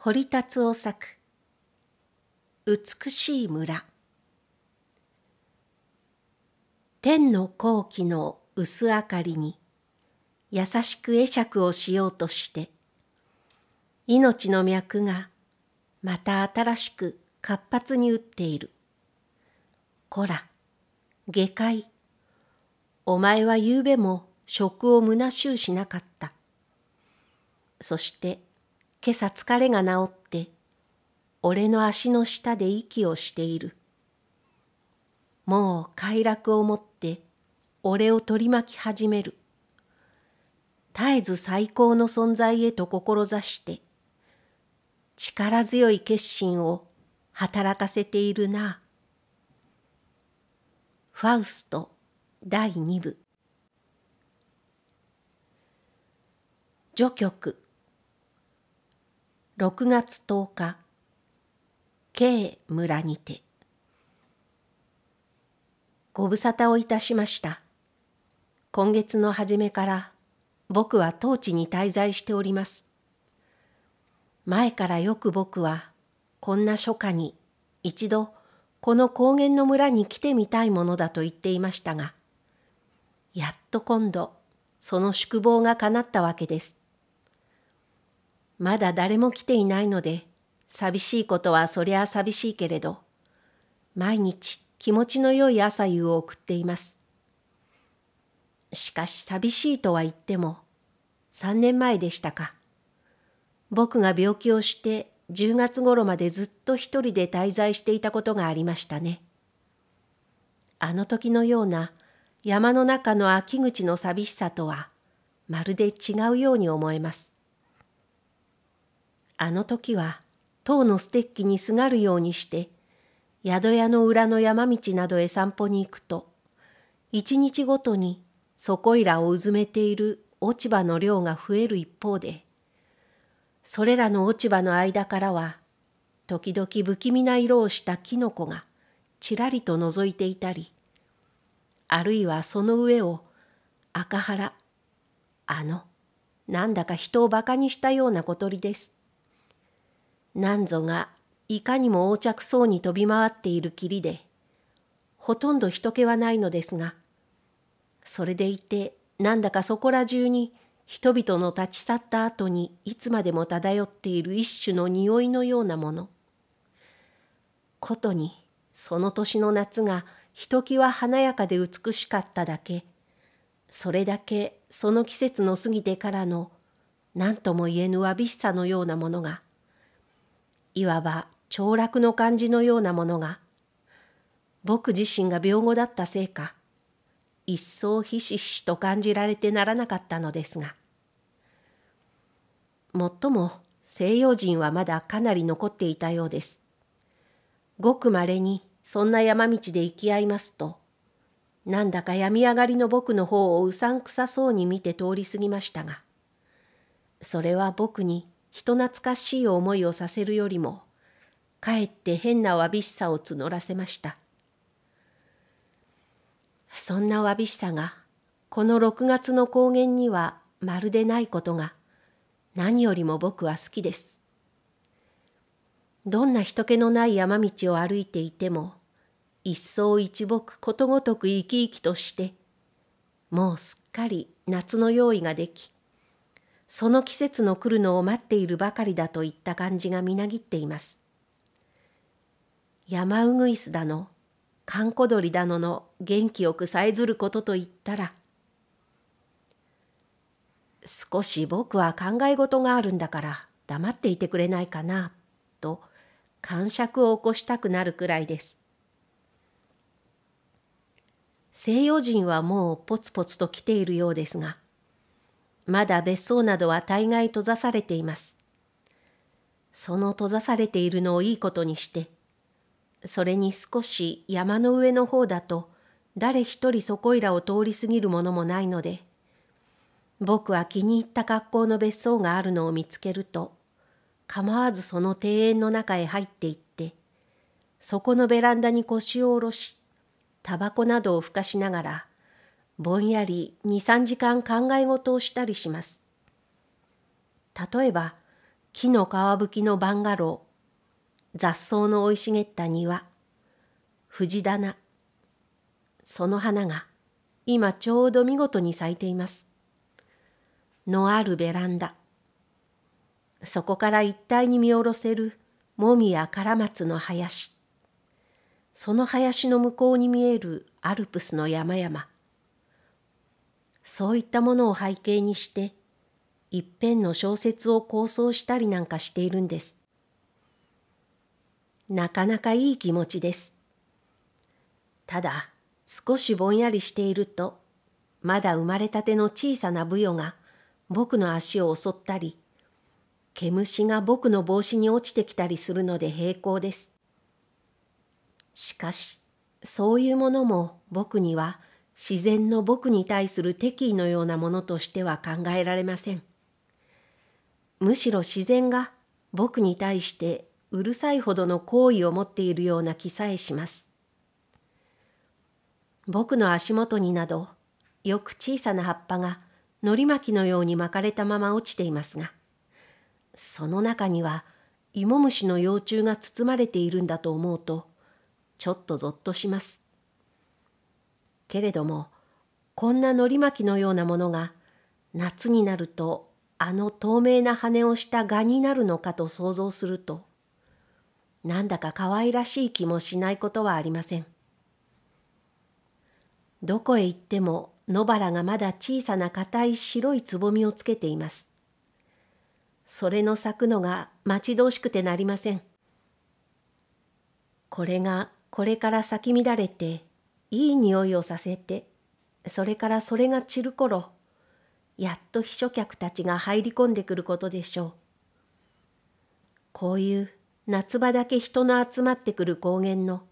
堀達夫作美しい村天の後期の薄明かりに優しく会釈をしようとして命の脈がまた新しく活発に打っている。こら、下界。お前は夕べも職を虚しゅうしなかった。そして今朝疲れが治って俺の足の下で息をしているもう快楽を持って俺を取り巻き始める絶えず最高の存在へと志して力強い決心を働かせているなファウスト第二部序曲6月10日 K 村にてご無沙汰をいたしました今月の初めから僕は当地に滞在しております前からよく僕はこんな初夏に一度この高原の村に来てみたいものだと言っていましたがやっと今度その宿望が叶ったわけですまだ誰も来ていないので、寂しいことはそりゃ寂しいけれど、毎日気持ちの良い朝夕を送っています。しかし寂しいとは言っても、3年前でしたか。僕が病気をして10月頃までずっと一人で滞在していたことがありましたね。あの時のような山の中の秋口の寂しさとはまるで違うように思えます。あの時は塔のステッキにすがるようにして宿屋の裏の山道などへ散歩に行くと一日ごとにそこいらをうずめている落ち葉の量が増える一方でそれらの落ち葉の間からは時々不気味な色をしたキノコがちらりと覗いていたりあるいはその上を赤原あのなんだか人を馬鹿にしたような小鳥ですなんぞがいかにも横着そうに飛び回っている霧で、ほとんど人気はないのですが、それでいて、なんだかそこら中に人々の立ち去った後にいつまでも漂っている一種の匂いのようなもの。ことに、その年の夏がひときわ華やかで美しかっただけ、それだけその季節の過ぎてからの何とも言えぬわびしさのようなものがいわば凋落の感じのようなものが、僕自身が病後だったせいか、一層ひしひしと感じられてならなかったのですが、もっとも西洋人はまだかなり残っていたようです。ごく稀にそんな山道で行き合いますと、なんだか病み上がりの僕の方をうさんくさそうに見て通り過ぎましたが、それは僕に人懐かしい思いをさせるよりも、かえって変なわびしさを募らせました。そんなわびしさが、この六月の高原にはまるでないことが、何よりも僕は好きです。どんな人気のない山道を歩いていても、一層一木ことごとく生き生きとして、もうすっかり夏の用意ができ、その季節の来るのを待っているばかりだといった感じがみなぎっています。山うぐいすだの、かんこ鳥だのの元気よくさえずることといったら、少し僕は考え事があるんだから黙っていてくれないかな、と感触を起こしたくなるくらいです。西洋人はもうポツポツと来ているようですが、まだ別荘などは大概閉ざされています。その閉ざされているのをいいことにして、それに少し山の上の方だと誰一人そこいらを通り過ぎるものもないので、僕は気に入った格好の別荘があるのを見つけると、構わずその庭園の中へ入っていって、そこのベランダに腰を下ろし、タバコなどをふかしながら、ぼんやり23時間考え事をしたりします。例えば木の皮吹きのバンガロー雑草の生い茂った庭藤棚その花が今ちょうど見事に咲いていますのあるベランダそこから一帯に見下ろせるもみやカラマツの林その林の向こうに見えるアルプスの山々そういったものを背景にして一編の小説を構想したりなんかしているんです。なかなかいい気持ちです。ただ少しぼんやりしているとまだ生まれたての小さなブヨが僕の足を襲ったり毛虫が僕の帽子に落ちてきたりするので平行です。しかしそういうものも僕には自然の僕に対する敵意のようなものとしては考えられません。むしろ自然が僕に対してうるさいほどの好意を持っているような気さえします。僕の足元になどよく小さな葉っぱがのり巻きのように巻かれたまま落ちていますがその中にはイモムシの幼虫が包まれているんだと思うとちょっとぞっとします。けれどもこんなのり巻きのようなものが夏になるとあの透明な羽をした蛾になるのかと想像するとなんだか可愛らしい気もしないことはありません。どこへ行っても野原がまだ小さな硬い白いつぼみをつけています。それの咲くのが待ち遠しくてなりません。これがこれから咲き乱れていい匂いをさせてそれからそれが散る頃やっと秘書客たちが入り込んでくることでしょうこういう夏場だけ人の集まってくる高原の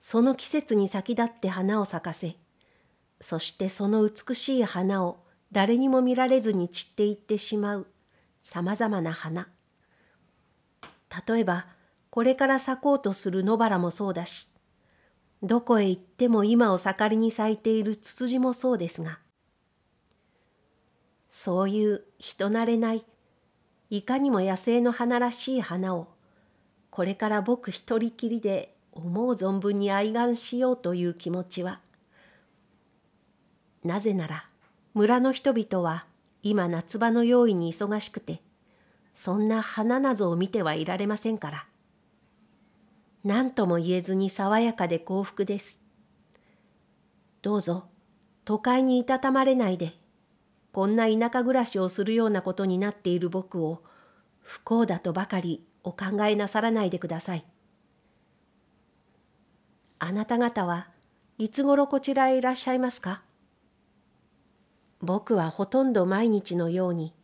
その季節に先立って花を咲かせそしてその美しい花を誰にも見られずに散っていってしまうさまざまな花例えばこれから咲こうとする野原もそうだしどこへ行っても今を盛りに咲いているツツジもそうですが、そういう人慣れない、いかにも野生の花らしい花を、これから僕一人きりで思う存分に愛願しようという気持ちは、なぜなら村の人々は今夏場の用意に忙しくて、そんな花なぞを見てはいられませんから。何とも言えずに爽やかで幸福です。どうぞ、都会にいたたまれないで、こんな田舎暮らしをするようなことになっている僕を、不幸だとばかりお考えなさらないでください。あなた方はいつ頃こちらへいらっしゃいますか僕はほとんど毎日のように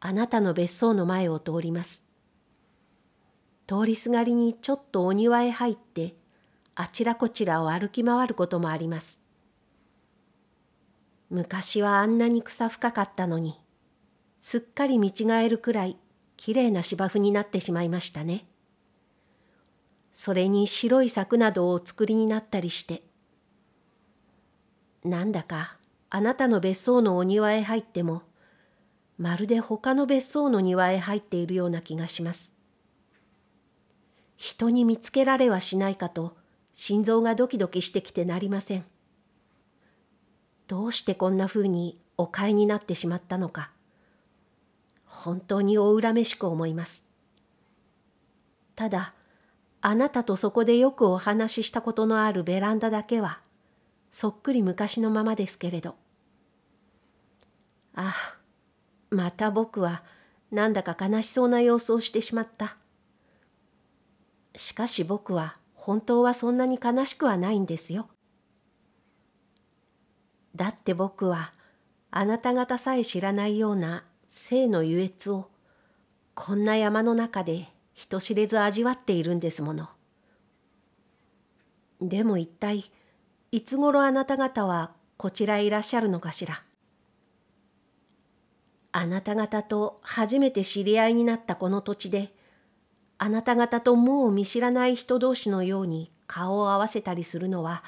あなたの別荘の前を通ります。通りすがりにちょっとお庭へ入ってあちらこちらを歩き回ることもあります。昔はあんなに草深かったのにすっかり見違えるくらいきれいな芝生になってしまいましたね。それに白い柵などをお作りになったりしてなんだかあなたの別荘のお庭へ入ってもまるで他の別荘の庭へ入っているような気がします。人に見つけられはしないかと心臓がドキドキしてきてなりません。どうしてこんな風にお買いになってしまったのか。本当にお恨めしく思います。ただ、あなたとそこでよくお話ししたことのあるベランダだけは、そっくり昔のままですけれど。ああ、また僕は、なんだか悲しそうな様子をしてしまった。しかし僕は本当はそんなに悲しくはないんですよ。だって僕はあなた方さえ知らないような性の優越をこんな山の中で人知れず味わっているんですもの。でも一体いつ頃あなた方はこちらへいらっしゃるのかしら。あなた方と初めて知り合いになったこの土地であなた方ともう見知らない人同士のように顔を合わせたりするのは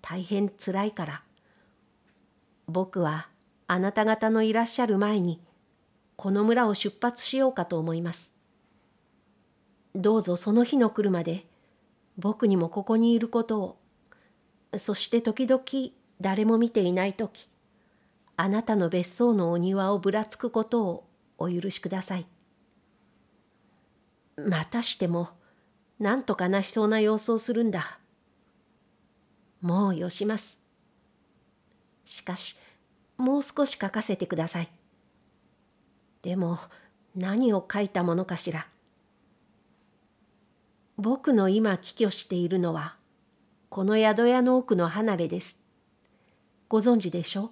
大変つらいから。僕はあなた方のいらっしゃる前にこの村を出発しようかと思います。どうぞその日の来るまで僕にもここにいることをそして時々誰も見ていない時あなたの別荘のお庭をぶらつくことをお許しください。またしてもなんとかなしそうな様子をするんだもうよしますしかしもう少し書かせてくださいでも何を書いたものかしら僕の今寄居しているのはこの宿屋の奥の離れですご存知でしょう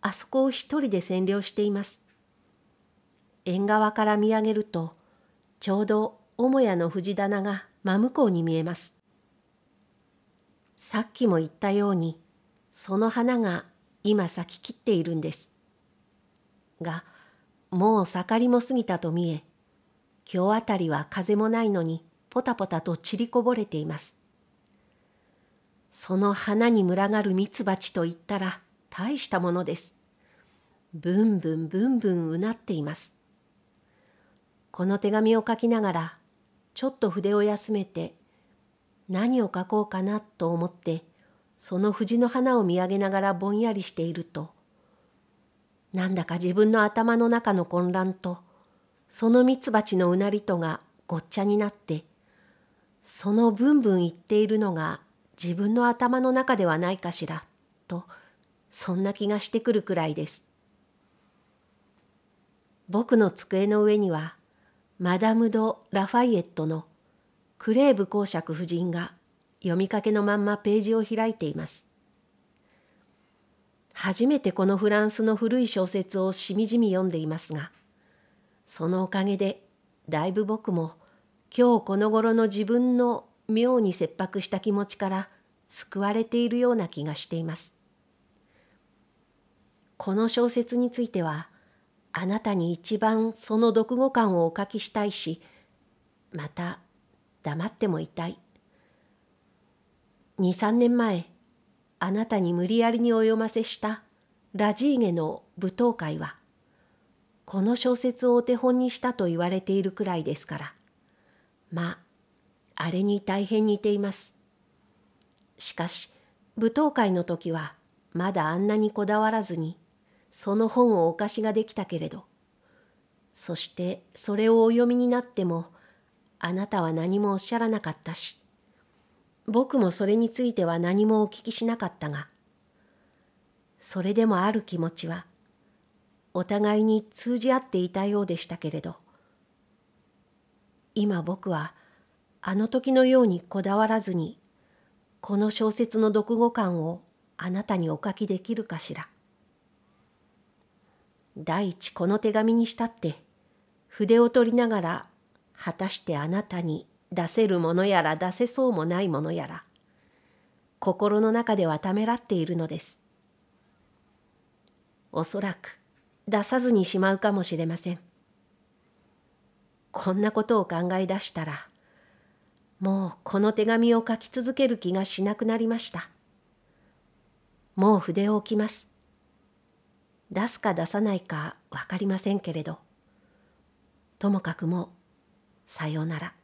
あそこを一人で占領しています縁側から見上げるとちょうど母屋の藤棚が真向こうに見えます。さっきも言ったように、その花が今咲ききっているんです。が、もう盛りも過ぎたと見え、今日あたりは風もないのに、ポタポタと散りこぼれています。その花に群がるミツバチといったら大したものです。ブンブンブンブンうなっています。この手紙を書きながらちょっと筆を休めて何を書こうかなと思ってその藤の花を見上げながらぼんやりしているとなんだか自分の頭の中の混乱とその蜜蜂のうなりとがごっちゃになってそのブンブン言っているのが自分の頭の中ではないかしらとそんな気がしてくるくらいです。僕の机の上にはマダム・ド・ラファイエットのクレーブ公爵夫人が読みかけのまんまページを開いています。初めてこのフランスの古い小説をしみじみ読んでいますが、そのおかげでだいぶ僕も今日この頃の自分の妙に切迫した気持ちから救われているような気がしています。この小説については、あなたに一番その読後感をお書きしたいし、また黙ってもいたい。二三年前、あなたに無理やりにお読ませしたラジーゲの舞踏会は、この小説をお手本にしたと言われているくらいですから、まあ、あれに大変似ています。しかし、舞踏会の時はまだあんなにこだわらずに、その本をお貸しができたけれど、そしてそれをお読みになっても、あなたは何もおっしゃらなかったし、僕もそれについては何もお聞きしなかったが、それでもある気持ちは、お互いに通じ合っていたようでしたけれど、今僕はあの時のようにこだわらずに、この小説の読後感をあなたにお書きできるかしら。第一この手紙にしたって筆を取りながら果たしてあなたに出せるものやら出せそうもないものやら心の中ではためらっているのですおそらく出さずにしまうかもしれませんこんなことを考え出したらもうこの手紙を書き続ける気がしなくなりましたもう筆を置きます出すか出さないか分かりませんけれどともかくもさようなら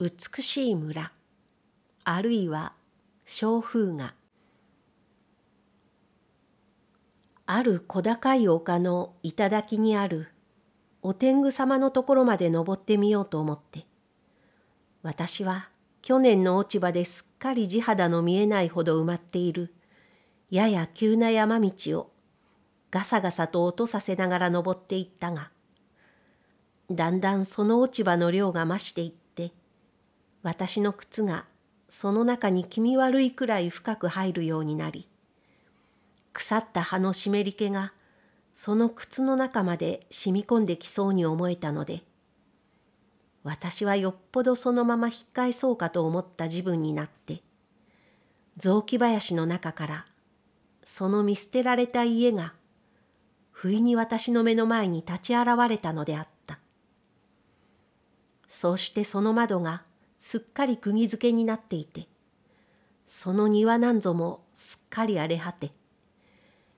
美しい村あるいは小風がある小高い丘の頂にあるお天狗様のところまで登ってみようと思って私は去年の落ち葉ですかり地肌の見えないほど埋まっているやや急な山道をガサガサと音させながら登っていったがだんだんその落ち葉の量が増していって私の靴がその中に気味悪いくらい深く入るようになり腐った葉の湿り気がその靴の中まで染み込んできそうに思えたので私はよっぽどそのまま引っ返そうかと思った自分になって雑木林の中からその見捨てられた家が不意に私の目の前に立ち現れたのであったそうしてその窓がすっかり釘付けになっていてその庭なんぞもすっかり荒れ果て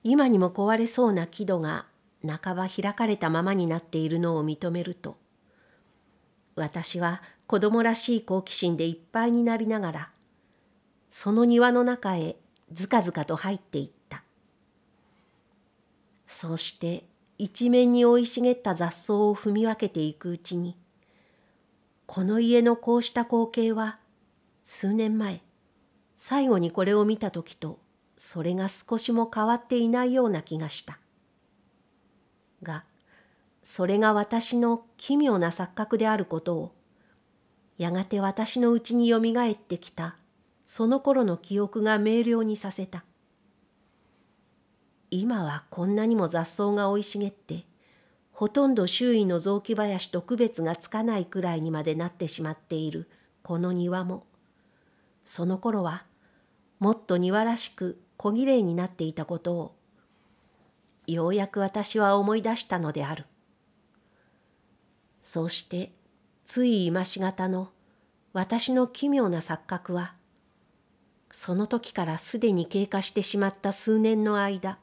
今にも壊れそうな木戸が半ば開かれたままになっているのを認めると私は子供らしい好奇心でいっぱいになりながら、その庭の中へずかずかと入っていった。そうして一面に生い茂った雑草を踏み分けていくうちに、この家のこうした光景は数年前、最後にこれを見た時とそれが少しも変わっていないような気がした。が、それが私の奇妙な錯覚であることを、やがて私のうちによみがえってきた、その頃の記憶が明瞭にさせた。今はこんなにも雑草が生い茂って、ほとんど周囲の雑木林と区別がつかないくらいにまでなってしまっているこの庭も、その頃はもっと庭らしく小綺麗になっていたことを、ようやく私は思い出したのである。そうしてつい今しがたの私の奇妙な錯覚はその時からすでに経過してしまった数年の間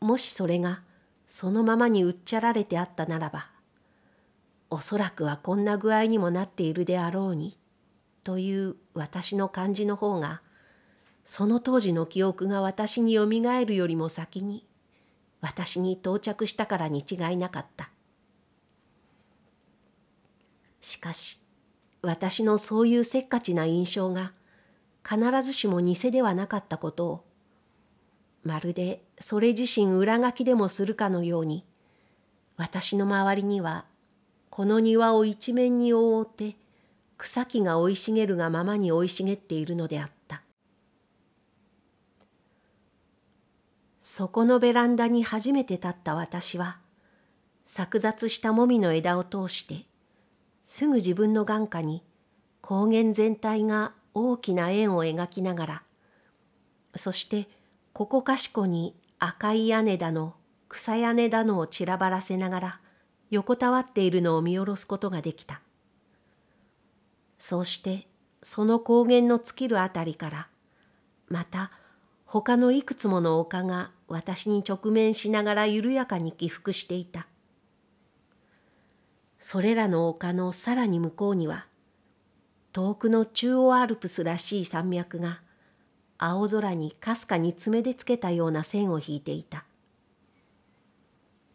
もしそれがそのままにうっちゃられてあったならばおそらくはこんな具合にもなっているであろうにという私の感じの方がその当時の記憶が私によみがえるよりも先に私に到着したからに違いなかった。しかし、私のそういうせっかちな印象が必ずしも偽ではなかったことを、まるでそれ自身裏書きでもするかのように、私の周りにはこの庭を一面に覆って草木が生い茂るがままに生い茂っているのであった。そこのベランダに初めて立った私は、錯雑したもみの枝を通して、すぐ自分の眼下に高原全体が大きな円を描きながらそしてここかしこに赤い屋根だの草屋根だのを散らばらせながら横たわっているのを見下ろすことができたそうしてその高原の尽きるあたりからまた他のいくつもの丘が私に直面しながら緩やかに起伏していたそれらの丘のさらに向こうには遠くの中央アルプスらしい山脈が青空にかすかに爪でつけたような線を引いていた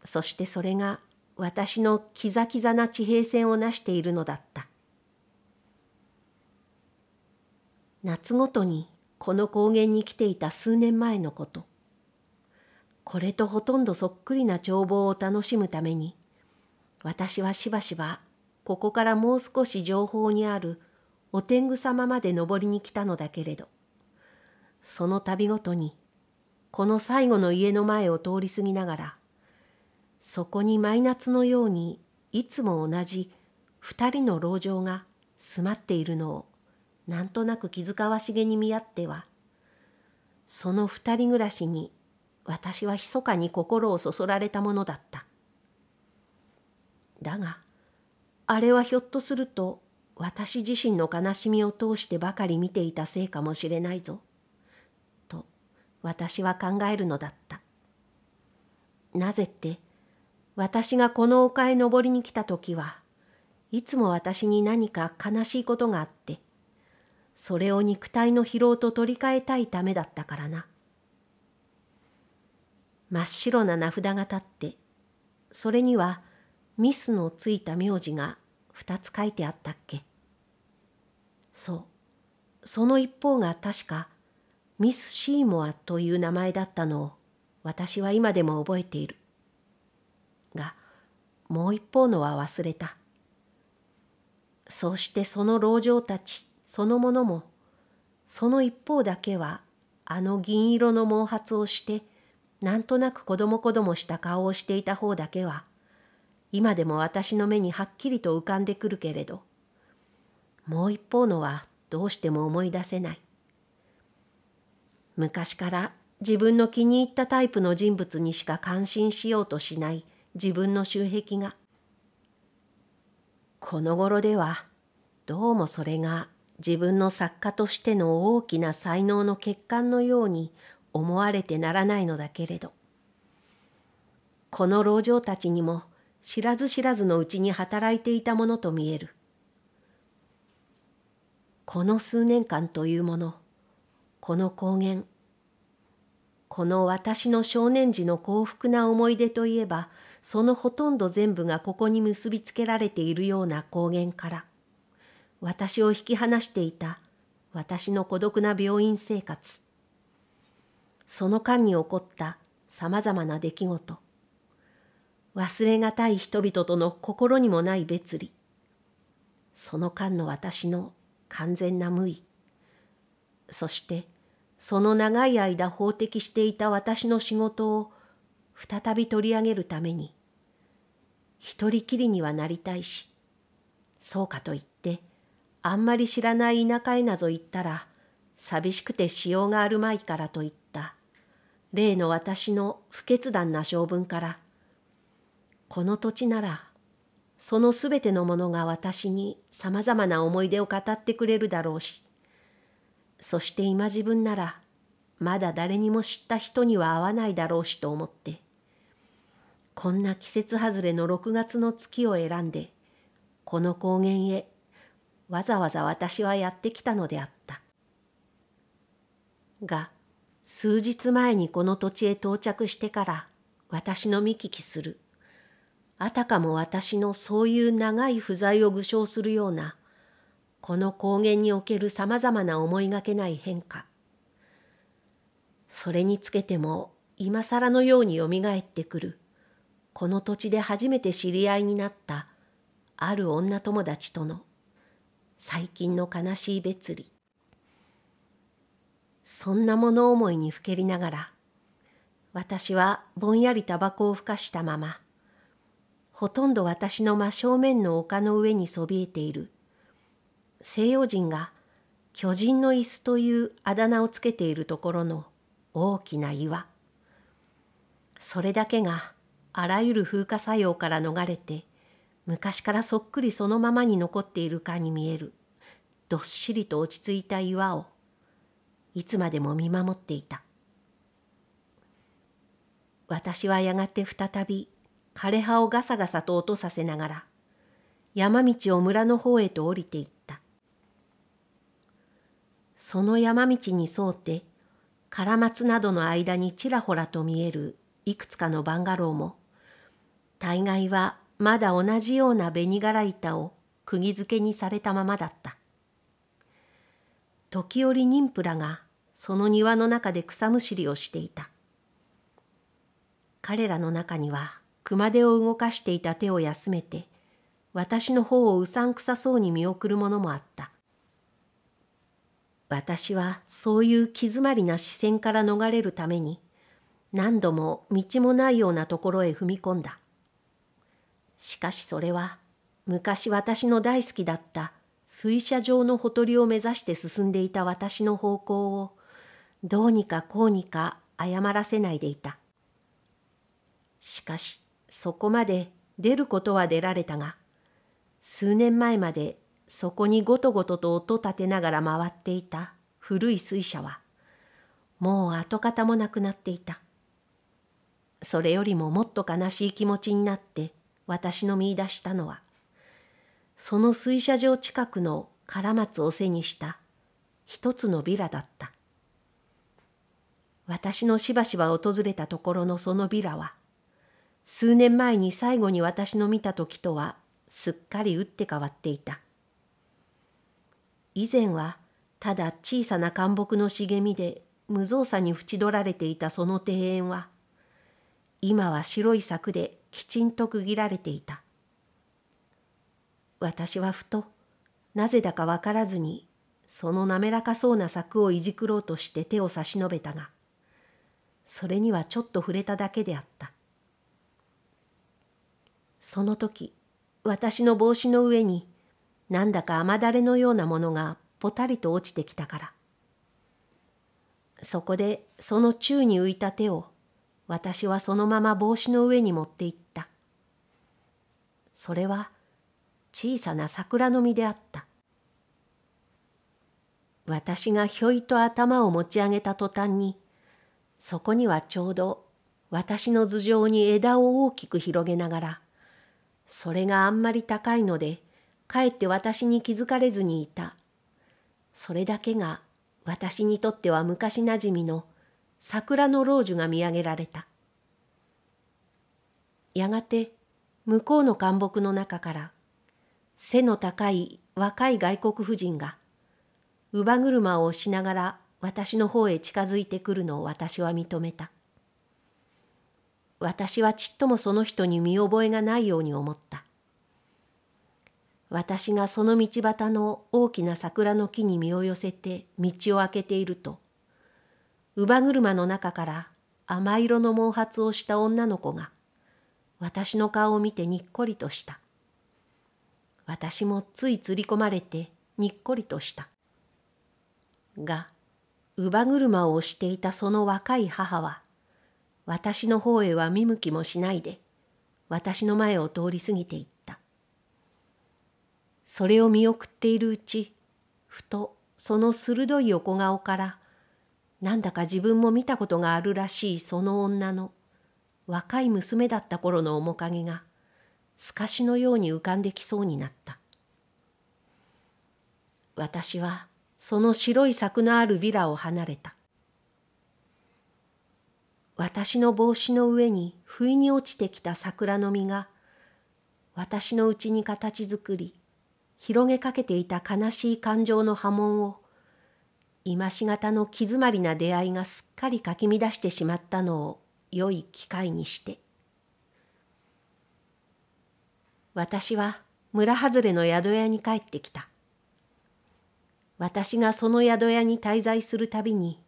そしてそれが私のキザキザな地平線をなしているのだった夏ごとにこの高原に来ていた数年前のことこれとほとんどそっくりな眺望を楽しむために私はしばしばここからもう少し情報にあるお天狗様まで登りに来たのだけれどその旅ごとにこの最後の家の前を通り過ぎながらそこに毎夏のようにいつも同じ二人の籠城が住まっているのをなんとなく気遣わしげに見合ってはその二人暮らしに私は密かに心をそそられたものだっただがあれはひょっとすると私自身の悲しみを通してばかり見ていたせいかもしれないぞと私は考えるのだったなぜって私がこの丘へ登りに来た時はいつも私に何か悲しいことがあってそれを肉体の疲労と取り替えたいためだったからな真っ白な名札が立ってそれには「ミスのついた名字が二つ書いてあったっけそう、その一方が確かミス・シーモアという名前だったのを私は今でも覚えている。が、もう一方のは忘れた。そうしてその老嬢たちそのものも、その一方だけはあの銀色の毛髪をして、なんとなく子供子供した顔をしていた方だけは、今でも私の目にはっきりと浮かんでくるけれどもう一方のはどうしても思い出せない昔から自分の気に入ったタイプの人物にしか感心しようとしない自分の周壁がこの頃ではどうもそれが自分の作家としての大きな才能の欠陥のように思われてならないのだけれどこの老女たちにも知らず知らずのうちに働いていたものと見える。この数年間というもの、この高原、この私の少年時の幸福な思い出といえば、そのほとんど全部がここに結びつけられているような高原から、私を引き離していた私の孤独な病院生活、その間に起こった様々な出来事、忘れがたい人々との心にもない別離その間の私の完全な無意そしてその長い間法的していた私の仕事を再び取り上げるために一人きりにはなりたいしそうかと言ってあんまり知らない田舎へなぞ行ったら寂しくてしようがあるまいからといった例の私の不決断な性分からこの土地ならそのすべてのものが私にさまざまな思い出を語ってくれるだろうしそして今自分ならまだ誰にも知った人には会わないだろうしと思ってこんな季節外れの6月の月を選んでこの高原へわざわざ私はやってきたのであったが数日前にこの土地へ到着してから私の見聞きするあたかも私のそういう長い不在を具象するような、この高原における様々な思いがけない変化。それにつけても、今更のように蘇ってくる、この土地で初めて知り合いになった、ある女友達との、最近の悲しい別離。そんな物思いにふけりながら、私はぼんやりタバコをふかしたまま、ほとんど私の真正面の丘の上にそびえている。西洋人が巨人の椅子というあだ名をつけているところの大きな岩。それだけがあらゆる風化作用から逃れて、昔からそっくりそのままに残っているかに見える、どっしりと落ち着いた岩を、いつまでも見守っていた。私はやがて再び枯れ葉をガサガサと音させながら山道を村の方へと降りていったその山道に沿って唐松などの間にちらほらと見えるいくつかのバンガローも大概はまだ同じような紅柄板を釘付けにされたままだった時折妊婦らがその庭の中で草むしりをしていた彼らの中には熊手を動かしていた手を休めて、私の方をうさんくさそうに見送るものもあった。私はそういう気詰まりな視線から逃れるために、何度も道もないようなところへ踏み込んだ。しかしそれは、昔私の大好きだった水車状のほとりを目指して進んでいた私の方向を、どうにかこうにか謝らせないでいた。しかし、そこまで出ることは出られたが、数年前までそこにごとごとと音立てながら回っていた古い水車は、もう跡形もなくなっていた。それよりももっと悲しい気持ちになって私の見出したのは、その水車場近くの唐松を背にした一つのビラだった。私のしばしば訪れたところのそのビラは、数年前に最後に私の見た時とはすっかり打って変わっていた。以前はただ小さな灌木の茂みで無造作に縁取られていたその庭園は今は白い柵できちんと区切られていた私はふとなぜだかわからずにその滑らかそうな柵をいじくろうとして手を差し伸べたがそれにはちょっと触れただけであったその時、私の帽子の上に、なんだか雨だれのようなものがぽたりと落ちてきたから。そこでその宙に浮いた手を私はそのまま帽子の上に持っていった。それは小さな桜の実であった。私がひょいと頭を持ち上げた途端に、そこにはちょうど私の頭上に枝を大きく広げながら、それがあんまり高いので、かえって私に気づかれずにいた。それだけが私にとっては昔なじみの桜の老樹が見上げられた。やがて向こうの灌木の中から背の高い若い外国婦人が乳母車を押しながら私の方へ近づいてくるのを私は認めた。私はちっともその人に見覚えがないように思った。私がその道端の大きな桜の木に身を寄せて道を開けていると、乳母車の中から甘色の毛髪をした女の子が、私の顔を見てにっこりとした。私もつい釣り込まれてにっこりとした。が、乳母車を押していたその若い母は、私の方へは見向きもしないで私の前を通り過ぎていったそれを見送っているうちふとその鋭い横顔からなんだか自分も見たことがあるらしいその女の若い娘だった頃の面影が透かしのように浮かんできそうになった私はその白い柵のあるビラを離れた私の帽子の上に不意に落ちてきた桜の実が私のうちに形作り広げかけていた悲しい感情の波紋を今しがたの気詰まりな出会いがすっかりかき乱してしまったのを良い機会にして私は村外れの宿屋に帰ってきた私がその宿屋に滞在するたびに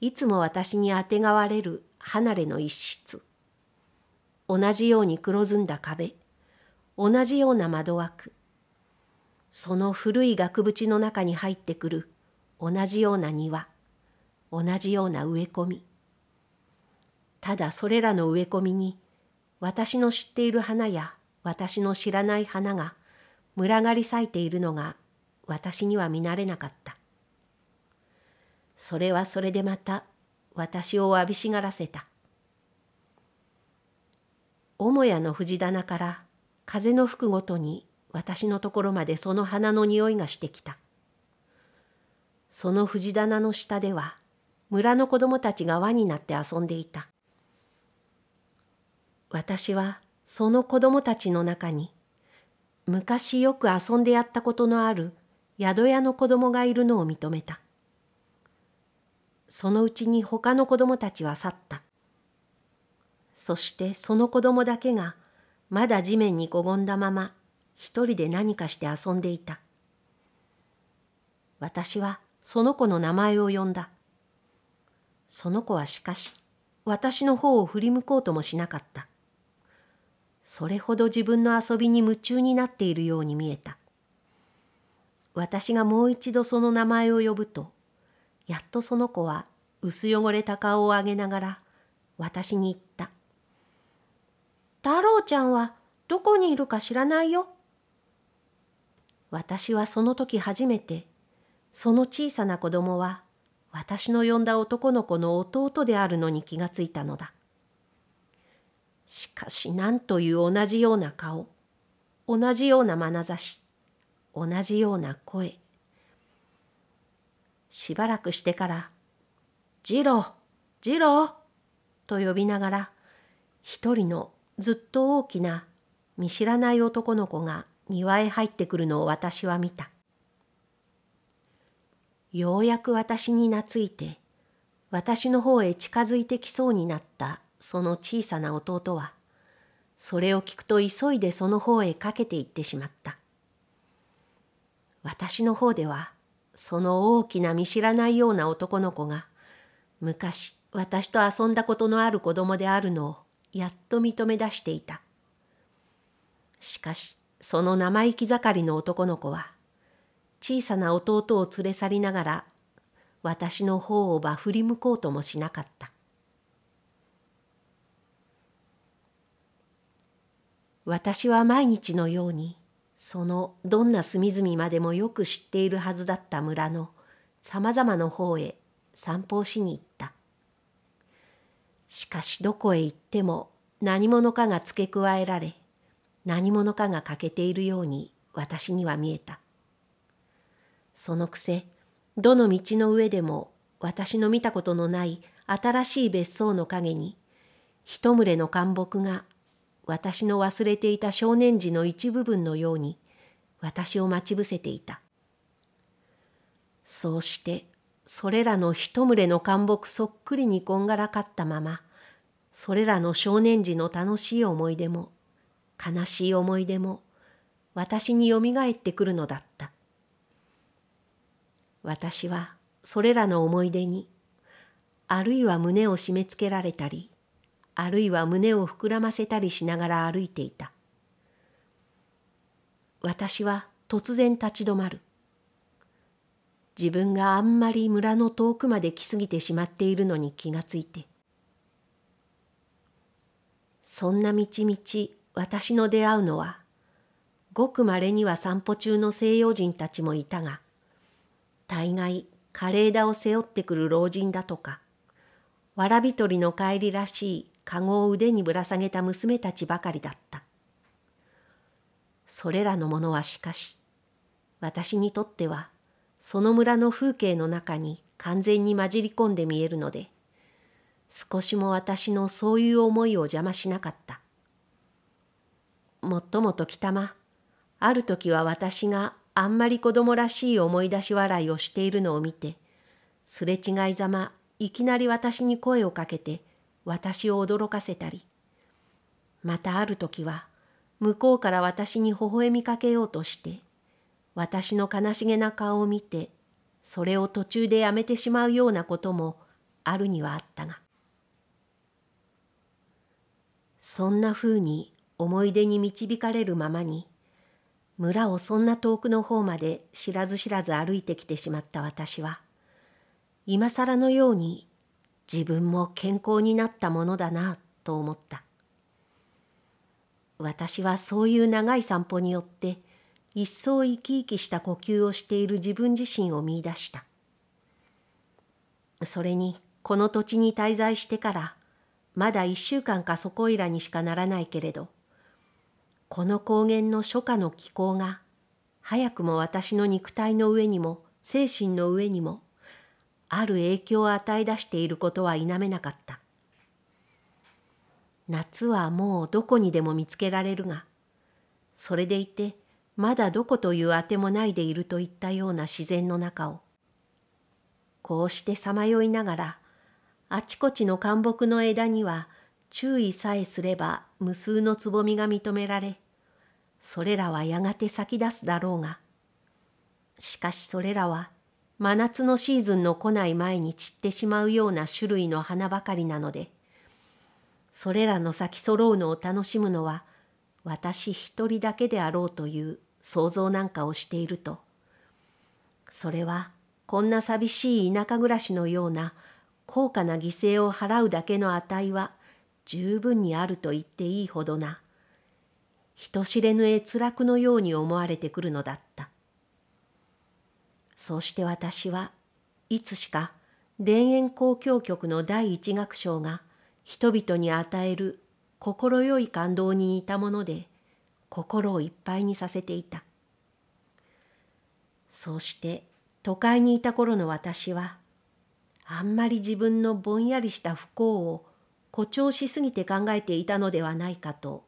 いつも私にあてがわれる離れの一室同じように黒ずんだ壁同じような窓枠その古い額縁の中に入ってくる同じような庭同じような植え込みただそれらの植え込みに私の知っている花や私の知らない花が群がり咲いているのが私には見慣れなかったそれはそれでまた私をわびしがらせた母屋の藤棚から風の吹くごとに私のところまでその花の匂いがしてきたその藤棚の下では村の子供たちが輪になって遊んでいた私はその子供たちの中に昔よく遊んでやったことのある宿屋の子供がいるのを認めたそのうちに他の子供たちは去った。そしてその子供だけがまだ地面にこごんだまま一人で何かして遊んでいた。私はその子の名前を呼んだ。その子はしかし私の方を振り向こうともしなかった。それほど自分の遊びに夢中になっているように見えた。私がもう一度その名前を呼ぶと、やっとその子は薄汚れた顔を上げながら私に言った。太郎ちゃんはどこにいるか知らないよ。私はその時初めて、その小さな子供は私の呼んだ男の子の弟であるのに気がついたのだ。しかし何という同じような顔、同じような眼差し、同じような声。しばらくしてから「ジロジロ」と呼びながら一人のずっと大きな見知らない男の子が庭へ入ってくるのを私は見た。ようやく私に懐いて私の方へ近づいてきそうになったその小さな弟はそれを聞くと急いでその方へかけていってしまった私の方ではその大きな見知らないような男の子が、昔私と遊んだことのある子供であるのを、やっと認め出していた。しかし、その生意気盛りの男の子は、小さな弟を連れ去りながら、私の方をば振り向こうともしなかった。私は毎日のようにそのどんな隅々までもよく知っているはずだった村のさまざまの方へ散歩をしに行った。しかしどこへ行っても何者かが付け加えられ何者かが欠けているように私には見えた。そのくせどの道の上でも私の見たことのない新しい別荘の陰に一群れの灌木が私の忘れていた少年時の一部分のように私を待ち伏せていた。そうしてそれらの一群れの干木そっくりにこんがらかったままそれらの少年時の楽しい思い出も悲しい思い出も私によみがえってくるのだった。私はそれらの思い出にあるいは胸を締め付けられたりあるいは胸を膨らませたりしながら歩いていた私は突然立ち止まる自分があんまり村の遠くまで来すぎてしまっているのに気がついてそんな道々私の出会うのはごくまれには散歩中の西洋人たちもいたが大概枯れ枝を背負ってくる老人だとかわらび鳥の帰りらしい籠を腕にぶら下げた娘たちばかりだった。それらのものはしかし、私にとっては、その村の風景の中に完全に混じり込んで見えるので、少しも私のそういう思いを邪魔しなかった。もっとも時たま、ある時は私があんまり子供らしい思い出し笑いをしているのを見て、すれ違いざま、いきなり私に声をかけて、私を驚かせたり、またある時は向こうから私に微笑みかけようとして、私の悲しげな顔を見て、それを途中でやめてしまうようなこともあるにはあったが、そんなふうに思い出に導かれるままに、村をそんな遠くの方まで知らず知らず歩いてきてしまった私は、今更のように自分も健康になったものだなと思った私はそういう長い散歩によって一層生き生きした呼吸をしている自分自身を見出したそれにこの土地に滞在してからまだ一週間かそこいらにしかならないけれどこの高原の初夏の気候が早くも私の肉体の上にも精神の上にもある影響を与え出していることは否めなかった夏はもうどこにでも見つけられるがそれでいてまだどこというあてもないでいるといったような自然の中をこうしてさまよいながらあちこちの灌木の枝には注意さえすれば無数のつぼみが認められそれらはやがて咲き出すだろうがしかしそれらは真夏のシーズンの来ない前に散ってしまうような種類の花ばかりなので、それらの咲き揃うのを楽しむのは私一人だけであろうという想像なんかをしていると、それはこんな寂しい田舎暮らしのような高価な犠牲を払うだけの値は十分にあると言っていいほどな、人知れぬ閲楽のように思われてくるのだった。そうして私はいつしか田園交響曲の第一楽章が人々に与える快い感動に似たもので心をいっぱいにさせていたそうして都会にいた頃の私はあんまり自分のぼんやりした不幸を誇張しすぎて考えていたのではないかと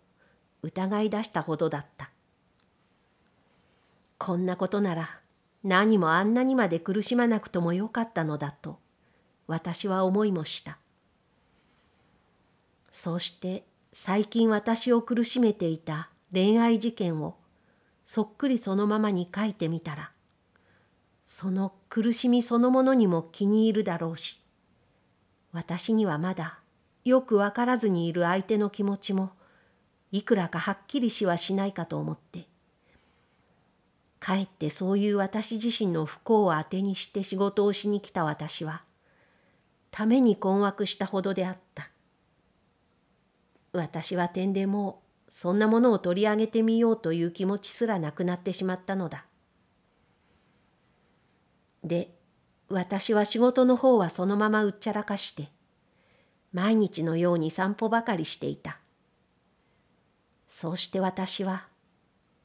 疑い出したほどだったこんなことなら何もあんなにまで苦しまなくともよかったのだと私は思いもしたそうして最近私を苦しめていた恋愛事件をそっくりそのままに書いてみたらその苦しみそのものにも気に入るだろうし私にはまだよくわからずにいる相手の気持ちもいくらかはっきりしはしないかと思ってかえってそういう私自身の不幸を当てにして仕事をしに来た私は、ために困惑したほどであった。私は点でもう、そんなものを取り上げてみようという気持ちすらなくなってしまったのだ。で、私は仕事の方はそのままうっちゃらかして、毎日のように散歩ばかりしていた。そうして私は、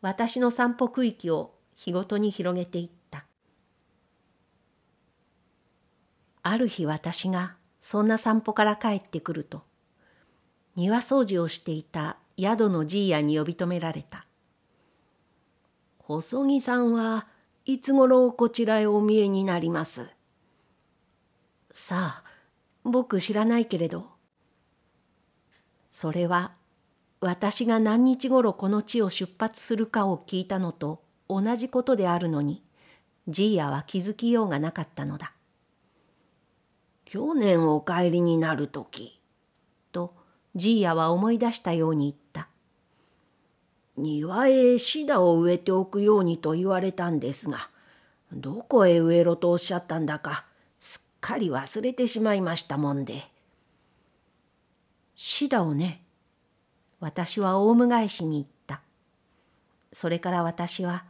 私の散歩区域を日ごとに広げていったある日私がそんな散歩から帰ってくると庭掃除をしていた宿のじいやに呼び止められた「細木さんはいつごろこちらへお見えになります」さあ僕知らないけれどそれは私が何日ごろこの地を出発するかを聞いたのと同じことであるのにジーヤは気づきようがなかったのだ。去年お帰りになる時とジーヤは思い出したように言った。庭へシダを植えておくようにと言われたんですが、どこへ植えろとおっしゃったんだか、すっかり忘れてしまいましたもんで。シダをね、私はオウム返しに行った。それから私は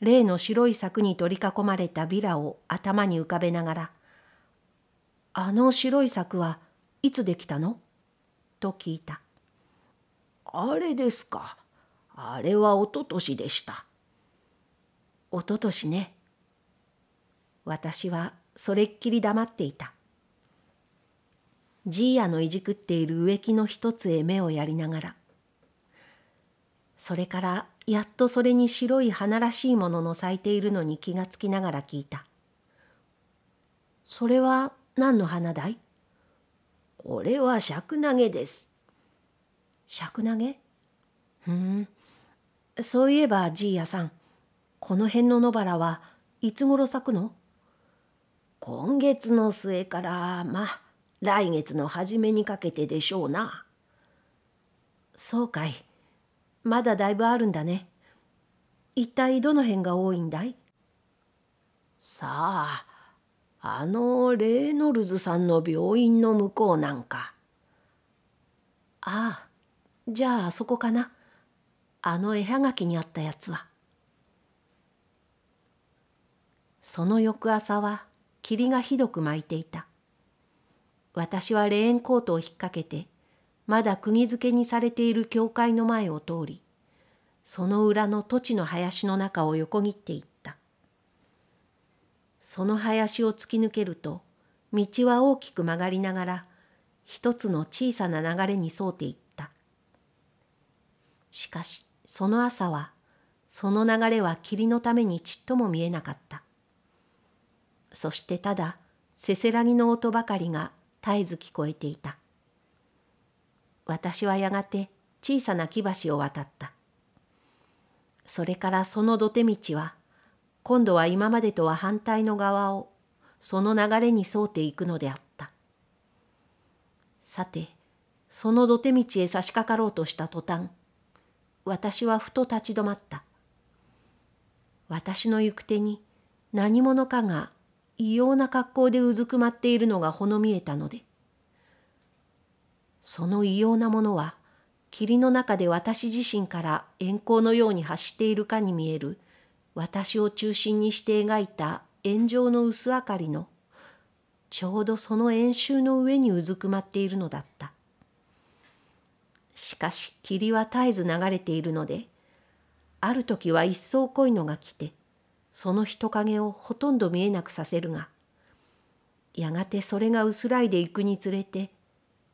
例の白い柵に取り囲まれたビラを頭に浮かべながら「あの白い柵はいつできたの?」と聞いた「あれですかあれはおととしでした」「おととしね」私はそれっきり黙っていたじいやのいじくっている植木の一つへ目をやりながらそれからやっとそれに白い花らしいものの咲いているのに気がつきながら聞いた。それは何の花だいこれはクナげです。クナげふん。そういえばじいやさん、この辺の野原はいつ頃咲くの今月の末からまあ来月の初めにかけてでしょうな。そうかい。まだだいぶあるんだね。一体どの辺が多いんだいさあ、あのレーノルズさんの病院の向こうなんか。ああ、じゃああそこかな。あの絵はがきにあったやつは。その翌朝は霧がひどく巻いていた。私はレーンコートを引っ掛けてまだ釘付けにされている教会の前を通りその裏の土地の林の中を横切っていったその林を突き抜けると道は大きく曲がりながら一つの小さな流れに沿っていったしかしその朝はその流れは霧のためにちっとも見えなかったそしてただせせらぎの音ばかりが絶えず聞こえていた。私はやがて小さな木橋を渡った。それからその土手道は、今度は今までとは反対の側を、その流れに沿うていくのであった。さて、その土手道へ差し掛かろうとした途端、私はふと立ち止まった。私の行く手に何者かが異様な格好でうずくまっているのがほの見えたので、その異様なものは霧の中で私自身から円光のように走っているかに見える私を中心にして描いた円状の薄明かりのちょうどその円周の上にうずくまっているのだったしかし霧は絶えず流れているのである時は一層濃いのが来てその人影をほとんど見えなくさせるがやがてそれが薄らいでいくにつれて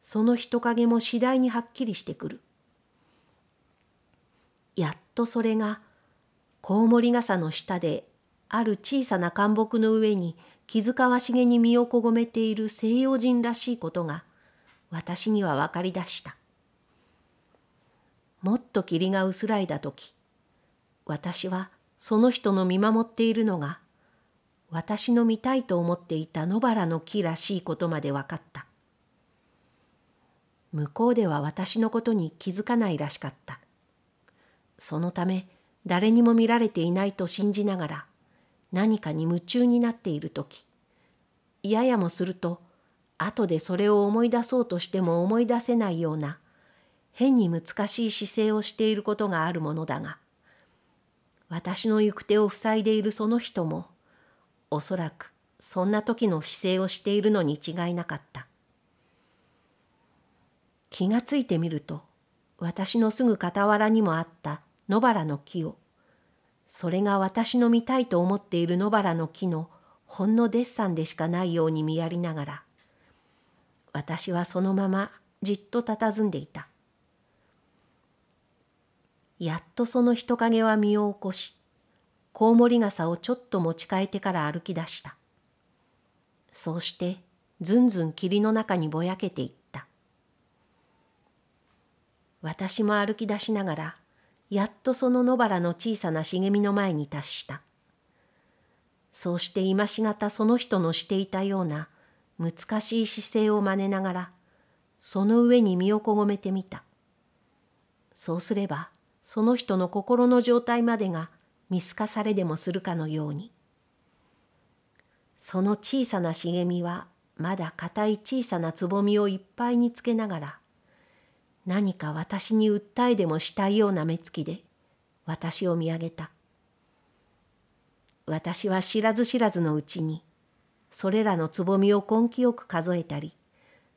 その人影も次第にはっきりしてくる。やっとそれがコウモリ傘の下である小さな灌木の上に気遣わしげに身をこごめている西洋人らしいことが私には分かりだした。もっと霧が薄らいだ時私はその人の見守っているのが私の見たいと思っていた野原の木らしいことまで分かった。向こうでは私のことに気づかないらしかった。そのため誰にも見られていないと信じながら何かに夢中になっている時ややもすると後でそれを思い出そうとしても思い出せないような変に難しい姿勢をしていることがあるものだが私の行く手を塞いでいるその人もおそらくそんな時の姿勢をしているのに違いなかった。気がついてみると私のすぐ傍らにもあった野原の木をそれが私の見たいと思っている野原の木のほんのデッサンでしかないように見やりながら私はそのままじっと佇んでいたやっとその人影は身を起こしコウモリ傘をちょっと持ち替えてから歩き出したそうしてずんずん霧の中にぼやけていった私も歩き出しながら、やっとその野原の小さな茂みの前に達した。そうして今しがたその人のしていたような難しい姿勢を真似ながら、その上に身をこごめてみた。そうすれば、その人の心の状態までが見透かされでもするかのように。その小さな茂みはまだ硬い小さなつぼみをいっぱいにつけながら何か私に訴えでもしたいような目つきで私を見上げた私は知らず知らずのうちにそれらのつぼみを根気よく数えたり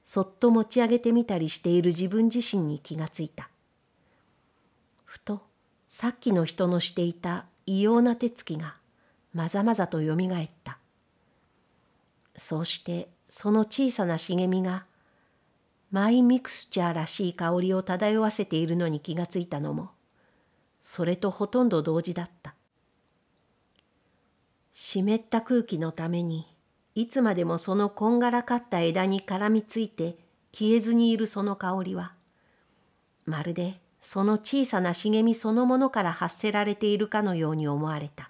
そっと持ち上げてみたりしている自分自身に気がついたふとさっきの人のしていた異様な手つきがまざまざとよみがえったそうしてその小さな茂みがマイミクスチャーらしい香りを漂わせているのに気がついたのもそれとほとんど同時だった湿った空気のためにいつまでもそのこんがらかった枝に絡みついて消えずにいるその香りはまるでその小さな茂みそのものから発せられているかのように思われた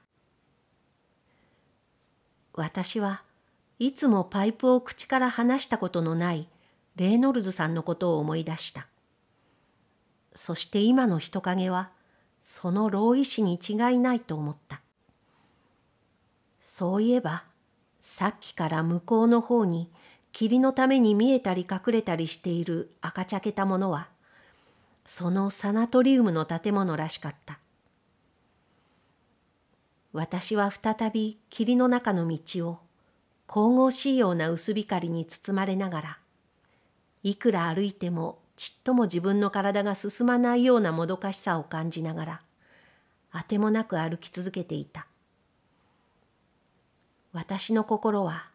私はいつもパイプを口から離したことのないレーノルズさんのことを思い出した。そして今の人影は、その老医師に違いないと思った。そういえば、さっきから向こうの方に、霧のために見えたり隠れたりしている赤茶けたものは、そのサナトリウムの建物らしかった。私は再び霧の中の道を神々しいような薄光に包まれながらいくら歩いてもちっとも自分の体が進まないようなもどかしさを感じながらあてもなく歩き続けていた私の心は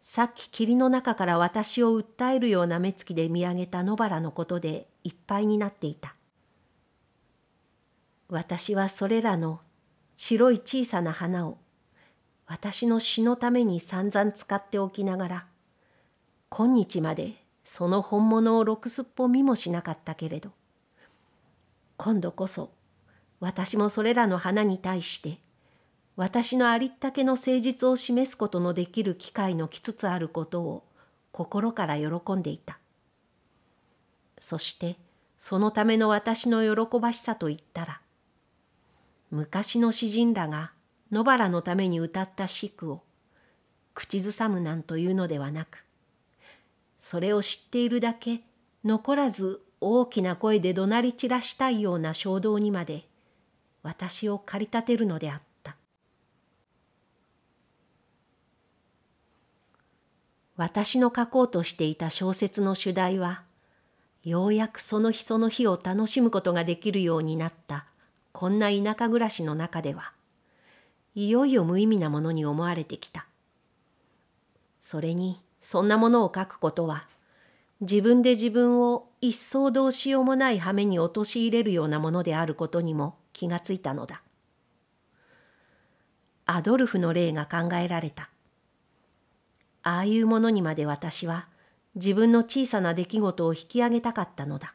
さっき霧の中から私を訴えるような目つきで見上げた野原のことでいっぱいになっていた私はそれらの白い小さな花を私の死のために散々使っておきながら今日までその本物をろくすっぽ見もしなかったけれど今度こそ私もそれらの花に対して私のありったけの誠実を示すことのできる機会のきつつあることを心から喜んでいたそしてそのための私の喜ばしさといったら昔の詩人らが野原のために歌った詩句を口ずさむなんというのではなくそれを知っているだけ残らず大きな声で怒鳴り散らしたいような衝動にまで私を駆り立てるのであった。私の書こうとしていた小説の主題は、ようやくその日その日を楽しむことができるようになったこんな田舎暮らしの中では、いよいよ無意味なものに思われてきた。それに、そんなものを書くことは、自分で自分を一層どうしようもない羽目に陥れるようなものであることにも気がついたのだ。アドルフの例が考えられた。ああいうものにまで私は自分の小さな出来事を引き上げたかったのだ。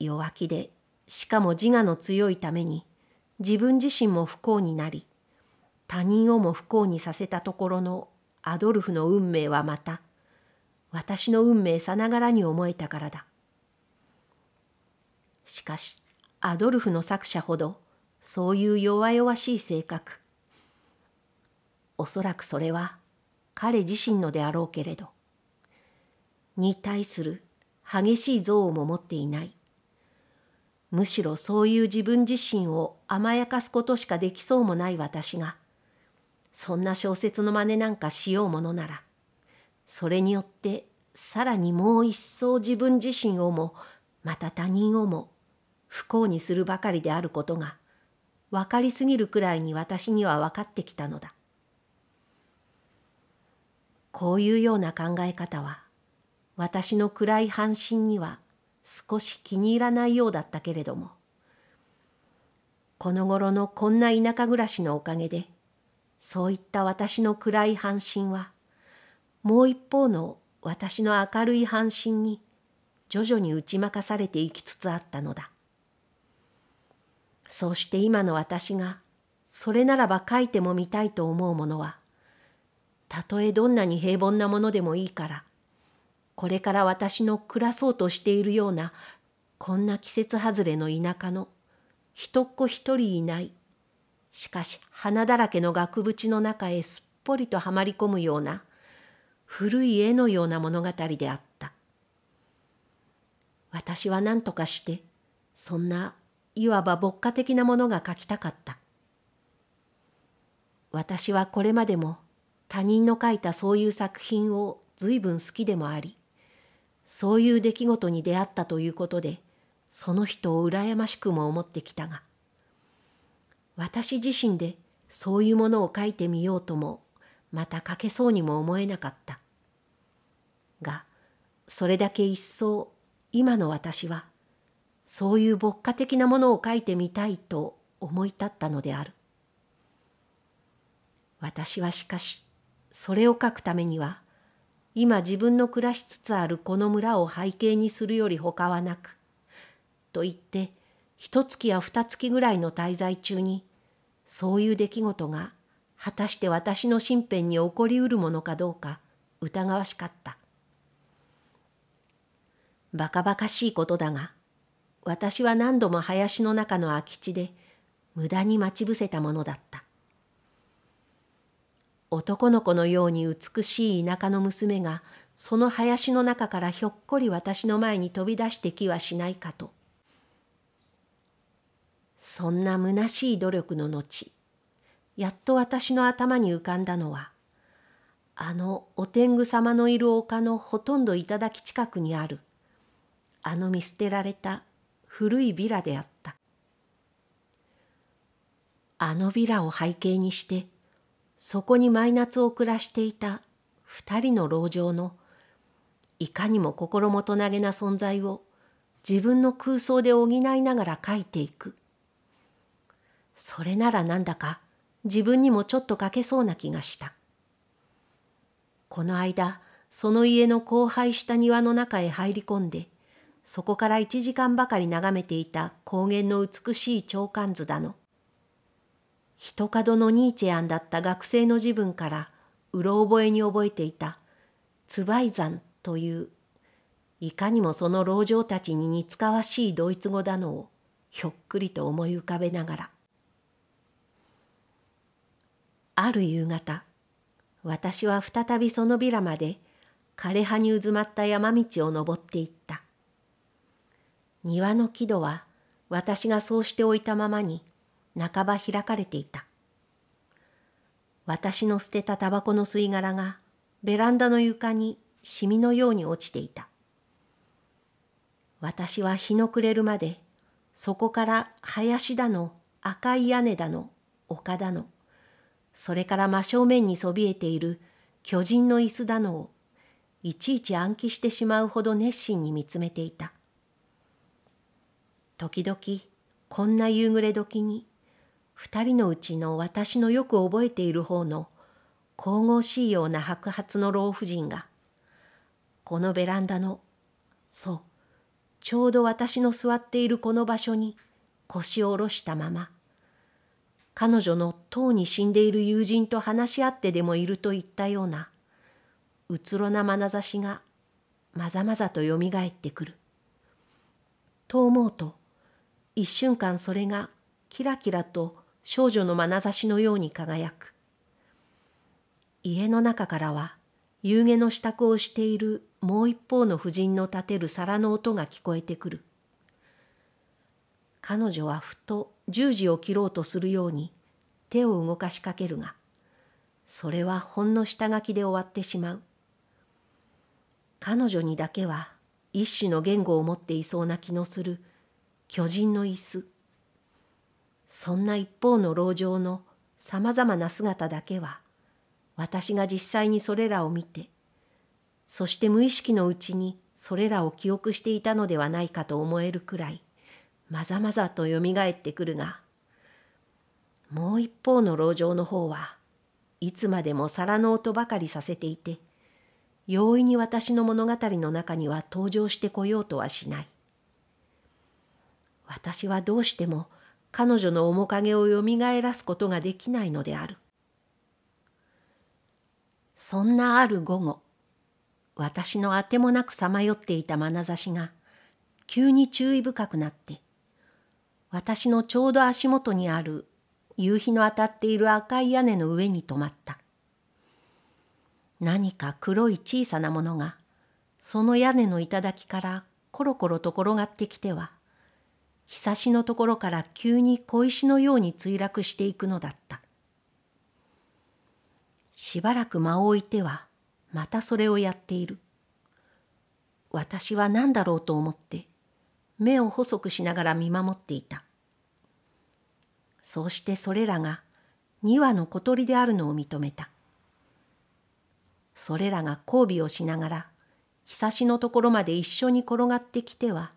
弱気で、しかも自我の強いために、自分自身も不幸になり、他人をも不幸にさせたところのアドルフの運命はまた私の運命さながらに思えたからだしかしアドルフの作者ほどそういう弱々しい性格おそらくそれは彼自身のであろうけれどに対する激しい憎悪も持っていないむしろそういう自分自身を甘やかすことしかできそうもない私がそんな小説の真似なんかしようものならそれによってさらにもう一層自分自身をもまた他人をも不幸にするばかりであることがわかりすぎるくらいに私には分かってきたのだこういうような考え方は私の暗い半身には少し気に入らないようだったけれどもこの頃のこんな田舎暮らしのおかげでそういった私の暗い半身は、もう一方の私の明るい半身に徐々に打ち負かされていきつつあったのだ。そうして今の私が、それならば書いても見たいと思うものは、たとえどんなに平凡なものでもいいから、これから私の暮らそうとしているような、こんな季節外れの田舎の、人っ子一人いないしかし花だらけの額縁の中へすっぽりとはまり込むような古い絵のような物語であった私は何とかしてそんないわば牧歌的なものが描きたかった私はこれまでも他人の書いたそういう作品を随分好きでもありそういう出来事に出会ったということでその人を羨ましくも思ってきたが私自身でそういうものを書いてみようともまた書けそうにも思えなかったがそれだけ一層今の私はそういう牧歌的なものを書いてみたいと思い立ったのである私はしかしそれを書くためには今自分の暮らしつつあるこの村を背景にするより他はなくと言って一月や二月ぐらいの滞在中にそういう出来事が果たして私の身辺に起こりうるものかどうか疑わしかった。バカバカしいことだが、私は何度も林の中の空き地で無駄に待ち伏せたものだった。男の子のように美しい田舎の娘がその林の中からひょっこり私の前に飛び出してきはしないかとそんな虚しい努力の後やっと私の頭に浮かんだのはあのお天狗様のいる丘のほとんど頂近くにあるあの見捨てられた古いビラであったあのビラを背景にしてそこに毎夏を暮らしていた二人の老城のいかにも心もとなげな存在を自分の空想で補いながら書いていくそれならなんだか自分にもちょっと書けそうな気がした。この間、その家の荒廃した庭の中へ入り込んで、そこから1時間ばかり眺めていた高原の美しい鳥官図だの。一角のニーチェアンだった学生の時分から、うろ覚えに覚えていた、ツバイザンという、いかにもその老嬢たちに似つかわしいドイツ語だのを、ひょっくりと思い浮かべながら、ある夕方私は再びそのビラまで枯れ葉にうずまった山道を登っていった庭の木戸は私がそうしておいたままに半ば開かれていた私の捨てたタバコの吸い殻がベランダの床にシミのように落ちていた私は日の暮れるまでそこから林だの赤い屋根だの丘だのそれから真正面にそびえている巨人の椅子だのをいちいち暗記してしまうほど熱心に見つめていた時々こんな夕暮れ時に二人のうちの私のよく覚えている方の神々しいような白髪の老婦人がこのベランダのそうちょうど私の座っているこの場所に腰を下ろしたまま彼女のとうに死んでいる友人と話し合ってでもいるといったようなうつろな眼差しがまざまざとよみがえってくる。と思うと一瞬間それがキラキラと少女の眼差しのように輝く。家の中からは夕げの支度をしているもう一方の婦人の立てる皿の音が聞こえてくる。彼女はふと十字を切ろうとするように手を動かしかけるがそれはほんの下書きで終わってしまう彼女にだけは一種の言語を持っていそうな気のする巨人の椅子そんな一方の籠城のさまざまな姿だけは私が実際にそれらを見てそして無意識のうちにそれらを記憶していたのではないかと思えるくらいまざまざとよみがえってくるがもう一方の籠城の方はいつまでも皿の音ばかりさせていて容易に私の物語の中には登場してこようとはしない私はどうしても彼女の面影をよみがえらすことができないのであるそんなある午後私のあてもなくさまよっていた眼差しが急に注意深くなって私のちょうど足元にある夕日の当たっている赤い屋根の上に止まった。何か黒い小さなものがその屋根の頂からコロコロと転がってきてはひさしのところから急に小石のように墜落していくのだったしばらく間を置いてはまたそれをやっている私は何だろうと思って目を細くしながら見守っていたそうしてそれらが2羽の小鳥であるのを認めたそれらが交尾をしながらひさしのところまで一緒に転がってきては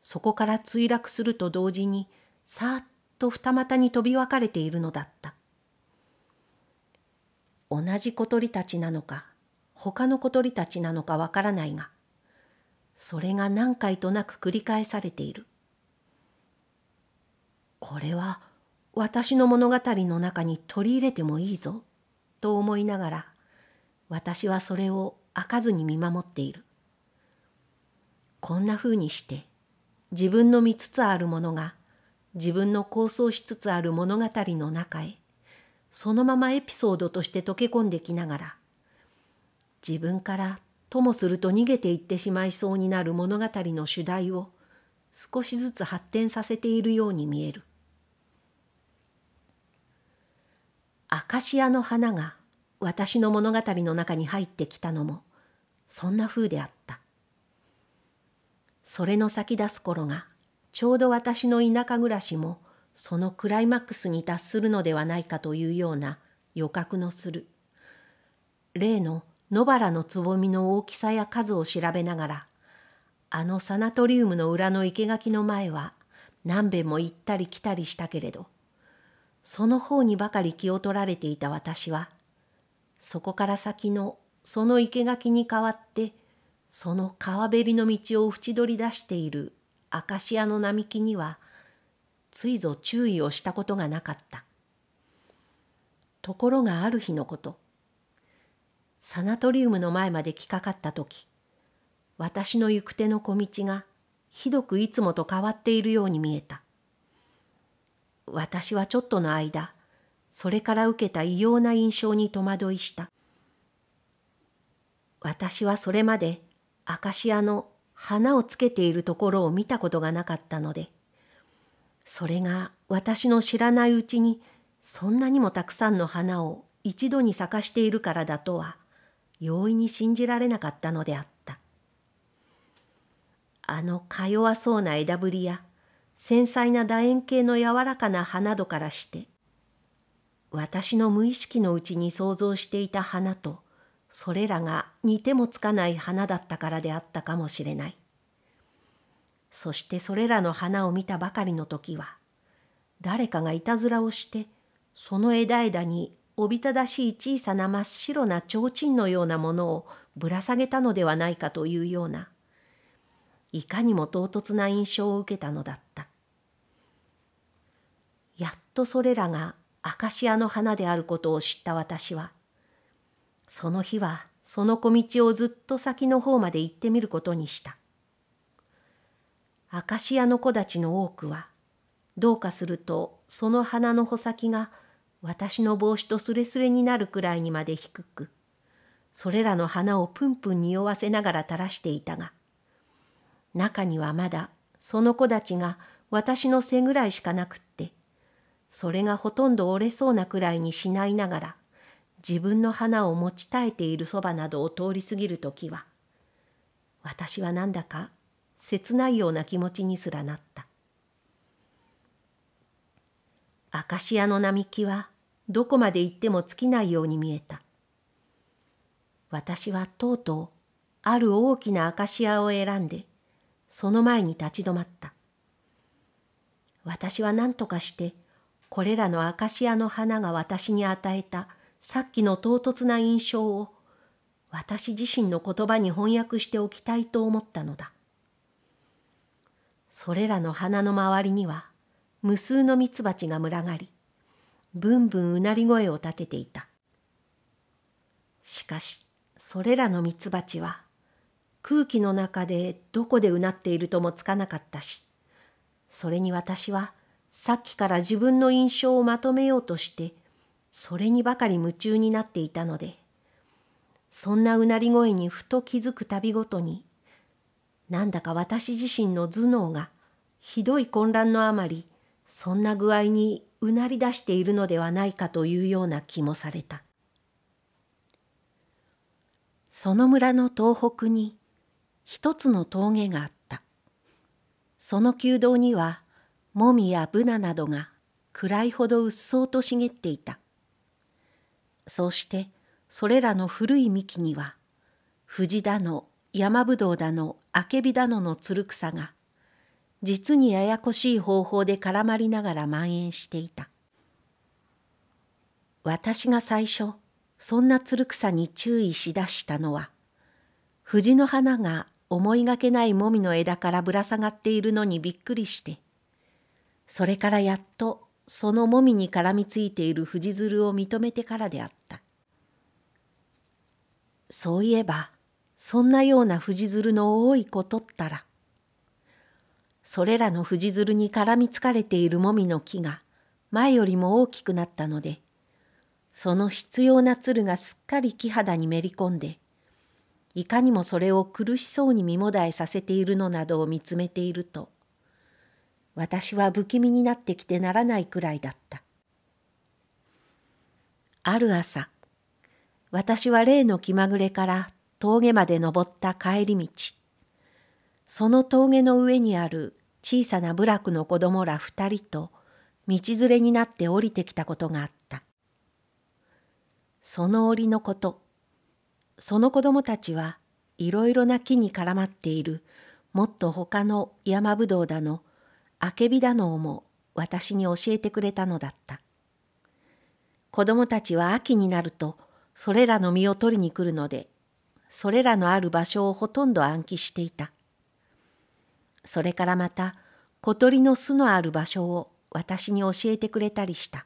そこから墜落すると同時にさーっと二股に飛び分かれているのだった同じ小鳥たちなのか他の小鳥たちなのかわからないがそれが何回となく繰り返されているこれは私の物語の中に取り入れてもいいぞと思いながら私はそれを開かずに見守っているこんなふうにして自分の見つつあるものが自分の構想しつつある物語の中へそのままエピソードとして溶け込んできながら自分からともすると逃げていってしまいそうになる物語の主題を少しずつ発展させているように見える。アカシアの花が私の物語の中に入ってきたのもそんな風であった。それの先出す頃がちょうど私の田舎暮らしもそのクライマックスに達するのではないかというような予覚のする例の野原のつぼみの大きさや数を調べながら、あのサナトリウムの裏の生垣の前は何べんも行ったり来たりしたけれど、その方にばかり気を取られていた私は、そこから先のその生垣に代わって、その川べりの道を縁取り出しているアカシアの並木には、ついぞ注意をしたことがなかった。ところがある日のこと、サナトリウムの前まで来かかった時私の行く手の小道がひどくいつもと変わっているように見えた私はちょっとの間それから受けた異様な印象に戸惑いした私はそれまでアカシアの花をつけているところを見たことがなかったのでそれが私の知らないうちにそんなにもたくさんの花を一度に咲かしているからだとは容易に信じられなかったのであった。あのか弱そうな枝ぶりや繊細な楕円形の柔らかな葉などからして私の無意識のうちに想像していた花とそれらが似てもつかない花だったからであったかもしれない。そしてそれらの花を見たばかりの時は誰かがいたずらをしてその枝枝におびただしい小さな真っ白な提灯のようなものをぶら下げたのではないかというようないかにも唐突な印象を受けたのだったやっとそれらがアカシアの花であることを知った私はその日はその小道をずっと先の方まで行ってみることにしたアカシアの子たちの多くはどうかするとその花の穂先が私の帽子とすれすれになるくらいにまで低く、それらの花をプンプン匂わせながら垂らしていたが、中にはまだその子たちが私の背ぐらいしかなくって、それがほとんど折れそうなくらいにしないながら、自分の花を持ち耐えているそばなどを通り過ぎるときは、私はなんだか切ないような気持ちにすらなった。アカシアの並木はどこまで行っても尽きないように見えた。私はとうとうある大きなアカシアを選んでその前に立ち止まった。私は何とかしてこれらのアカシアの花が私に与えたさっきの唐突な印象を私自身の言葉に翻訳しておきたいと思ったのだ。それらの花の周りには無数のミツバチが群がりぶんぶんうなり声を立てていたしかしそれらのミツバチは空気の中でどこでうなっているともつかなかったしそれに私はさっきから自分の印象をまとめようとしてそれにばかり夢中になっていたのでそんなうなり声にふと気づくたびごとになんだか私自身の頭脳がひどい混乱のあまりそんな具合にうなり出しているのではないかというような気もされたその村の東北に一つの峠があったその旧道にはもみやブナなどが暗いほどうっそうと茂っていたそうしてそれらの古い幹には藤だの山ぶどうだのあけびだののつる草が実にややこしい方法で絡まりながら蔓延していた私が最初そんなつる草に注意しだしたのは藤の花が思いがけないもみの枝からぶら下がっているのにびっくりしてそれからやっとそのもみに絡みついている藤鶴を認めてからであったそういえばそんなような藤鶴の多いことったらそれらの藤鶴に絡みつかれているもみの木が前よりも大きくなったので、その必要な鶴がすっかり木肌にめり込んで、いかにもそれを苦しそうに身もだえさせているのなどを見つめていると、私は不気味になってきてならないくらいだった。ある朝、私は例の気まぐれから峠まで登った帰り道、その峠の上にある小さな部落の子供ら二人と道連れになって降りてきたことがあった。その折のこと、その子供たちはいろいろな木に絡まっているもっと他の山ぶどうだの、あけびだのをも私に教えてくれたのだった。子供たちは秋になるとそれらの実を取りに来るので、それらのある場所をほとんど暗記していた。それからまた小鳥の巣のある場所を私に教えてくれたりした。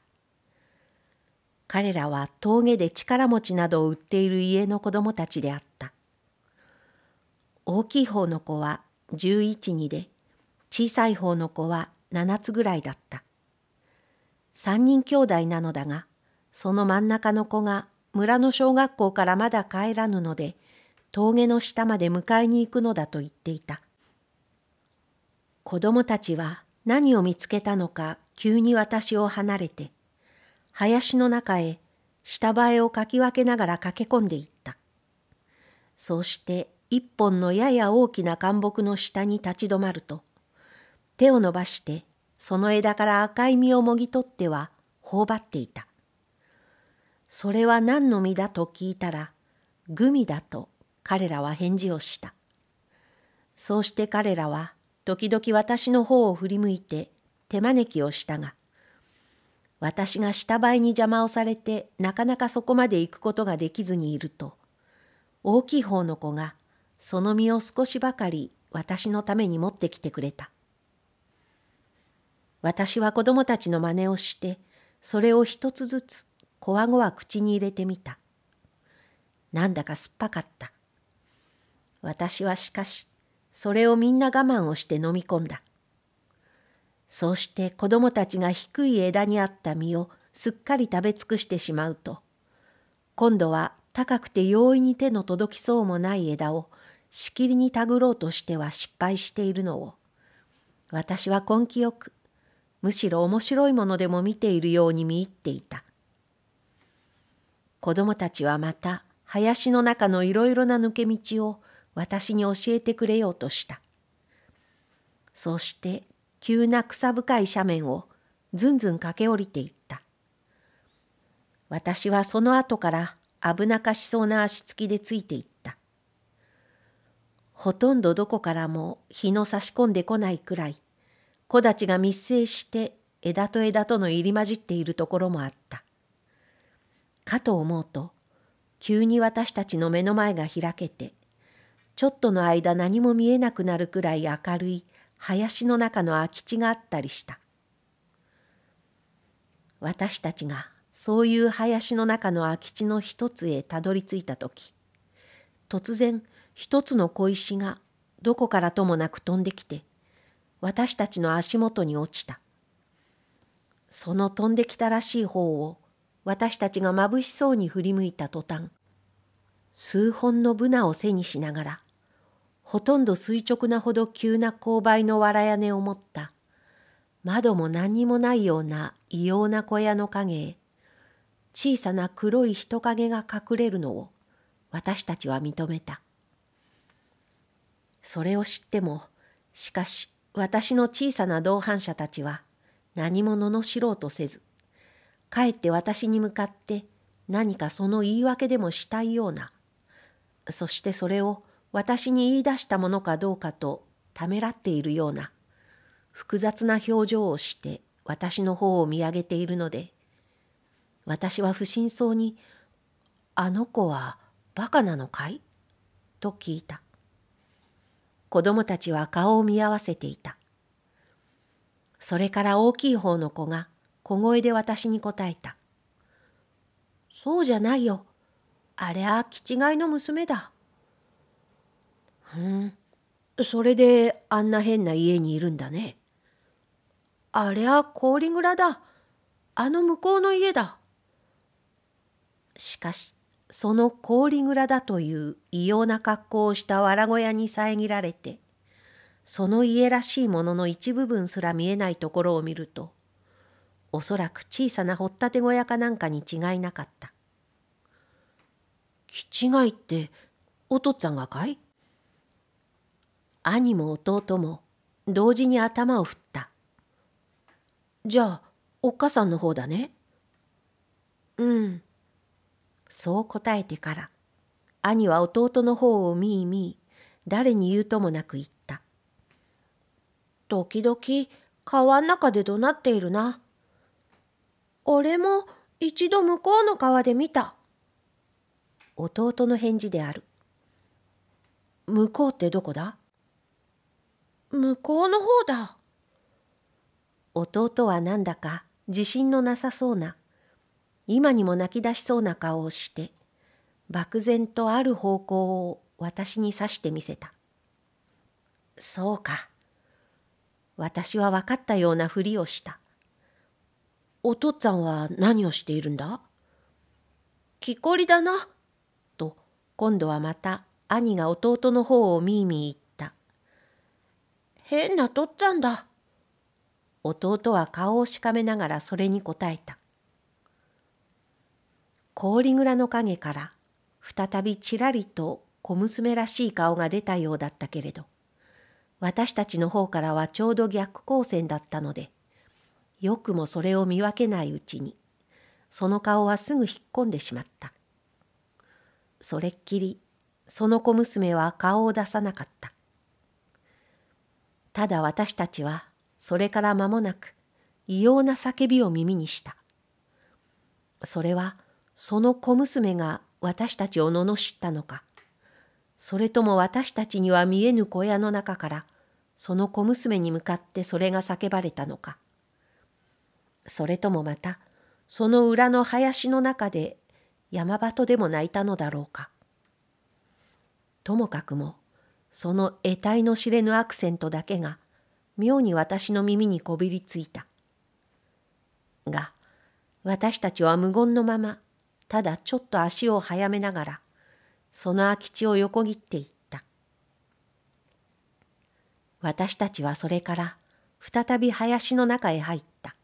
彼らは峠で力持ちなどを売っている家の子供たちであった。大きい方の子は11、2で、小さい方の子は7つぐらいだった。3人兄弟なのだが、その真ん中の子が村の小学校からまだ帰らぬので、峠の下まで迎えに行くのだと言っていた。子供たちは何を見つけたのか急に私を離れて、林の中へ下映えをかき分けながら駆け込んでいった。そうして一本のやや大きな灌木の下に立ち止まると、手を伸ばしてその枝から赤い実をもぎ取っては頬張っていた。それは何の実だと聞いたら、グミだと彼らは返事をした。そうして彼らは時々私の方を振り向いて手招きをしたが、私が下倍に邪魔をされてなかなかそこまで行くことができずにいると、大きい方の子がその身を少しばかり私のために持ってきてくれた。私は子供たちの真似をして、それを一つずつこわごわ口に入れてみた。なんだか酸っぱかった。私はしかし、それをみんな我慢をして飲み込んだ。そうして子供たちが低い枝にあった実をすっかり食べ尽くしてしまうと、今度は高くて容易に手の届きそうもない枝をしきりにたぐろうとしては失敗しているのを、私は根気よく、むしろ面白いものでも見ているように見入っていた。子供たちはまた林の中のいろいろな抜け道を私に教えてくれようとした。そして急な草深い斜面をずんずん駆け下りていった。私はその後から危なかしそうな足つきでついていった。ほとんどどこからも日の差し込んでこないくらい、木立が密生して枝と枝との入り混じっているところもあった。かと思うと、急に私たちの目の前が開けて、ちょっとの間何も見えなくなるくらい明るい林の中の空き地があったりした。私たちがそういう林の中の空き地の一つへたどり着いた時突然一つの小石がどこからともなく飛んできて私たちの足元に落ちたその飛んできたらしい方を私たちがまぶしそうに振り向いた途端数本のブナを背にしながらほとんど垂直なほど急な勾配の藁屋根を持った、窓も何にもないような異様な小屋の影へ、小さな黒い人影が隠れるのを私たちは認めた。それを知っても、しかし私の小さな同伴者たちは何も罵ろうとせず、かえって私に向かって何かその言い訳でもしたいような、そしてそれを私に言い出したものかどうかとためらっているような複雑な表情をして私の方を見上げているので私は不審そうに「あの子はバカなのかい?」と聞いた子供たちは顔を見合わせていたそれから大きい方の子が小声で私に答えた「そうじゃないよあれは気違いの娘だ」ふんそれであんな変な家にいるんだねありゃ氷蔵だあの向こうの家だしかしその氷蔵だという異様な格好をした藁小屋に遮られてその家らしいものの一部分すら見えないところを見るとおそらく小さな掘ったて小屋かなんかに違いなかった。気違いってお父っつぁんがかい兄も弟も同時に頭を振った。じゃあ、おっかさんの方だね。うん。そう答えてから、兄は弟の方をみいみい、誰に言うともなく言った。時々、川ん中で怒鳴っているな。俺も一度向こうの川で見た。弟の返事である。向こうってどこだ向こうの方だ。弟はなんだか自信のなさそうな、今にも泣き出しそうな顔をして、漠然とある方向を私に指してみせた。そうか。私は分かったようなふりをした。お父っつぁんは何をしているんだ木こりだな。と今度はまた兄が弟の方をみいみい言変なとっちゃんだ。弟は顔をしかめながらそれに答えた。氷蔵の陰から再びちらりと小娘らしい顔が出たようだったけれど、私たちの方からはちょうど逆光線だったので、よくもそれを見分けないうちに、その顔はすぐ引っ込んでしまった。それっきり、その小娘は顔を出さなかった。ただ私たちはそれから間もなく異様な叫びを耳にした。それはその小娘が私たちを罵ったのか、それとも私たちには見えぬ小屋の中からその小娘に向かってそれが叫ばれたのか、それともまたその裏の林の中で山鳩でも泣いたのだろうか。ともかくもその得体の知れぬアクセントだけが妙に私の耳にこびりついた。が私たちは無言のままただちょっと足を早めながらその空き地を横切っていった。私たちはそれから再び林の中へ入った。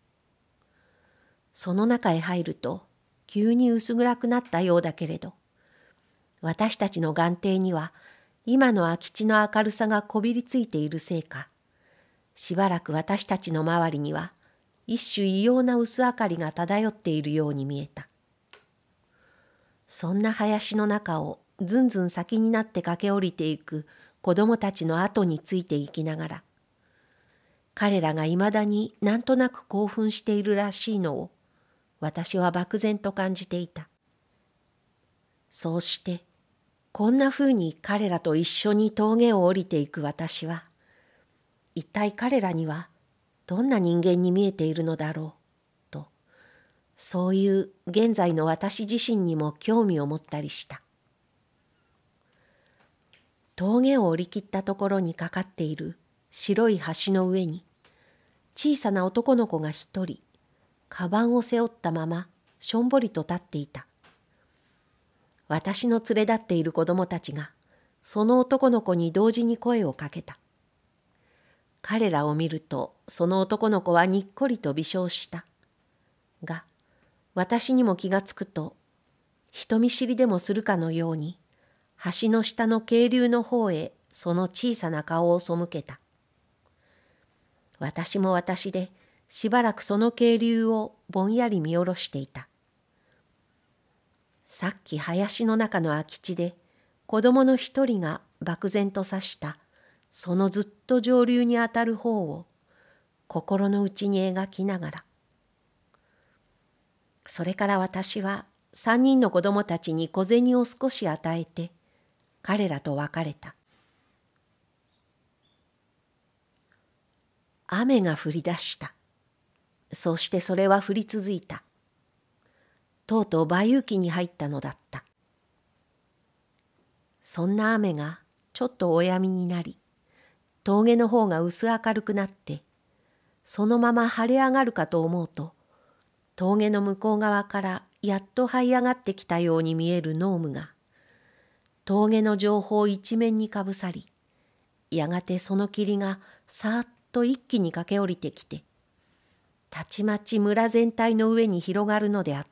その中へ入ると急に薄暗くなったようだけれど私たちの眼底には今の空き地の明るさがこびりついているせいか、しばらく私たちの周りには一種異様な薄明かりが漂っているように見えた。そんな林の中をずんずん先になって駆け下りていく子供たちの後についていきながら、彼らがいまだになんとなく興奮しているらしいのを、私は漠然と感じていた。そうして、こんな風に彼らと一緒に峠を降りていく私は、一体彼らにはどんな人間に見えているのだろう、と、そういう現在の私自身にも興味を持ったりした。峠を降り切ったところにかかっている白い橋の上に、小さな男の子が一人、カバンを背負ったまま、しょんぼりと立っていた。私の連れ立っている子供たちが、その男の子に同時に声をかけた。彼らを見ると、その男の子はにっこりと微笑した。が、私にも気がつくと、人見知りでもするかのように、橋の下の渓流の方へその小さな顔を背けた。私も私でしばらくその渓流をぼんやり見下ろしていた。さっき林の中の空き地で子供の一人が漠然と刺したそのずっと上流にあたる方を心の内に描きながらそれから私は三人の子供たちに小銭を少し与えて彼らと別れた雨が降り出したそしてそれは降り続いたとうとう梅雨期に入ったのだったそんな雨がちょっとおやみになり峠の方が薄明るくなってそのまま晴れ上がるかと思うと峠の向こう側からやっと這い上がってきたように見える濃霧が峠の情報一面にかぶさりやがてその霧がさーっと一気に駆け下りてきてたちまち村全体の上に広がるのであった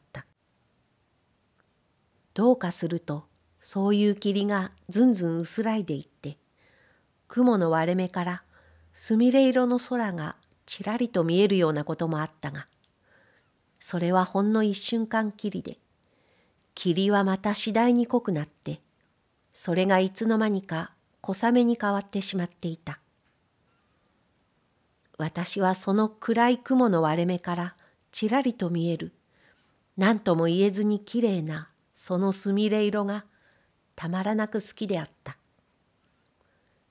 どうかするとそういう霧がずんずん薄らいでいって雲の割れ目からすみれ色の空がちらりと見えるようなこともあったがそれはほんの一瞬間きりで霧はまた次第に濃くなってそれがいつの間にか小雨に変わってしまっていた私はその暗い雲の割れ目からちらりと見える何とも言えずにきれいなそのすみれ色がたまらなく好きであった。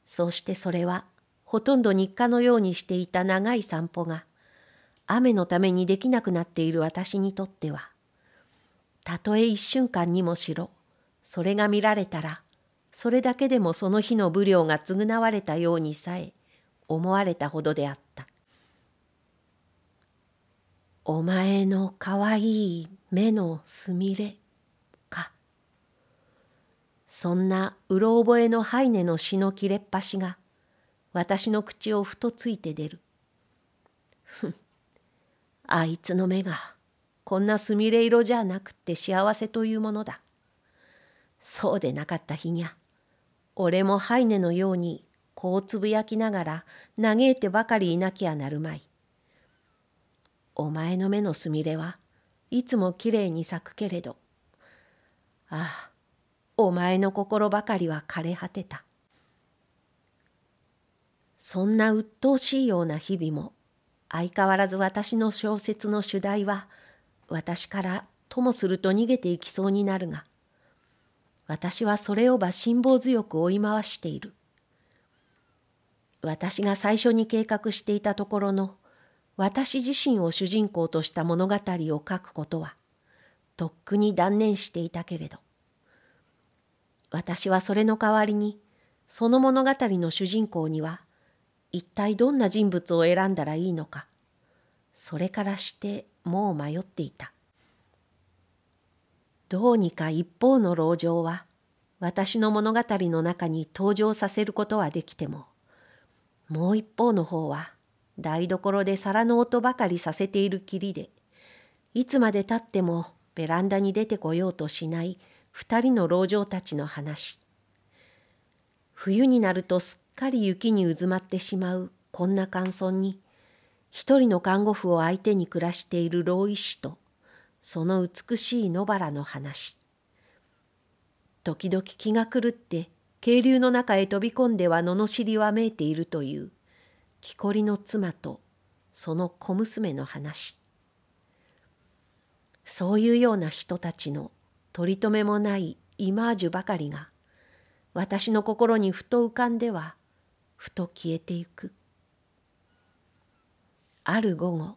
そうしてそれはほとんど日課のようにしていた長い散歩が雨のためにできなくなっている私にとってはたとえ一瞬間にもしろそれが見られたらそれだけでもその日の無料が償われたようにさえ思われたほどであった。お前のかわいい目のすみれ。そんなうろ覚えのハイネの詩の切れっ端が私の口をふとついて出る。ふん、あいつの目がこんなすみれ色じゃなくって幸せというものだ。そうでなかった日にゃ、俺もハイネのようにこうつぶやきながら嘆いてばかりいなきゃなるまい。お前の目のすみれはいつもきれいに咲くけれど、ああ、お前の心ばかりは枯れ果てた。そんな鬱陶しいような日々も、相変わらず私の小説の主題は、私からともすると逃げていきそうになるが、私はそれをば辛抱強く追い回している。私が最初に計画していたところの、私自身を主人公とした物語を書くことは、とっくに断念していたけれど。私はそれの代わりに、その物語の主人公には、一体どんな人物を選んだらいいのか、それからしてもう迷っていた。どうにか一方の老城は、私の物語の中に登場させることはできても、もう一方の方は、台所で皿の音ばかりさせているきりで、いつまでたってもベランダに出てこようとしない二人の老女たちの話冬になるとすっかり雪にうずまってしまうこんな寒村に一人の看護婦を相手に暮らしている老医師とその美しい野原の話時々気が狂って渓流の中へ飛び込んでは罵りはめいているという木こりの妻とその小娘の話そういうような人たちの取り留めもないイマージュばかりが私の心にふと浮かんではふと消えてゆくある午後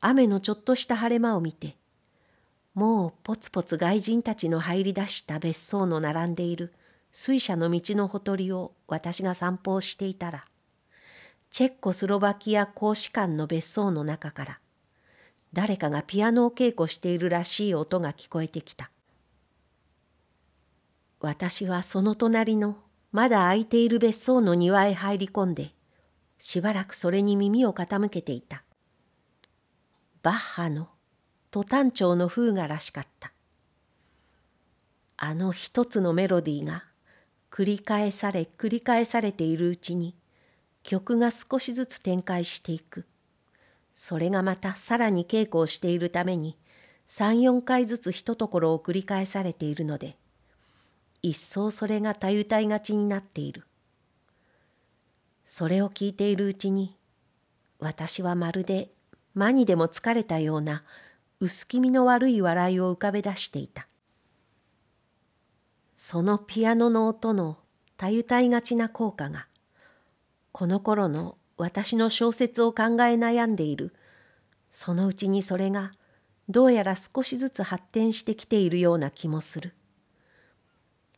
雨のちょっとした晴れ間を見てもうポツポツ外人たちの入り出した別荘の並んでいる水車の道のほとりを私が散歩をしていたらチェッコスロバキア公使館の別荘の中から誰かがピアノを稽古しているらしい音が聞こえてきた私はその隣のまだ空いている別荘の庭へ入り込んで、しばらくそれに耳を傾けていた。バッハのトタンチョウの風雅らしかった。あの一つのメロディーが繰り返され繰り返されているうちに曲が少しずつ展開していく。それがまたさらに稽古をしているために34回ずつ一ところを繰り返されているので一層それがたゆたいがちになっている。それを聞いているうちに、私はまるで間にでも疲れたような薄気味の悪い笑いを浮かべ出していた。そのピアノの音のたゆたいがちな効果が、この頃の私の小説を考え悩んでいる、そのうちにそれがどうやら少しずつ発展してきているような気もする。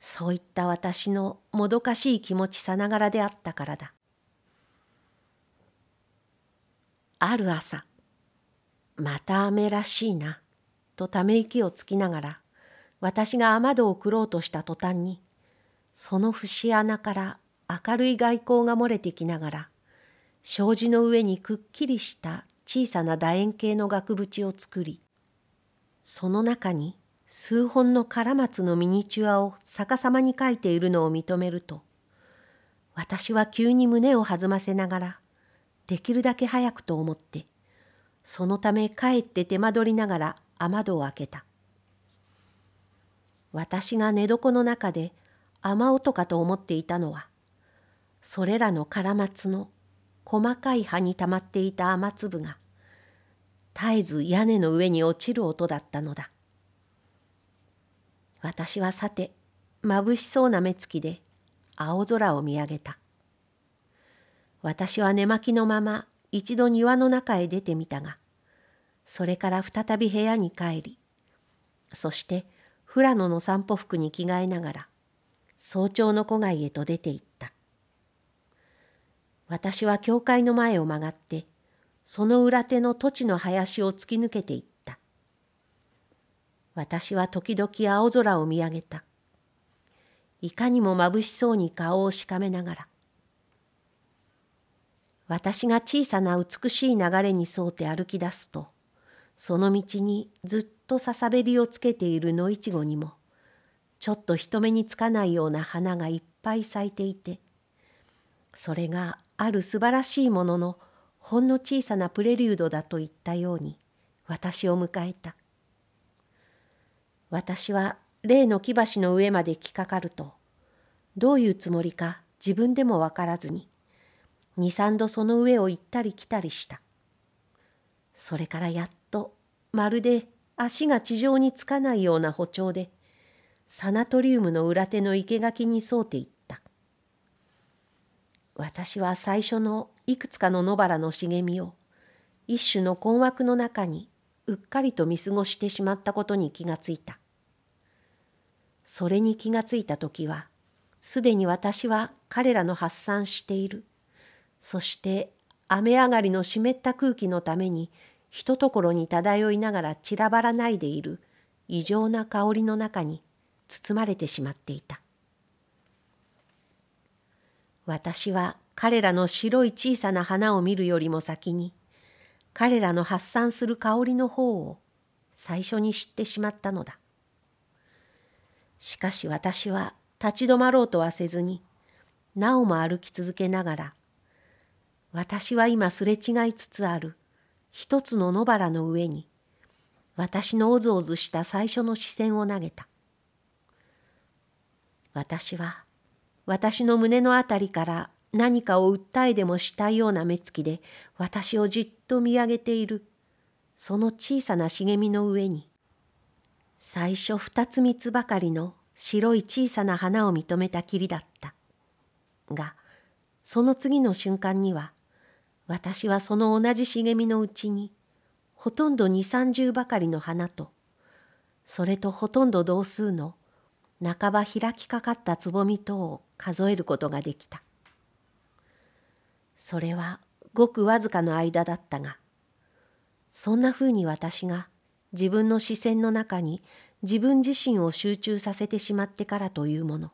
そういった私のもどかしい気持ちさながらであったからだある朝また雨らしいなとため息をつきながら私が雨戸をくろうとした途端にその節穴から明るい外光が漏れてきながら障子の上にくっきりした小さな楕円形の額縁を作りその中に数本のカラマツのミニチュアを逆さまに描いているのを認めると、私は急に胸を弾ませながら、できるだけ早くと思って、そのため帰って手間取りながら雨戸を開けた。私が寝床の中で雨音かと思っていたのは、それらのカラマツの細かい葉に溜まっていた雨粒が、絶えず屋根の上に落ちる音だったのだ。私はさて、眩しそうな目つきで青空を見上げた。私は寝巻きのまま一度庭の中へ出てみたが、それから再び部屋に帰り、そして富良野の散歩服に着替えながら、早朝の戸外へと出て行った。私は教会の前を曲がって、その裏手の土地の林を突き抜けて行った。私は時々青空を見上げた。いかにも眩しそうに顔をしかめながら。私が小さな美しい流れに沿って歩き出すと、その道にずっとささべりをつけている野いちごにも、ちょっと人目につかないような花がいっぱい咲いていて、それがある素晴らしいもののほんの小さなプレリュードだと言ったように私を迎えた。私は例の木橋の上まで来かかると、どういうつもりか自分でもわからずに、二三度その上を行ったり来たりした。それからやっと、まるで足が地上につかないような歩調で、サナトリウムの裏手の生垣に沿うていった。私は最初のいくつかの野原の茂みを、一種の困惑の中にうっかりと見過ごしてしまったことに気がついた。それに気がついた時はすでに私は彼らの発散しているそして雨上がりの湿った空気のためにひとところに漂いながら散らばらないでいる異常な香りの中に包まれてしまっていた私は彼らの白い小さな花を見るよりも先に彼らの発散する香りの方を最初に知ってしまったのだしかし私は立ち止まろうとはせずに、なおも歩き続けながら、私は今すれ違いつつある一つの野原の上に、私のおずおずした最初の視線を投げた。私は、私の胸のあたりから何かを訴えでもしたような目つきで私をじっと見上げている、その小さな茂みの上に、最初二つ三つばかりの白い小さな花を認めたきりだった。が、その次の瞬間には、私はその同じ茂みのうちに、ほとんど二三十ばかりの花と、それとほとんど同数の半ば開きかかったつぼみ等を数えることができた。それはごくわずかの間だったが、そんなふうに私が自分の視線の中に自分自身を集中させてしまってからというもの。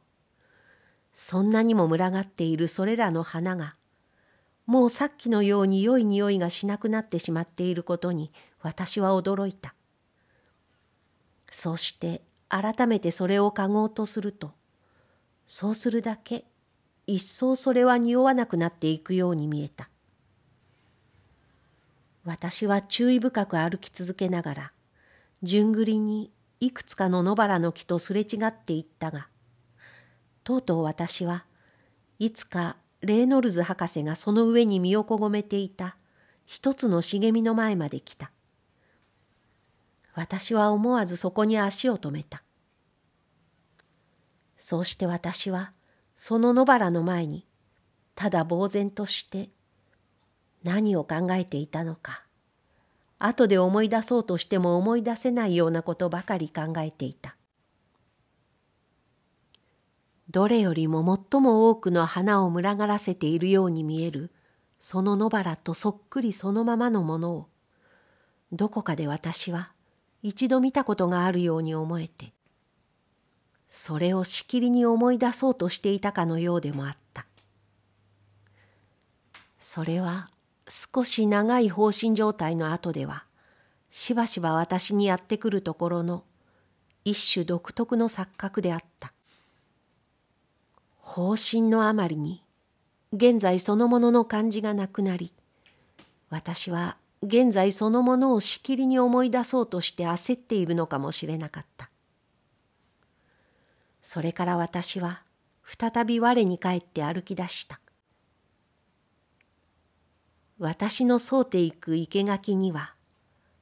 そんなにも群がっているそれらの花が、もうさっきのように良い匂いがしなくなってしまっていることに私は驚いた。そして改めてそれを嗅ごうとすると、そうするだけ一層それは匂わなくなっていくように見えた。私は注意深く歩き続けながら、順繰りにいくつかの野原の木とすれ違っていったがとうとう私はいつかレイノルズ博士がその上に身をこごめていた一つの茂みの前まで来た私は思わずそこに足を止めたそうして私はその野原の前にただ呆然として何を考えていたのか後で思い出そうとしても思い出せないようなことばかり考えていたどれよりも最も多くの花を群がらせているように見えるその野原とそっくりそのままのものをどこかで私は一度見たことがあるように思えてそれをしきりに思い出そうとしていたかのようでもあったそれは少し長い放心状態の後ではしばしば私にやってくるところの一種独特の錯覚であった方針のあまりに現在そのものの感じがなくなり私は現在そのものをしきりに思い出そうとして焦っているのかもしれなかったそれから私は再び我に返って歩き出した私の沿うていく生垣には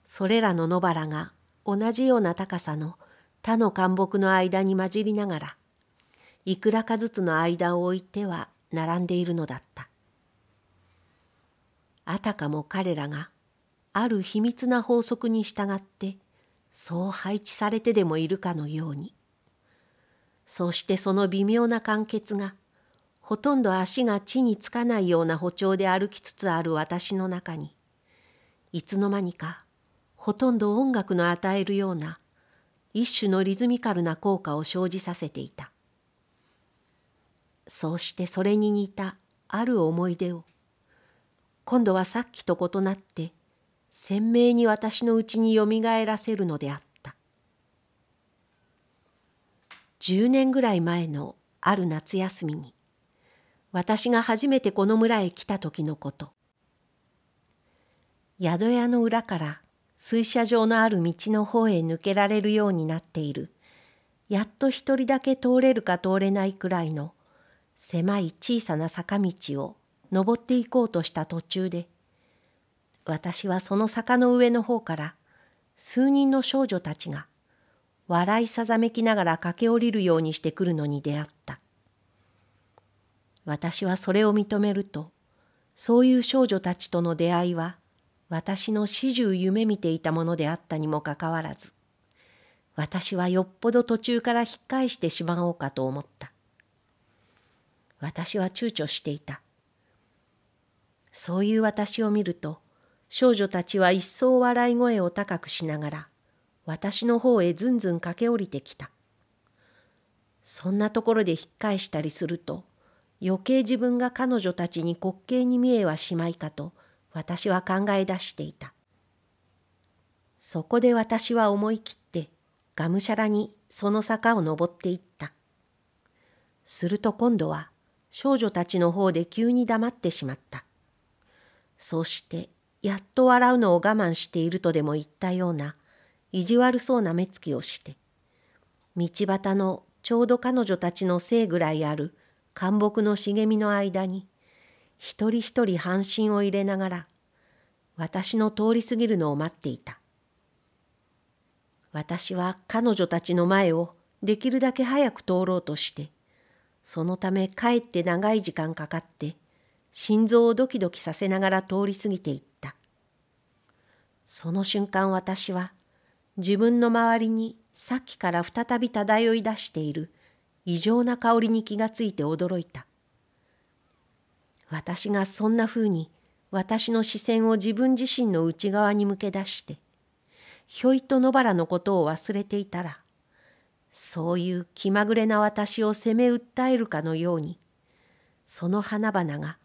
それらの野原が同じような高さの他の灌木の間に混じりながらいくらかずつの間を置いては並んでいるのだったあたかも彼らがある秘密な法則に従ってそう配置されてでもいるかのようにそしてその微妙な完結がほとんど足が地につかないような歩調で歩きつつある私の中にいつの間にかほとんど音楽の与えるような一種のリズミカルな効果を生じさせていたそうしてそれに似たある思い出を今度はさっきと異なって鮮明に私のうちによみがえらせるのであった10年ぐらい前のある夏休みに私が初めてこの村へ来た時のこと。宿屋の裏から水車場のある道の方へ抜けられるようになっている、やっと一人だけ通れるか通れないくらいの狭い小さな坂道を登っていこうとした途中で、私はその坂の上の方から数人の少女たちが笑いさざめきながら駆け下りるようにしてくるのに出会った。私はそれを認めると、そういう少女たちとの出会いは、私の始終夢見ていたものであったにもかかわらず、私はよっぽど途中から引っ返してしまおうかと思った。私は躊躇していた。そういう私を見ると、少女たちは一層笑い声を高くしながら、私の方へずんずん駆け下りてきた。そんなところで引っ返したりすると、余計自分が彼女たちに滑稽に見えはしまいかと私は考え出していた。そこで私は思い切ってがむしゃらにその坂を登っていった。すると今度は少女たちの方で急に黙ってしまった。そうしてやっと笑うのを我慢しているとでも言ったような意地悪そうな目つきをして道端のちょうど彼女たちの背ぐらいある灌木の茂みの間に一人一人半身を入れながら私の通り過ぎるのを待っていた私は彼女たちの前をできるだけ早く通ろうとしてそのためかえって長い時間かかって心臓をドキドキさせながら通り過ぎていったその瞬間私は自分の周りにさっきから再び漂い出している異常な香りに気がついて驚いた。私がそんな風に私の視線を自分自身の内側に向け出して、ひょいと野原のことを忘れていたら、そういう気まぐれな私を責め訴えるかのように、その花々が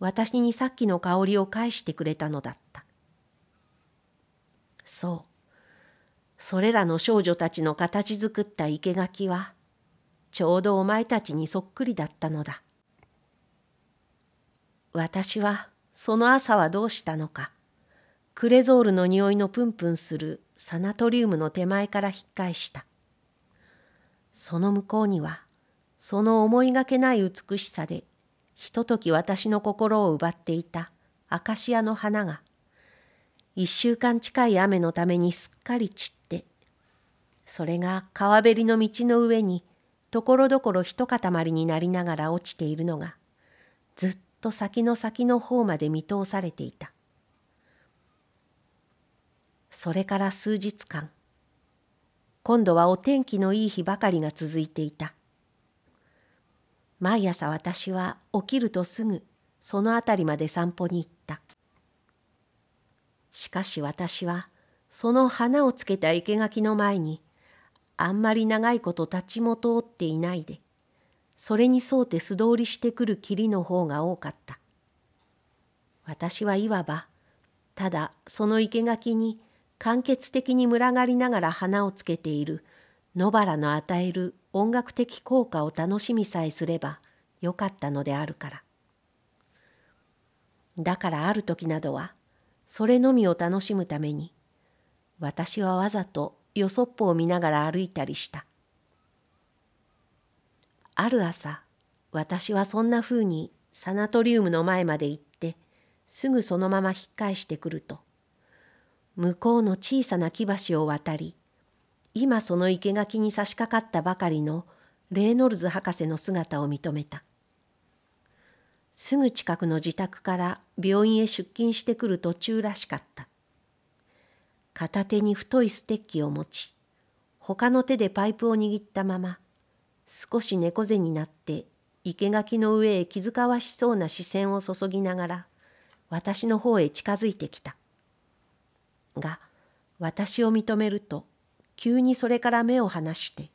私にさっきの香りを返してくれたのだった。そう、それらの少女たちの形作った生垣は、ちょうどお前たちにそっくりだったのだ。私はその朝はどうしたのか。クレゾールの匂いのプンプンするサナトリウムの手前から引っ返した。その向こうには、その思いがけない美しさで、ひととき私の心を奪っていたアカシアの花が、一週間近い雨のためにすっかり散って、それが川べりの道の上にところどころ一塊になりながら落ちているのがずっと先の先の方まで見通されていたそれから数日間今度はお天気のいい日ばかりが続いていた毎朝私は起きるとすぐその辺りまで散歩に行ったしかし私はその花をつけた生け垣の前にあんまり長いこと立ちも通っていないでそれに沿うて素通りしてくる霧の方が多かった私はいわばただその生垣に間欠的に群がりながら花をつけている野原の与える音楽的効果を楽しみさえすればよかったのであるからだからある時などはそれのみを楽しむために私はわざとよそっぽを見ながら歩いたりしたある朝私はそんなふうにサナトリウムの前まで行ってすぐそのまま引っ返してくると向こうの小さな木橋を渡り今その生垣に差し掛かったばかりのレイノルズ博士の姿を認めたすぐ近くの自宅から病院へ出勤してくる途中らしかった片手に太いステッキを持ち他の手でパイプを握ったまま少し猫背になって生垣の上へ気遣わしそうな視線を注ぎながら私の方へ近づいてきたが私を認めると急にそれから目を離して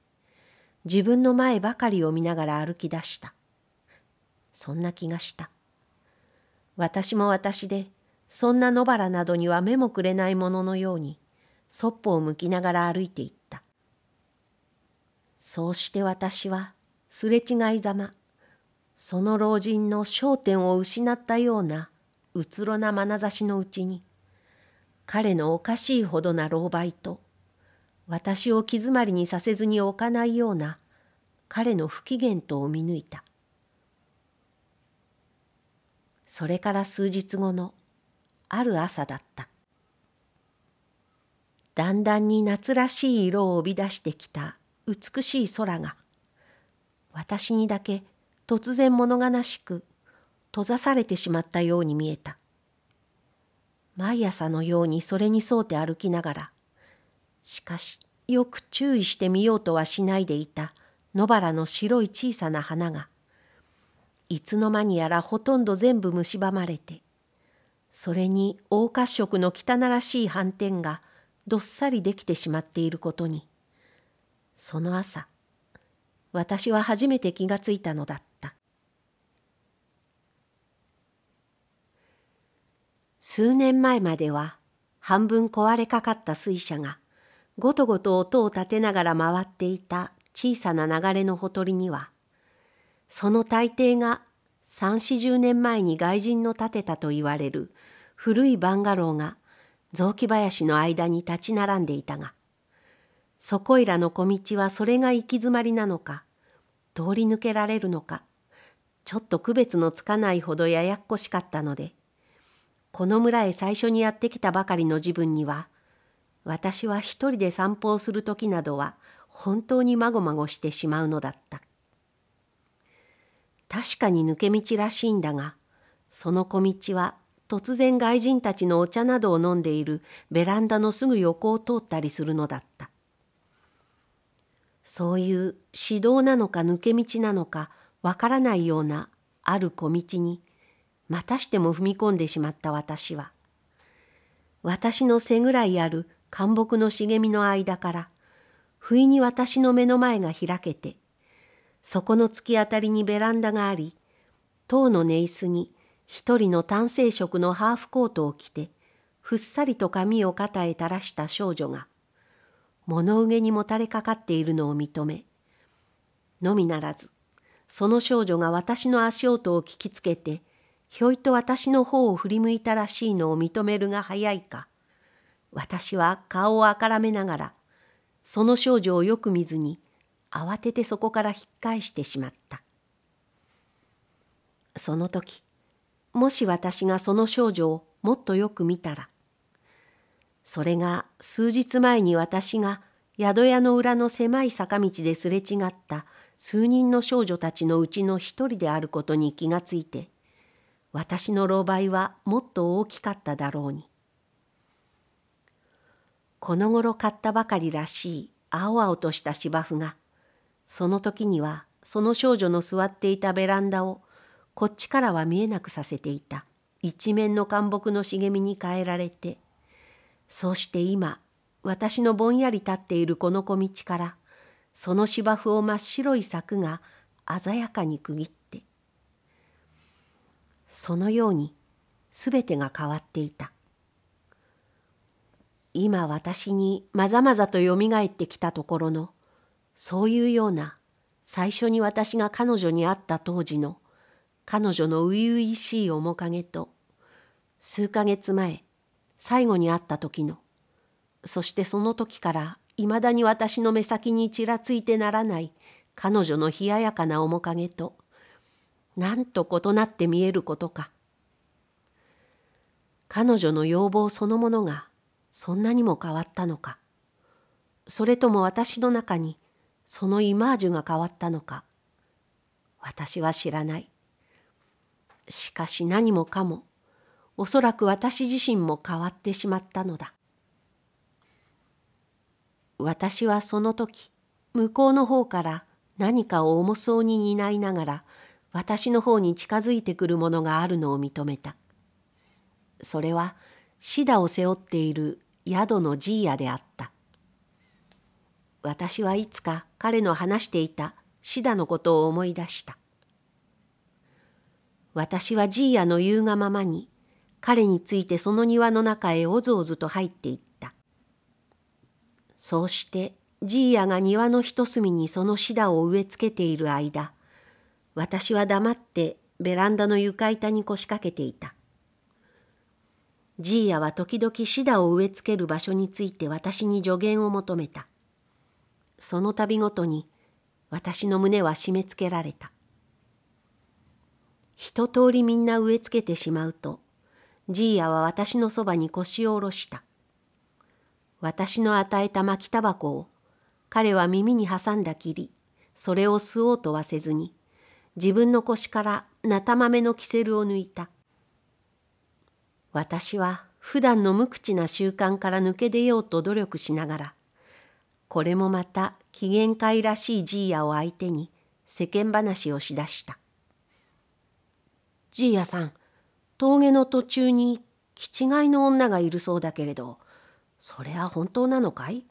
自分の前ばかりを見ながら歩き出したそんな気がした私も私でそんな野原などには目もくれないもののように、そっぽを向きながら歩いていった。そうして私は、すれ違いざま、その老人の焦点を失ったような、うつろな眼差しのうちに、彼のおかしいほどな狼狽と、私を気詰まりにさせずに置かないような、彼の不機嫌とを見抜いた。それから数日後のある朝だっただんだんに夏らしい色を帯び出してきた美しい空が私にだけ突然物悲しく閉ざされてしまったように見えた毎朝のようにそれに沿うて歩きながらしかしよく注意してみようとはしないでいた野原の白い小さな花がいつの間にやらほとんど全部蝕まれてそれに大褐色の汚らしい斑点がどっさりできてしまっていることにその朝私は初めて気がついたのだった数年前までは半分壊れかかった水車がごとごと音を立てながら回っていた小さな流れのほとりにはその大抵が3 4 0年前に外人の建てたと言われる古いバンガローが雑木林の間に立ち並んでいたがそこいらの小道はそれが行き詰まりなのか通り抜けられるのかちょっと区別のつかないほどややっこしかったのでこの村へ最初にやってきたばかりの自分には私は一人で散歩をする時などは本当にまごまごしてしまうのだった。確かに抜け道らしいんだがその小道は突然外人たちのお茶などを飲んでいるベランダのすぐ横を通ったりするのだったそういう指導なのか抜け道なのかわからないようなある小道にまたしても踏み込んでしまった私は私の背ぐらいある灌木の茂みの間から不意に私の目の前が開けてそこの突き当たりにベランダがあり、塔の寝椅子に一人の単成色のハーフコートを着て、ふっさりと髪を肩へ垂らした少女が、物憂げにもたれかかっているのを認め、のみならず、その少女が私の足音を聞きつけて、ひょいと私の方を振り向いたらしいのを認めるが早いか、私は顔をあからめながら、その少女をよく見ずに、慌ててそこから引っ返してしまったその時もし私がその少女をもっとよく見たらそれが数日前に私が宿屋の裏の狭い坂道ですれ違った数人の少女たちのうちの一人であることに気がついて私の狼狽はもっと大きかっただろうにこの頃買ったばかりらしい青々とした芝生がその時にはその少女の座っていたベランダをこっちからは見えなくさせていた一面の灌木の茂みに変えられてそして今私のぼんやり立っているこの小道からその芝生を真っ白い柵が鮮やかに区切ってそのようにすべてが変わっていた今私にまざまざとよみがえってきたところのそういうような最初に私が彼女に会った当時の彼女の初々しい面影と数ヶ月前最後に会った時のそしてその時からいまだに私の目先にちらついてならない彼女の冷ややかな面影となんと異なって見えることか彼女の要望そのものがそんなにも変わったのかそれとも私の中にそのイマージュが変わったのか私は知らないしかし何もかもおそらく私自身も変わってしまったのだ私はその時向こうの方から何かを重そうに担いながら私の方に近づいてくるものがあるのを認めたそれはシダを背負っている宿のジーヤであった私はいつか彼の話していたシダのことを思い出した。私はジーヤの言うがままに彼についてその庭の中へおずおずと入っていった。そうしてジーヤが庭の一隅にそのシダを植え付けている間、私は黙ってベランダの床板に腰掛けていた。ジーヤは時々シダを植え付ける場所について私に助言を求めた。その度ごとに私の胸は締め付けられた一通りみんな植え付けてしまうとじいやは私のそばに腰を下ろした私の与えた巻きタバコを彼は耳に挟んだきりそれを吸おうとはせずに自分の腰からなたまめのキセルを抜いた私は普段の無口な習慣から抜け出ようと努力しながらこれもまた機嫌会らしいじいやを相手に世間話をしだしたじいやさん峠の途中に気違いの女がいるそうだけれどそれは本当なのかい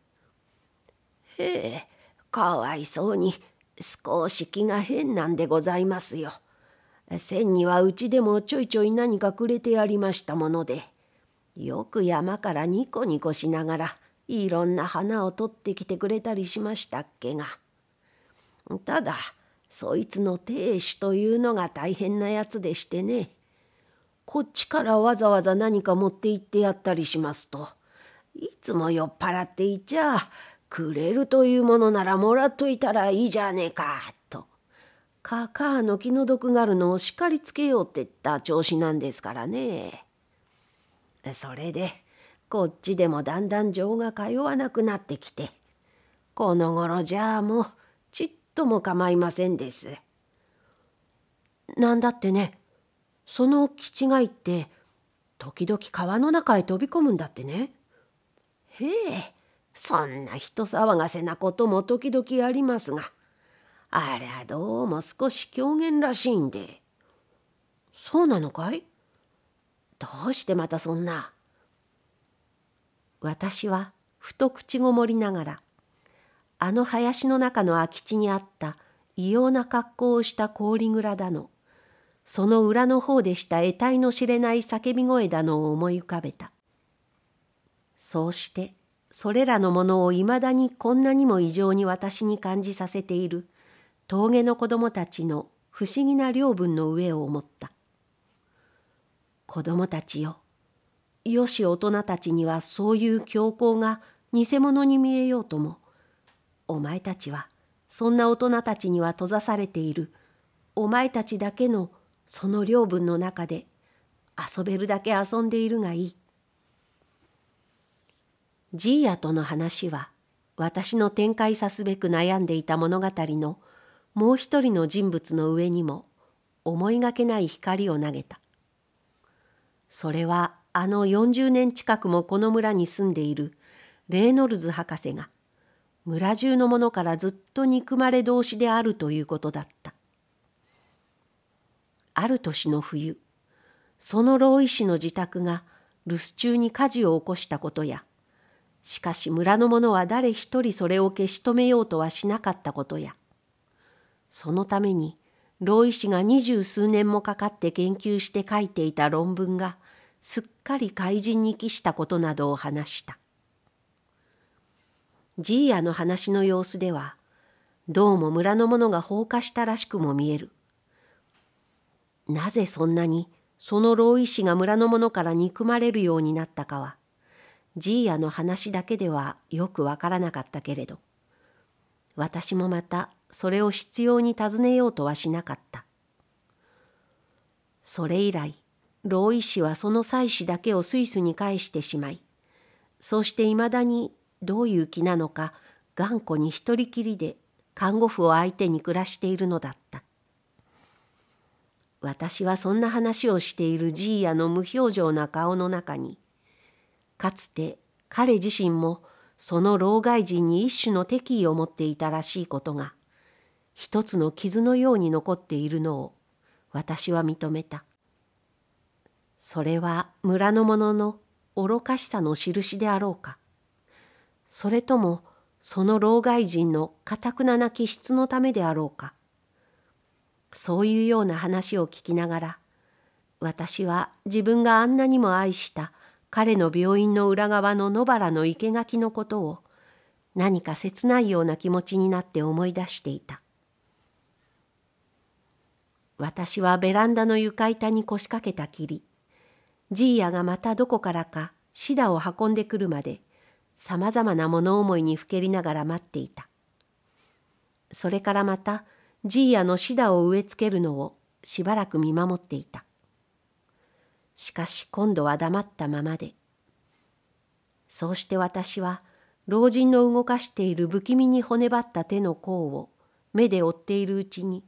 へえかわいそうに少し気が変なんでございますよ。千にはうちでもちょいちょい何かくれてやりましたものでよく山からニコニコしながらいろんな花を取ってきてくれたりしましたっけがただそいつの亭主というのが大変なやつでしてねこっちからわざわざ何か持って行ってやったりしますといつも酔っ払っていちゃくれるというものならもらっといたらいいじゃねえかとかかの気の毒がるのを叱りつけようって言った調子なんですからねそれでこっちでもだんだん情が通わなくなってきてこの頃じゃあもうちっとも構いませんです。なんだってねその気違いって時々川の中へ飛び込むんだってね。へえそんな人騒がせなことも時々ありますがあれはどうも少し狂言らしいんで。そうなのかいどうしてまたそんな。私はふと口ごもりながらあの林の中の空き地にあった異様な格好をした氷蔵だのその裏の方でした得体の知れない叫び声だのを思い浮かべたそうしてそれらのものをいまだにこんなにも異常に私に感じさせている峠の子供たちの不思議な領分の上を思った子供たちよよし大人たちにはそういう強行が偽物に見えようとも、お前たちはそんな大人たちには閉ざされている、お前たちだけのその領分の中で遊べるだけ遊んでいるがいい。ジーヤとの話は私の展開さすべく悩んでいた物語のもう一人の人物の上にも思いがけない光を投げた。それはあの40年近くもこの村に住んでいるレイノルズ博士が村中の者からずっと憎まれ同士であるということだった。ある年の冬、その老医師の自宅が留守中に火事を起こしたことや、しかし村の者は誰一人それを消し止めようとはしなかったことや、そのために老医師が二十数年もかかって研究して書いていた論文が、すっかり怪人に帰したことなどを話したジーヤの話の様子ではどうも村の者が放火したらしくも見えるなぜそんなにその老医師が村の者から憎まれるようになったかはジーヤの話だけではよくわからなかったけれど私もまたそれを執拗に尋ねようとはしなかったそれ以来老医師はその妻子だけをスイスに返してしまいそしていまだにどういう気なのか頑固に一人きりで看護婦を相手に暮らしているのだった私はそんな話をしているじいやの無表情な顔の中にかつて彼自身もその老害人に一種の敵意を持っていたらしいことが一つの傷のように残っているのを私は認めたそれは村の者の愚かしさの印であろうかそれともその老外人のかくなな気質のためであろうかそういうような話を聞きながら私は自分があんなにも愛した彼の病院の裏側の野原の生垣のことを何か切ないような気持ちになって思い出していた私はベランダの床板に腰掛けたきりじいやがまたどこからかシダを運んでくるまでさまざまな物思いにふけりながら待っていたそれからまたジーやのシダを植え付けるのをしばらく見守っていたしかし今度は黙ったままでそうして私は老人の動かしている不気味に骨ばった手の甲を目で追っているうちに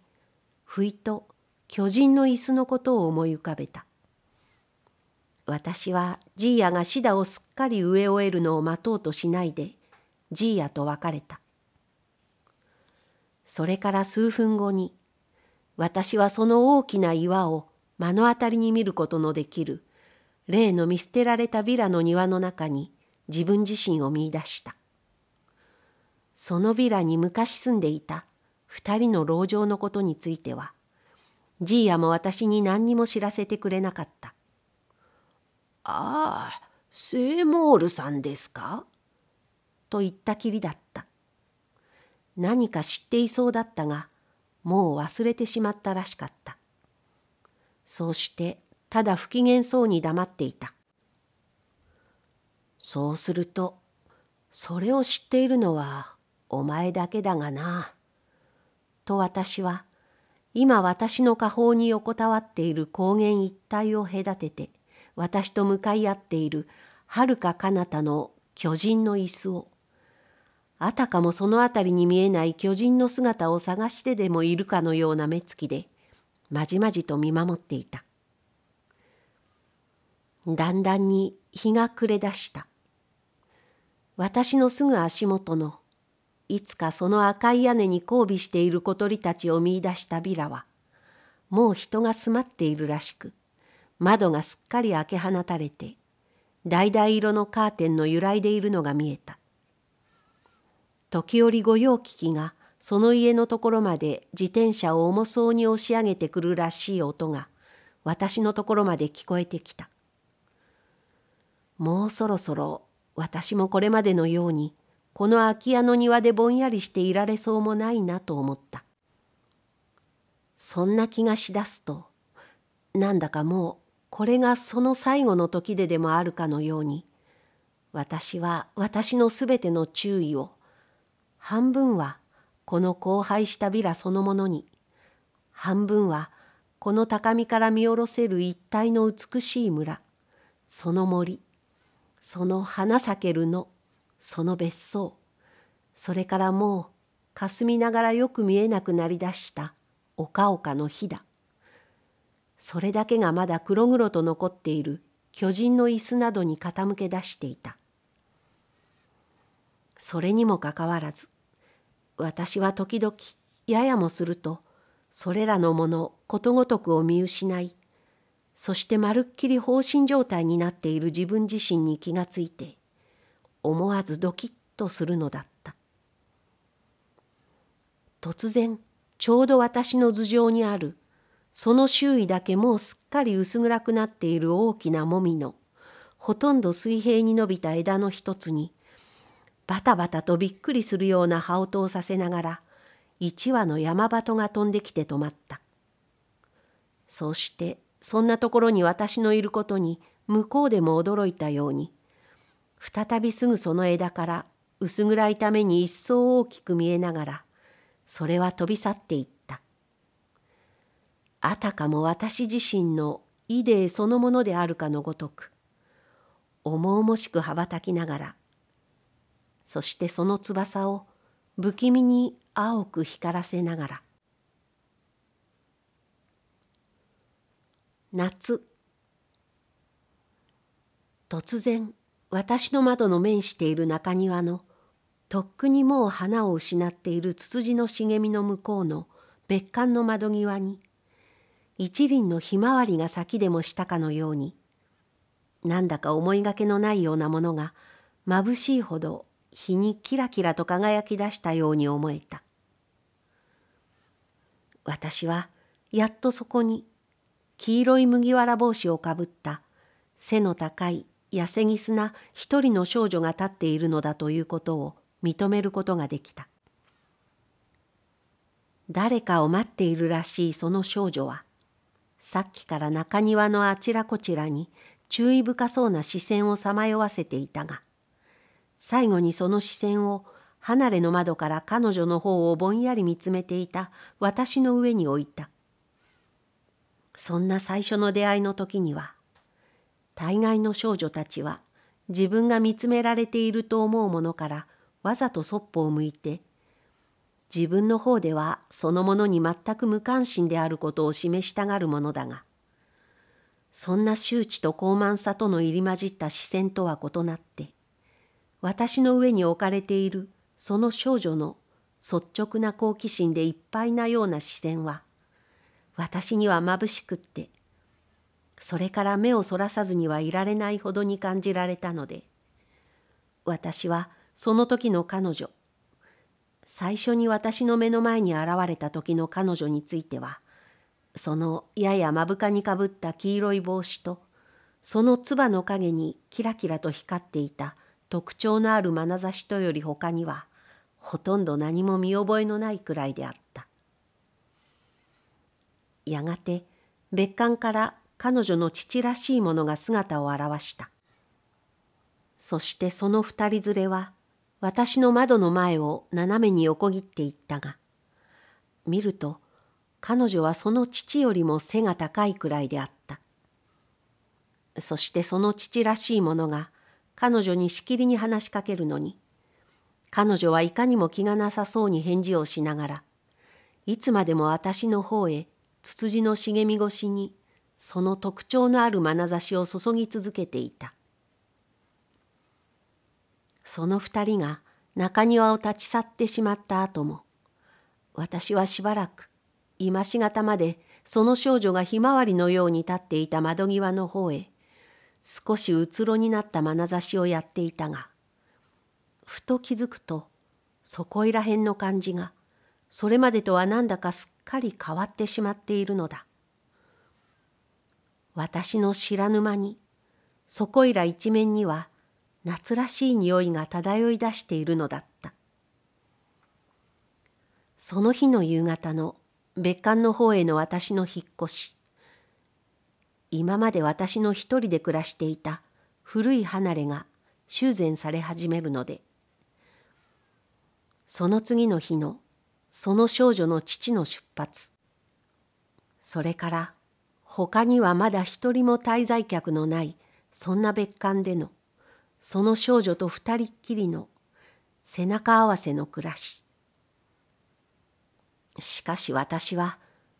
ふいと巨人の椅子のことを思い浮かべた私はジーヤがシダをすっかり植え終えるのを待とうとしないでジーヤと別れたそれから数分後に私はその大きな岩を目の当たりに見ることのできる例の見捨てられたビラの庭の中に自分自身を見いだしたそのビラに昔住んでいた二人の牢嬢のことについてはじいやも私に何にも知らせてくれなかったああセーモールさんですか?」と言ったきりだった何か知っていそうだったがもう忘れてしまったらしかったそうしてただ不機嫌そうに黙っていたそうするとそれを知っているのはお前だけだがなと私は今私の下方に横たわっている高原一帯を隔てて私と向かい合っているはるか彼方の巨人の椅子をあたかもその辺りに見えない巨人の姿を探してでもいるかのような目つきでまじまじと見守っていただんだんに日が暮れだした私のすぐ足元のいつかその赤い屋根に交尾している小鳥たちを見いだしたビラはもう人が住まっているらしく窓がすっかり開け放たれて橙色のカーテンの揺らいでいるのが見えた時折御用聞きがその家のところまで自転車を重そうに押し上げてくるらしい音が私のところまで聞こえてきたもうそろそろ私もこれまでのようにこの空き家の庭でぼんやりしていられそうもないなと思ったそんな気がしだすとなんだかもうこれがその最後の時ででもあるかのように私は私のすべての注意を半分はこの荒廃したビラそのものに半分はこの高みから見下ろせる一帯の美しい村その森その花咲けるのその別荘それからもうかすみながらよく見えなくなりだした丘丘の日だそれだけがまだ黒々と残っている巨人の椅子などに傾け出していたそれにもかかわらず私は時々ややもするとそれらのものことごとくを見失いそしてまるっきり放心状態になっている自分自身に気がついて思わずドキッとするのだった突然ちょうど私の頭上にあるその周囲だけもうすっかり薄暗くなっている大きなもみの、ほとんど水平に伸びた枝の一つに、バタバタとびっくりするような羽音をさせながら、一羽の山鳩が飛んできて止まった。そして、そんなところに私のいることに、向こうでも驚いたように、再びすぐその枝から薄暗いために一層大きく見えながら、それは飛び去っていった。あたかも私自身のイデーそのものであるかのごとく重々しく羽ばたきながらそしてその翼を不気味に青く光らせながら夏突然私の窓の面している中庭のとっくにもう花を失っているツツジの茂みの向こうの別館の窓際に一輪のひまわりが先でもしたかのようになんだか思いがけのないようなものがまぶしいほど日にキラキラと輝き出したように思えた私はやっとそこに黄色い麦わら帽子をかぶった背の高い痩せぎすな一人の少女が立っているのだということを認めることができた誰かを待っているらしいその少女はさっきから中庭のあちらこちらに注意深そうな視線をさまよわせていたが、最後にその視線を離れの窓から彼女の方をぼんやり見つめていた私の上に置いた。そんな最初の出会いの時には、大概の少女たちは自分が見つめられていると思うものからわざとそっぽを向いて自分の方ではそのものに全く無関心であることを示したがるものだが、そんな周知と高慢さとの入り混じった視線とは異なって、私の上に置かれているその少女の率直な好奇心でいっぱいなような視線は、私には眩しくって、それから目をそらさずにはいられないほどに感じられたので、私はその時の彼女、最初に私の目の前に現れた時の彼女についてはそのやや目深にかぶった黄色い帽子とその唾の陰にキラキラと光っていた特徴のある眼差しとより他にはほとんど何も見覚えのないくらいであったやがて別館から彼女の父らしいものが姿を現したそしてその二人連れは私の窓の前を斜めに横切っていったが、見ると彼女はその父よりも背が高いくらいであった。そしてその父らしいものが彼女にしきりに話しかけるのに、彼女はいかにも気がなさそうに返事をしながら、いつまでも私の方へ、ツツジの茂み越しに、その特徴のある眼差しを注ぎ続けていた。その二人が中庭を立ち去ってしまった後も、私はしばらく、今しがたまでその少女がひまわりのように立っていた窓際の方へ、少しうつろになった眼差しをやっていたが、ふと気づくと、そこいらへんの感じが、それまでとはなんだかすっかり変わってしまっているのだ。私の知らぬ間に、そこいら一面には、夏らしい匂いが漂い出しているのだったその日の夕方の別館の方への私の引っ越し今まで私の一人で暮らしていた古い離れが修繕され始めるのでその次の日のその少女の父の出発それから他にはまだ一人も滞在客のないそんな別館での「その少女と二人っきりの背中合わせの暮らし。しかし私は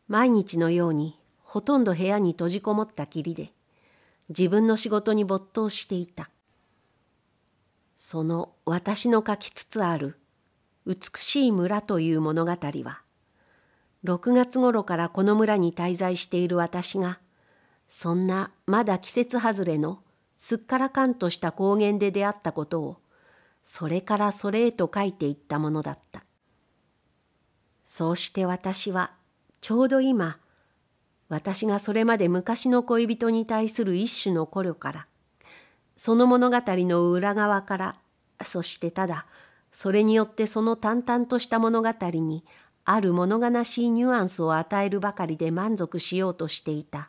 毎日のようにほとんど部屋に閉じこもったきりで自分の仕事に没頭していた。その私の書きつつある美しい村という物語は六月頃からこの村に滞在している私がそんなまだ季節外れのすっからかんとした高原で出会ったことをそれからそれへと書いていったものだったそうして私はちょうど今私がそれまで昔の恋人に対する一種の捕虜からその物語の裏側からそしてただそれによってその淡々とした物語にある物悲しいニュアンスを与えるばかりで満足しようとしていた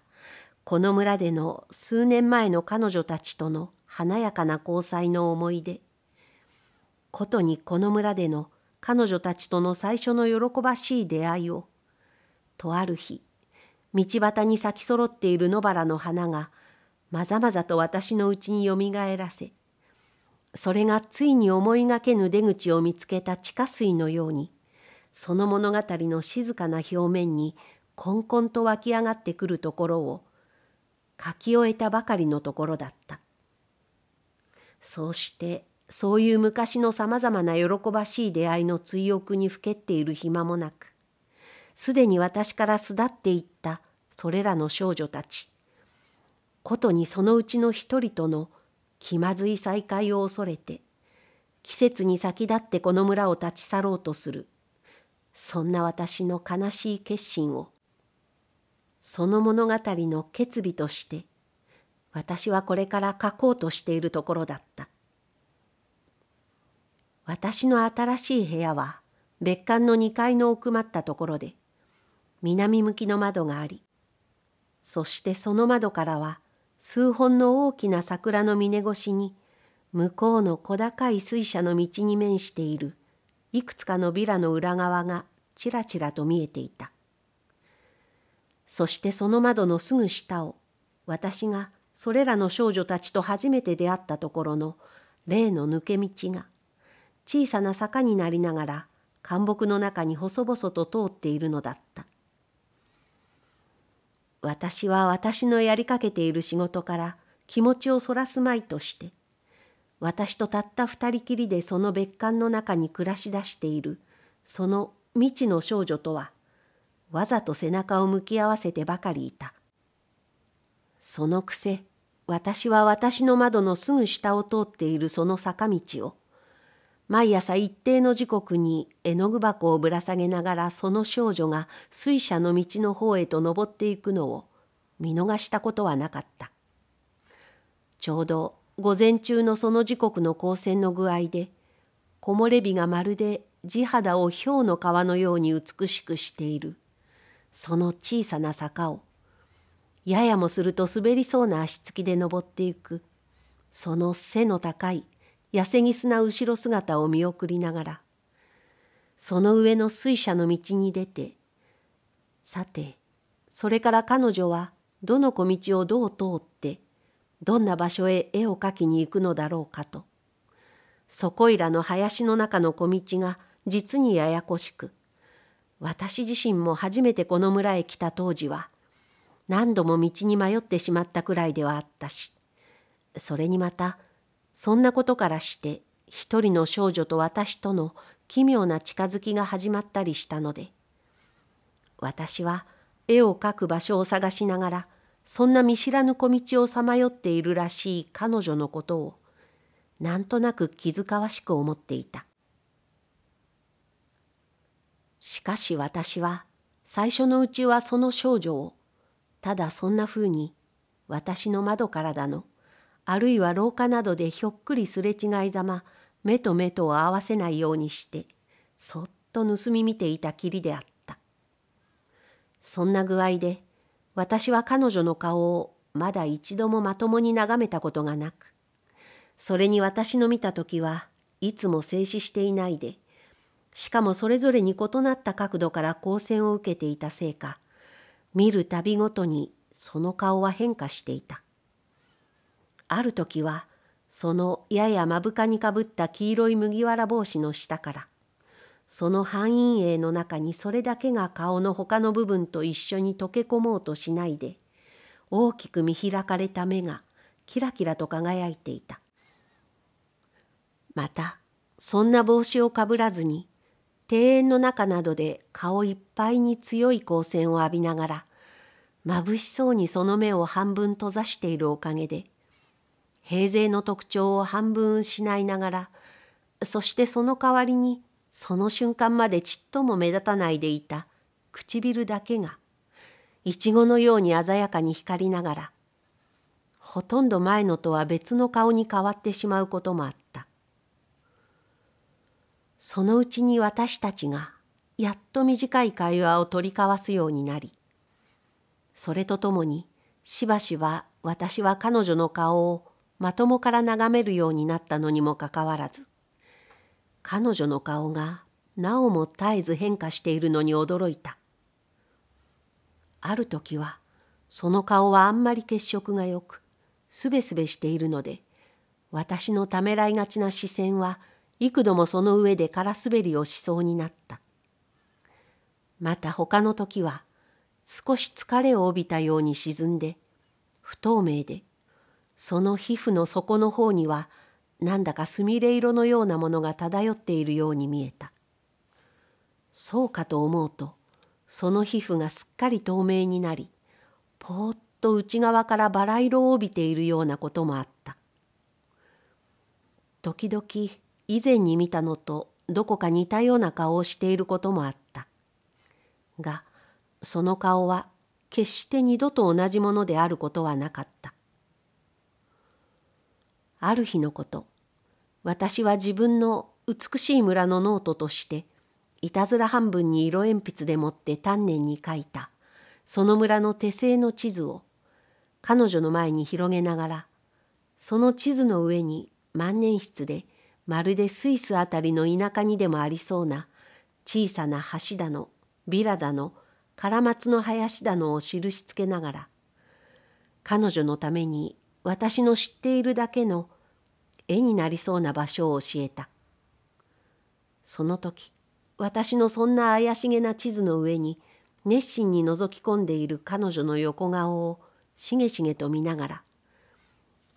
この村での数年前の彼女たちとの華やかな交際の思い出ことにこの村での彼女たちとの最初の喜ばしい出会いをとある日道端に咲きそろっている野原の花がまざまざと私のうちによみがえらせそれがついに思いがけぬ出口を見つけた地下水のようにその物語の静かな表面にこんこんと湧き上がってくるところを書き終えたばかりのところだったそうしてそういう昔のさまざまな喜ばしい出会いの追憶にふけっている暇もなくすでに私から巣立っていったそれらの少女たちことにそのうちの一人との気まずい再会を恐れて季節に先立ってこの村を立ち去ろうとするそんな私の悲しい決心をその物語の決備として私はこれから書こうとしているところだった私の新しい部屋は別館の2階の奥まったところで南向きの窓がありそしてその窓からは数本の大きな桜の峰越しに向こうの小高い水車の道に面しているいくつかのビラの裏側がちらちらと見えていたそしてその窓のすぐ下を私がそれらの少女たちと初めて出会ったところの例の抜け道が小さな坂になりながら灌木の中に細々と通っているのだった私は私のやりかけている仕事から気持ちをそらすまいとして私とたった二人きりでその別館の中に暮らし出しているその未知の少女とはわざと背中を向き合わせてばかりいた。そのくせ、私は私の窓のすぐ下を通っているその坂道を、毎朝一定の時刻に絵の具箱をぶら下げながらその少女が水車の道の方へと登っていくのを見逃したことはなかった。ちょうど午前中のその時刻の光線の具合で、木漏れ日がまるで地肌を氷の川のように美しくしているその小さな坂をややもすると滑りそうな足つきで登っていくその背の高い痩せぎすな後ろ姿を見送りながらその上の水車の道に出てさてそれから彼女はどの小道をどう通ってどんな場所へ絵を描きに行くのだろうかとそこいらの林の中の小道が実にややこしく私自身も初めてこの村へ来た当時は何度も道に迷ってしまったくらいではあったしそれにまたそんなことからして一人の少女と私との奇妙な近づきが始まったりしたので私は絵を描く場所を探しながらそんな見知らぬ小道をさまよっているらしい彼女のことをなんとなく気遣わしく思っていたしかし私は最初のうちはその少女をただそんなふうに私の窓からだのあるいは廊下などでひょっくりすれ違いざま目と目とを合わせないようにしてそっと盗み見ていたきりであったそんな具合で私は彼女の顔をまだ一度もまともに眺めたことがなくそれに私の見た時はいつも静止していないでしかもそれぞれに異なった角度から光線を受けていたせいか見るたびごとにその顔は変化していたある時はそのやや目深にかぶった黄色い麦わら帽子の下からその半陰影の中にそれだけが顔の他の部分と一緒に溶け込もうとしないで大きく見開かれた目がキラキラと輝いていたまたそんな帽子をかぶらずに庭園の中などで顔いっぱいに強い光線を浴びながら眩しそうにその目を半分閉ざしているおかげで平勢の特徴を半分失いながらそしてその代わりにその瞬間までちっとも目立たないでいた唇だけがいちごのように鮮やかに光りながらほとんど前のとは別の顔に変わってしまうこともあった。そのうちに私たちがやっと短い会話を取り交わすようになりそれとともにしばしば私は彼女の顔をまともから眺めるようになったのにもかかわらず彼女の顔がなおも絶えず変化しているのに驚いたある時はその顔はあんまり血色がよくすべすべしているので私のためらいがちな視線は幾度もその上で空滑りをしそうになった。また他の時は少し疲れを帯びたように沈んで不透明でその皮膚の底の方にはなんだかすみれ色のようなものが漂っているように見えた。そうかと思うとその皮膚がすっかり透明になりぽーっと内側からバラ色を帯びているようなこともあった。時々以前に見たのとどこか似たような顔をしていることもあったがその顔は決して二度と同じものであることはなかったある日のこと私は自分の美しい村のノートとしていたずら半分に色鉛筆でもって丹念に書いたその村の手製の地図を彼女の前に広げながらその地図の上に万年筆でまるでスイスあたりの田舎にでもありそうな小さな橋だのビラだのマツの林だのを印つけながら彼女のために私の知っているだけの絵になりそうな場所を教えたその時私のそんな怪しげな地図の上に熱心に覗き込んでいる彼女の横顔をしげしげと見ながら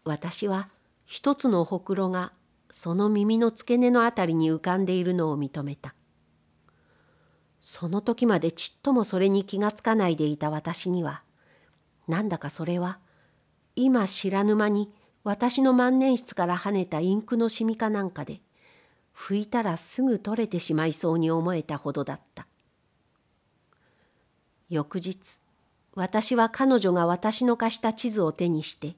私は一つのほくろがその耳の付け根のあたりに浮かんでいるのを認めた。その時までちっともそれに気がつかないでいた私には、なんだかそれは、今知らぬ間に私の万年筆から跳ねたインクのシミかなんかで、拭いたらすぐ取れてしまいそうに思えたほどだった。翌日、私は彼女が私の貸した地図を手にして、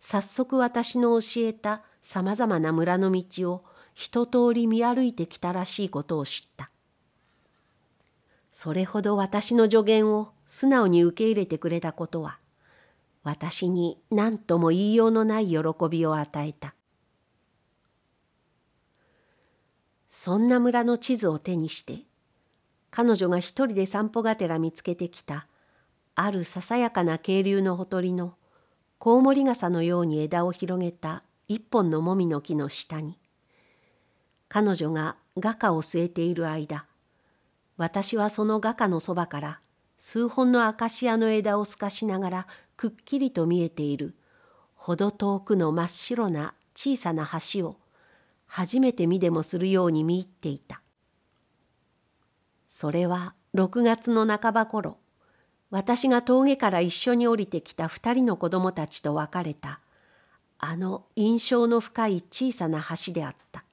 早速私の教えたさまざまな村の道を一通り見歩いてきたらしいことを知った。それほど私の助言を素直に受け入れてくれたことは、私に何とも言いようのない喜びを与えた。そんな村の地図を手にして、彼女が一人で散歩がてら見つけてきた、あるささやかな渓流のほとりの、コウモリ傘のように枝を広げた一本のもみの木の下に彼女が画家を据えている間私はその画家のそばから数本のアカシアの枝を透かしながらくっきりと見えているほど遠くの真っ白な小さな橋を初めて見でもするように見入っていたそれは6月の半ば頃私が峠から一緒に降りてきた2人の子供たちと別れたあの印象の深い小さな橋であった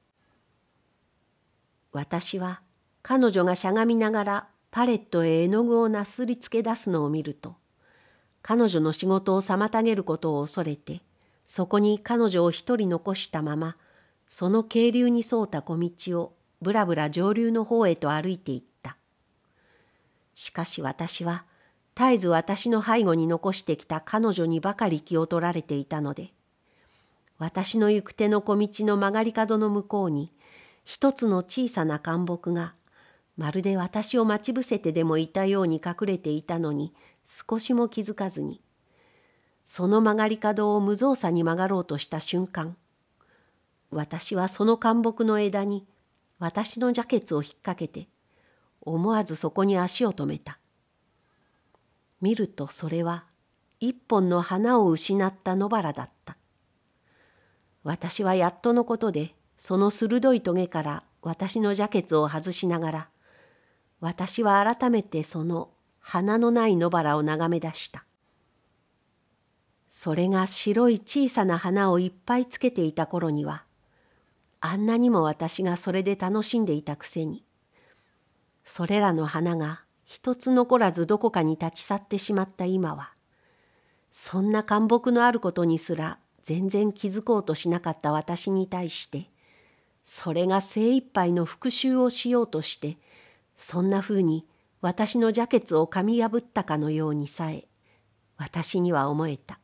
私は彼女がしゃがみながらパレットへ絵の具をなすりつけ出すのを見ると彼女の仕事を妨げることを恐れてそこに彼女を一人残したままその渓流に沿った小道をぶらぶら上流の方へと歩いていったしかし私は絶えず私の背後に残してきた彼女にばかり気を取られていたので私の行く手の小道の曲がり角の向こうに一つの小さな灌木がまるで私を待ち伏せてでもいたように隠れていたのに少しも気づかずにその曲がり角を無造作に曲がろうとした瞬間私はその灌木の枝に私のジャケツを引っ掛けて思わずそこに足を止めた見るとそれは一本の花を失った野原だった私はやっとのことでその鋭いトゲから私のジャケツを外しながら私は改めてその花のない野原を眺め出したそれが白い小さな花をいっぱいつけていた頃にはあんなにも私がそれで楽しんでいたくせにそれらの花が一つ残らずどこかに立ち去ってしまった今はそんな感木のあることにすら全然気づこうとしなかった私に対してそれが精一杯の復讐をしようとしてそんな風に私のジャケツを噛み破ったかのようにさえ私には思えた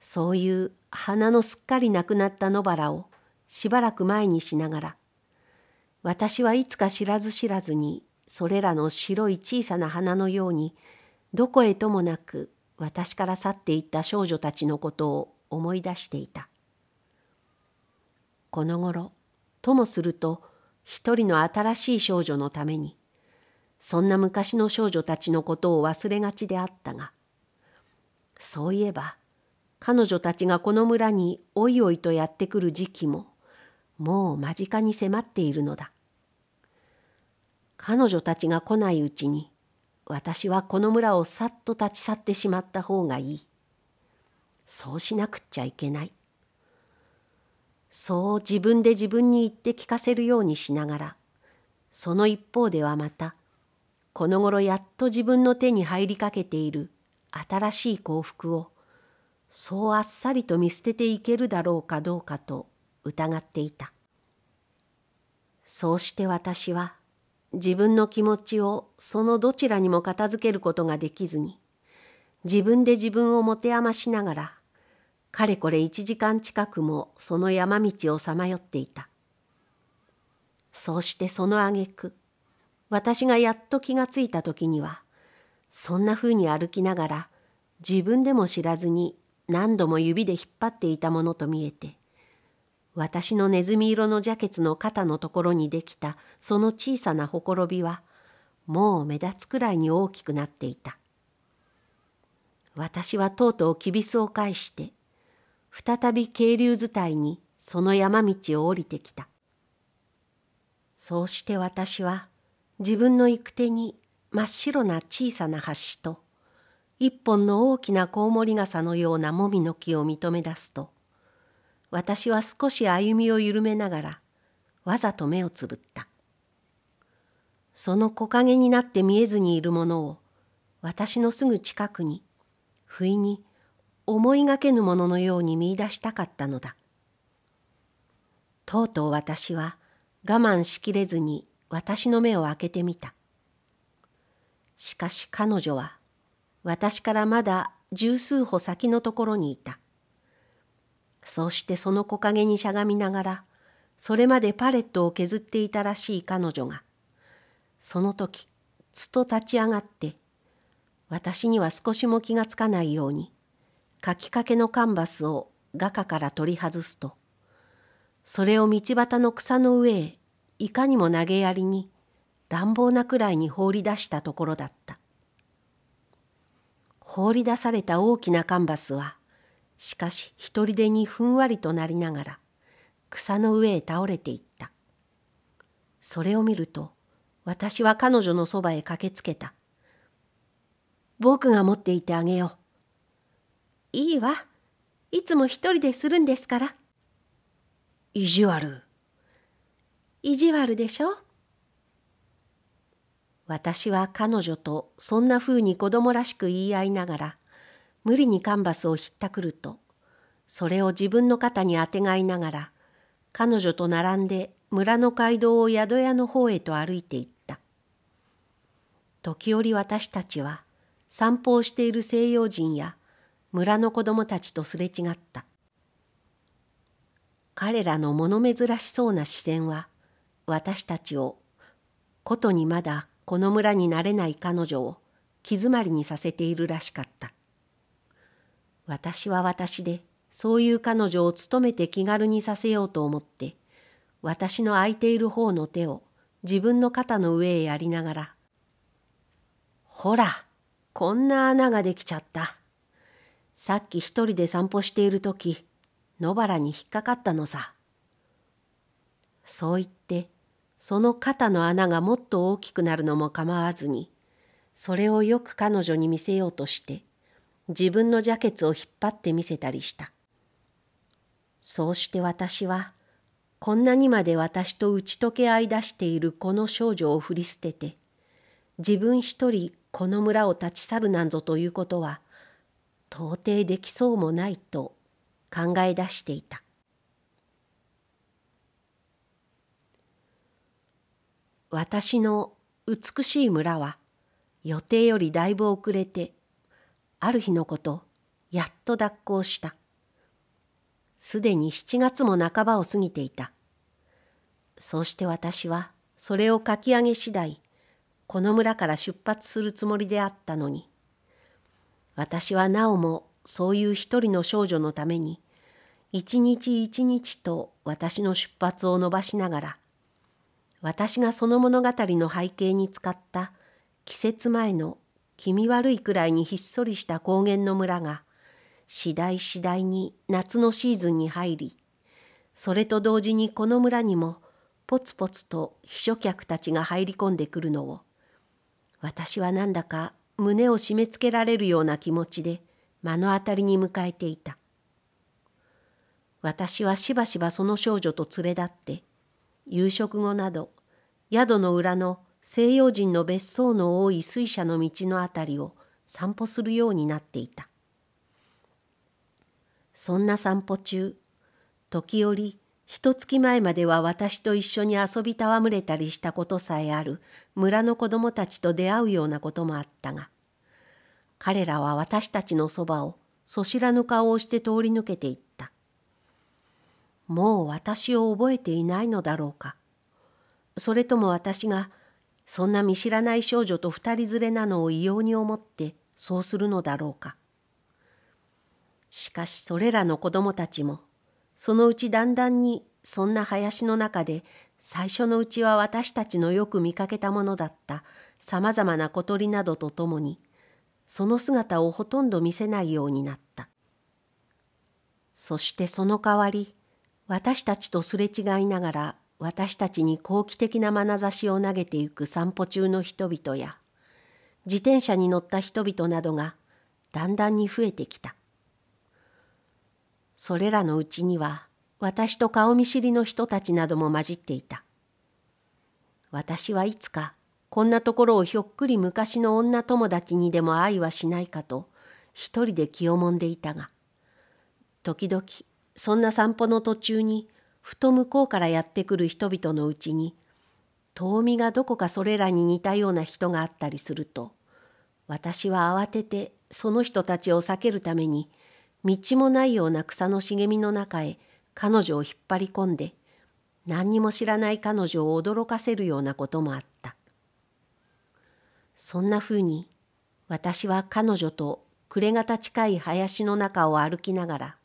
そういう鼻のすっかりなくなった野原をしばらく前にしながら私はいつか知らず知らずにそれらの白い小さな花のようにどこへともなく私から去っていった少女たちのことを思い出していたこの頃ともすると一人の新しい少女のためにそんな昔の少女たちのことを忘れがちであったがそういえば彼女たちがこの村においおいとやってくる時期ももう間近に迫っているのだ彼女たちが来ないうちに私はこの村をさっと立ち去ってしまった方がいい。そうしなくっちゃいけない。そう自分で自分に言って聞かせるようにしながら、その一方ではまた、この頃やっと自分の手に入りかけている新しい幸福を、そうあっさりと見捨てていけるだろうかどうかと疑っていた。そうして私は自分の気持ちをそのどちらにも片付けることができずに、自分で自分を持て余しながら、かれこれ1時間近くもその山道をさまよっていた。そうしてその挙句、私がやっと気がついた時には、そんな風に歩きながら、自分でも知らずに何度も指で引っ張っていたものと見えて、私のネズミ色のジャケツの肩のところにできたその小さなほころびはもう目立つくらいに大きくなっていた私はとうとうきびすを返して再び渓流伝いにその山道を降りてきたそうして私は自分の行く手に真っ白な小さな橋と一本の大きなコウモリ傘のようなもみの木を認め出すと私は少し歩みを緩めながらわざと目をつぶったその木陰になって見えずにいるものを私のすぐ近くに不意に思いがけぬもののように見いだしたかったのだとうとう私は我慢しきれずに私の目を開けてみたしかし彼女は私からまだ十数歩先のところにいたそしてその木陰にしゃがみながら、それまでパレットを削っていたらしい彼女が、その時、つと立ち上がって、私には少しも気がつかないように、書きかけのカンバスを画家から取り外すと、それを道端の草の上へ、いかにも投げやりに、乱暴なくらいに放り出したところだった。放り出された大きなカンバスは、しかし一人でにふんわりとなりながら草の上へ倒れていったそれを見ると私は彼女のそばへ駆けつけた僕が持っていてあげよういいわいつも一人でするんですから意地悪意地悪でしょ私は彼女とそんなふうに子供らしく言い合いながら無理にカンバスをひったくるとそれを自分の肩にあてがいながら彼女と並んで村の街道を宿屋の方へと歩いていった時折私たちは散歩をしている西洋人や村の子供たちとすれ違った彼らの物珍しそうな視線は私たちをことにまだこの村に慣れない彼女を気詰まりにさせているらしかった私は私で、そういう彼女を務めて気軽にさせようと思って、私の空いている方の手を自分の肩の上へやりながら、ほら、こんな穴ができちゃった。さっき一人で散歩しているとき、野原に引っかかったのさ。そう言って、その肩の穴がもっと大きくなるのも構わずに、それをよく彼女に見せようとして、自分のジャケツを引っ張って見せたりした。そうして私は、こんなにまで私と打ち解け合い出しているこの少女を振り捨てて、自分一人この村を立ち去るなんぞということは、到底できそうもないと考え出していた。私の美しい村は予定よりだいぶ遅れてある日のことやっと脱行したすでに7月も半ばを過ぎていたそうして私はそれを書き上げ次第この村から出発するつもりであったのに私はなおもそういう一人の少女のために一日一日と私の出発を伸ばしながら私がその物語の背景に使った季節前の気味悪いくらいにひっそりした高原の村が次第次第に夏のシーズンに入りそれと同時にこの村にもポツポツと秘書客たちが入り込んでくるのを私はなんだか胸を締め付けられるような気持ちで目の当たりに迎えていた私はしばしばその少女と連れ立って夕食後など宿の裏の西洋人の別荘の多い水車の道の辺りを散歩するようになっていたそんな散歩中時折一月前までは私と一緒に遊び戯れたりしたことさえある村の子供たちと出会うようなこともあったが彼らは私たちのそばをそしらぬ顔をして通り抜けていったもう私を覚えていないのだろうかそれとも私がそんな見知らない少女と二人連れなのを異様に思ってそうするのだろうか。しかしそれらの子供たちもそのうちだんだんにそんな林の中で最初のうちは私たちのよく見かけたものだったさまざまな小鳥などとともにその姿をほとんど見せないようになった。そしてその代わり私たちとすれ違いながら私たちに好奇的な眼差しを投げてゆく散歩中の人々や自転車に乗った人々などがだんだんに増えてきたそれらのうちには私と顔見知りの人たちなども混じっていた私はいつかこんなところをひょっくり昔の女友達にでも愛はしないかと一人で気をもんでいたが時々そんな散歩の途中にふと向こうからやってくる人々のうちに遠見がどこかそれらに似たような人があったりすると私は慌ててその人たちを避けるために道もないような草の茂みの中へ彼女を引っ張り込んで何にも知らない彼女を驚かせるようなこともあったそんなふうに私は彼女と暮れ方近い林の中を歩きながら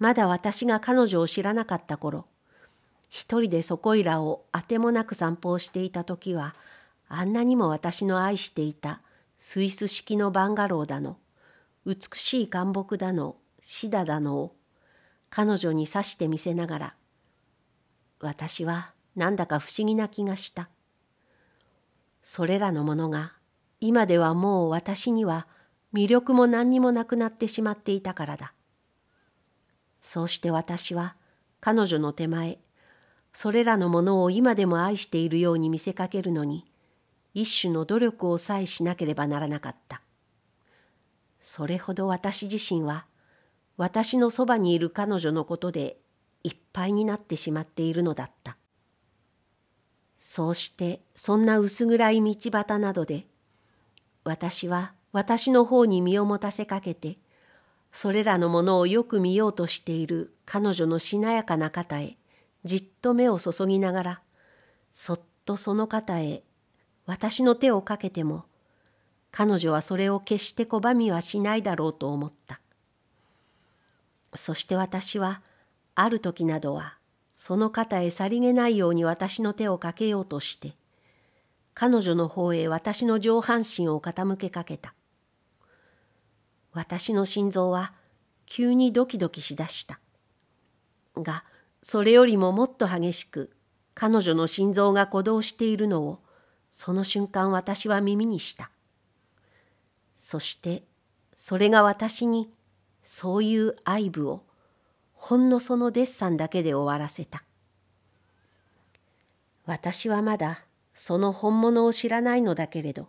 まだ私が彼女を知らなかった頃、一人でそこいらをあてもなく散歩をしていた時は、あんなにも私の愛していたスイス式のバンガローだの、美しい干木だの、シダだのを彼女に指してみせながら、私はなんだか不思議な気がした。それらのものが今ではもう私には魅力も何にもなくなってしまっていたからだ。そうして私は彼女の手前それらのものを今でも愛しているように見せかけるのに一種の努力をさえしなければならなかったそれほど私自身は私のそばにいる彼女のことでいっぱいになってしまっているのだったそうしてそんな薄暗い道端などで私は私の方に身をもたせかけてそれらのものをよく見ようとしている彼女のしなやかな肩へじっと目を注ぎながらそっとその肩へ私の手をかけても彼女はそれを決して拒みはしないだろうと思ったそして私はある時などはその肩へさりげないように私の手をかけようとして彼女の方へ私の上半身を傾けかけた私の心臓は急にドキドキしだした。が、それよりももっと激しく彼女の心臓が鼓動しているのをその瞬間私は耳にした。そしてそれが私にそういう愛部をほんのそのデッサンだけで終わらせた。私はまだその本物を知らないのだけれど、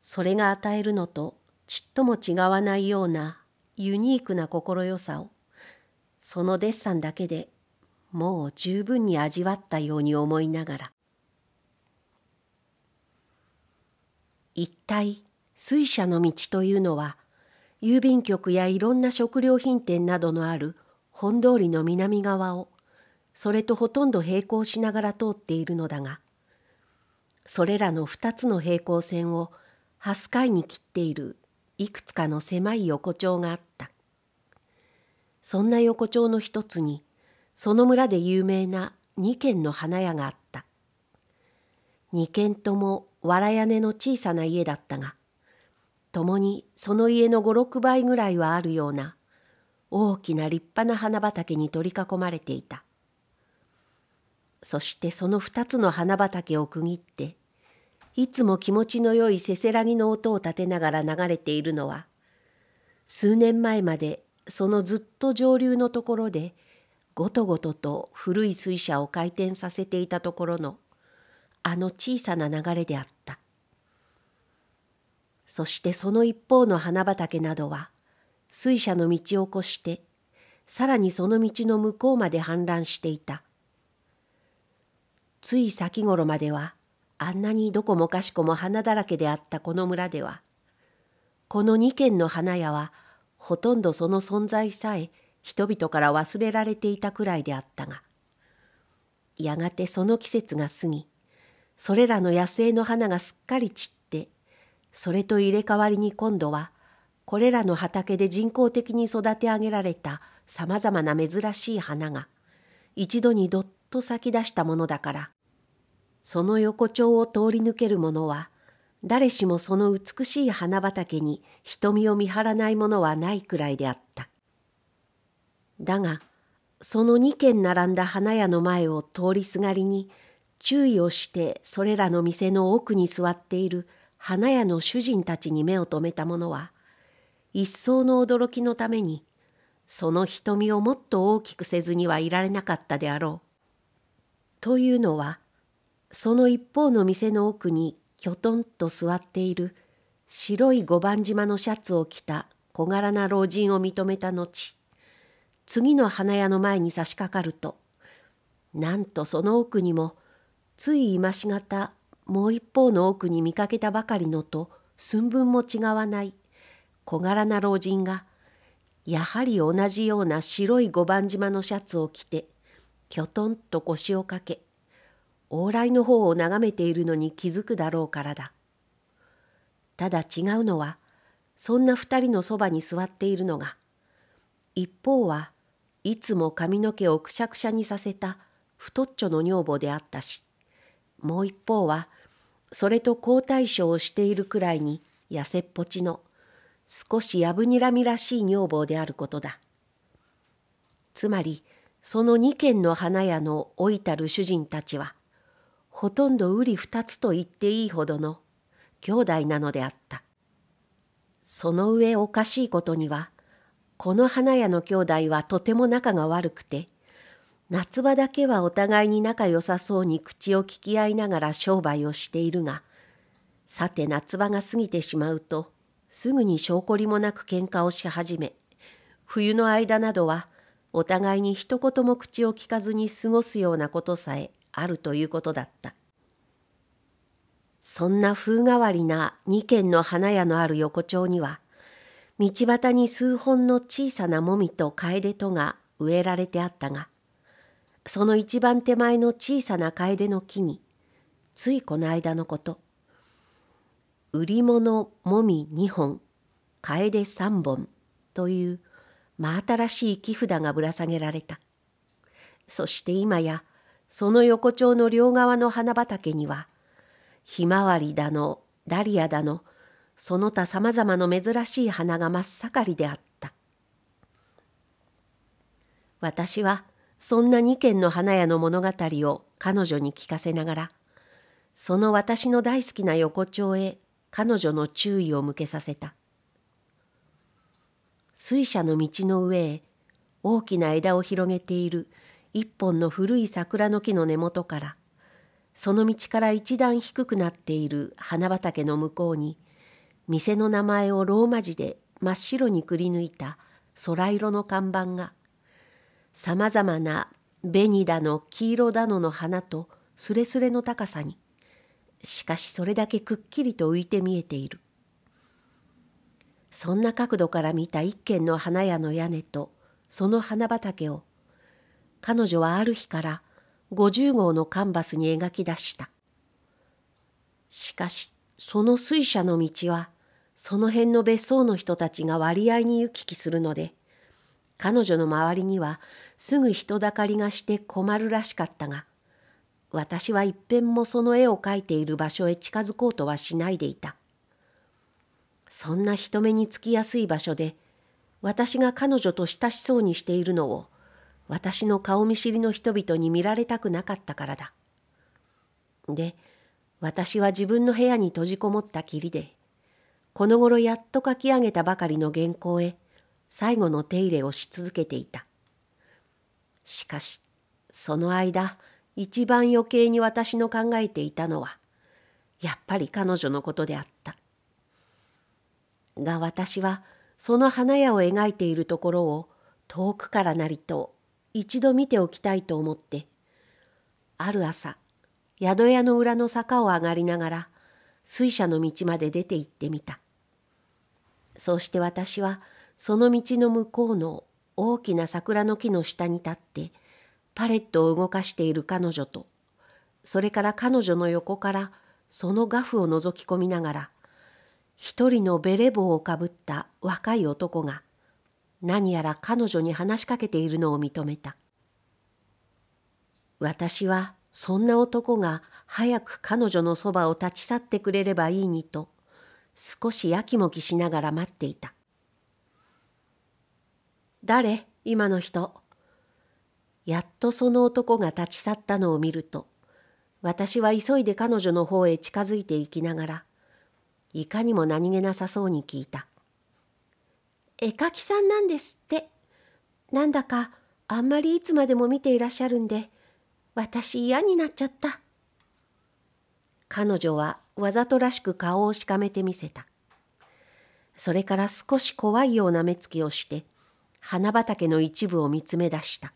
それが与えるのとちっとも違わないようなユニークな心よさをそのデッサンだけでもう十分に味わったように思いながら一体水車の道というのは郵便局やいろんな食料品店などのある本通りの南側をそれとほとんど並行しながら通っているのだがそれらの2つの平行線をハスカイに切っているいくつかの狭い横丁があったそんな横丁の一つにその村で有名な2軒の花屋があった2軒とも藁屋根の小さな家だったが共にその家の五六倍ぐらいはあるような大きな立派な花畑に取り囲まれていたそしてその2つの花畑を区切っていつも気持ちの良いせせらぎの音を立てながら流れているのは数年前までそのずっと上流のところでごとごとと古い水車を回転させていたところのあの小さな流れであったそしてその一方の花畑などは水車の道を越してさらにその道の向こうまで氾濫していたつい先頃まではあんなにどこもかしこも花だらけであったこの村ではこの2軒の花屋はほとんどその存在さえ人々から忘れられていたくらいであったがやがてその季節が過ぎそれらの野生の花がすっかり散ってそれと入れ替わりに今度はこれらの畑で人工的に育て上げられたさまざまな珍しい花が一度にどっと咲き出したものだからその横丁を通り抜ける者は、誰しもその美しい花畑に瞳を見張らないものはないくらいであった。だが、その二軒並んだ花屋の前を通りすがりに、注意をしてそれらの店の奥に座っている花屋の主人たちに目を留めた者は、一層の驚きのために、その瞳をもっと大きくせずにはいられなかったであろう。というのは、その一方の店の奥にきょとんと座っている白い五番島のシャツを着た小柄な老人を認めた後次の花屋の前に差し掛かるとなんとその奥にもつい今しがたもう一方の奥に見かけたばかりのと寸分も違わない小柄な老人がやはり同じような白い五番島のシャツを着てきょとんと腰をかけ往来の方を眺めているのに気づくだろうからだ。ただ違うのは、そんな二人のそばに座っているのが、一方はいつも髪の毛をくしゃくしゃにさせた太っちょの女房であったし、もう一方はそれと交代象をしているくらいに痩せっぽちの少しやぶにらみらしい女房であることだ。つまりその二軒の花屋の老いたる主人たちはほとんど瓜二つと言っていいほどの兄弟なのであった。その上おかしいことには、この花屋の兄弟はとても仲が悪くて、夏場だけはお互いに仲良さそうに口を聞き合いながら商売をしているが、さて夏場が過ぎてしまうと、すぐに証拠りもなく喧嘩をし始め、冬の間などはお互いに一言も口を聞かずに過ごすようなことさえあるということだったそんな風変わりな2軒の花屋のある横丁には道端に数本の小さなもみと楓とが植えられてあったがその一番手前の小さな楓の木についこの間のこと売り物もみ2本楓3本という真新しい木札がぶら下げられたそして今やその横丁の両側の花畑には、ひまわりだの、ダリアだの、その他さまざまの珍しい花が真っ盛りであった。私は、そんな二軒の花屋の物語を彼女に聞かせながら、その私の大好きな横丁へ彼女の注意を向けさせた。水車の道の上へ大きな枝を広げている一本の古い桜の木の根元からその道から一段低くなっている花畑の向こうに店の名前をローマ字で真っ白にくりぬいた空色の看板がさまざまな紅だの黄色だのの花とすれすれの高さにしかしそれだけくっきりと浮いて見えているそんな角度から見た一軒の花屋の屋根とその花畑を彼女はある日から50号のカンバスに描き出した。しかし、その水車の道は、その辺の別荘の人たちが割合に行き来するので、彼女の周りにはすぐ人だかりがして困るらしかったが、私は一遍もその絵を描いている場所へ近づこうとはしないでいた。そんな人目につきやすい場所で、私が彼女と親しそうにしているのを私の顔見知りの人々に見られたくなかったからだ。で、私は自分の部屋に閉じこもったきりで、この頃やっと書き上げたばかりの原稿へ最後の手入れをし続けていた。しかし、その間、一番余計に私の考えていたのは、やっぱり彼女のことであった。が私は、その花屋を描いているところを遠くからなりと一度見ておきたいと思って、ある朝、宿屋の裏の坂を上がりながら、水車の道まで出て行ってみた。そうして私は、その道の向こうの大きな桜の木の下に立って、パレットを動かしている彼女と、それから彼女の横から、その画布を覗き込みながら、一人のベレ帽をかぶった若い男が、何やら彼女に話しかけているのを認めた。私はそんな男が早く彼女のそばを立ち去ってくれればいいにと少しやきもきしながら待っていた。誰今の人。やっとその男が立ち去ったのを見ると私は急いで彼女の方へ近づいていきながらいかにも何気なさそうに聞いた。絵描きさんなんですって。なんだかあんまりいつまでも見ていらっしゃるんで、私嫌になっちゃった。彼女はわざとらしく顔をしかめてみせた。それから少し怖いような目つきをして、花畑の一部を見つめ出した。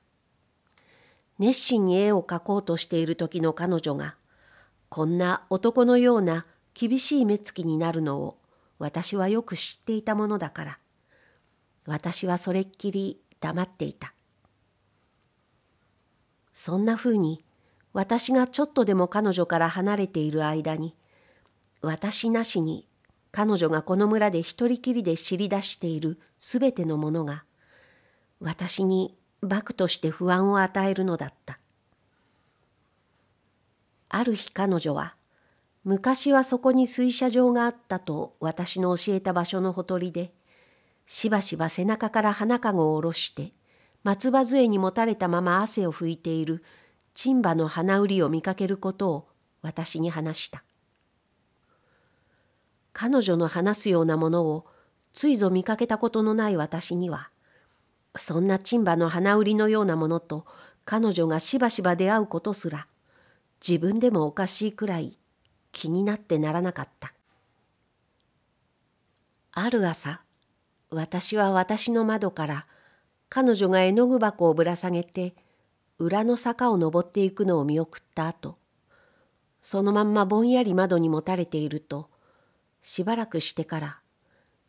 熱心に絵を描こうとしている時の彼女が、こんな男のような厳しい目つきになるのを私はよく知っていたものだから、私はそれっきり黙っていた。そんなふうに私がちょっとでも彼女から離れている間に私なしに彼女がこの村で一人きりで知り出しているすべてのものが私にバクとして不安を与えるのだった。ある日彼女は昔はそこに水車場があったと私の教えた場所のほとりでしばしば背中から花籠を下ろして松葉杖にもたれたまま汗を拭いている珍馬の花売りを見かけることを私に話した彼女の話すようなものをついぞ見かけたことのない私にはそんな珍馬の花売りのようなものと彼女がしばしば出会うことすら自分でもおかしいくらい気になってならなかったある朝私は私の窓から彼女が絵の具箱をぶら下げて裏の坂を登っていくのを見送った後そのまんまぼんやり窓にもたれているとしばらくしてから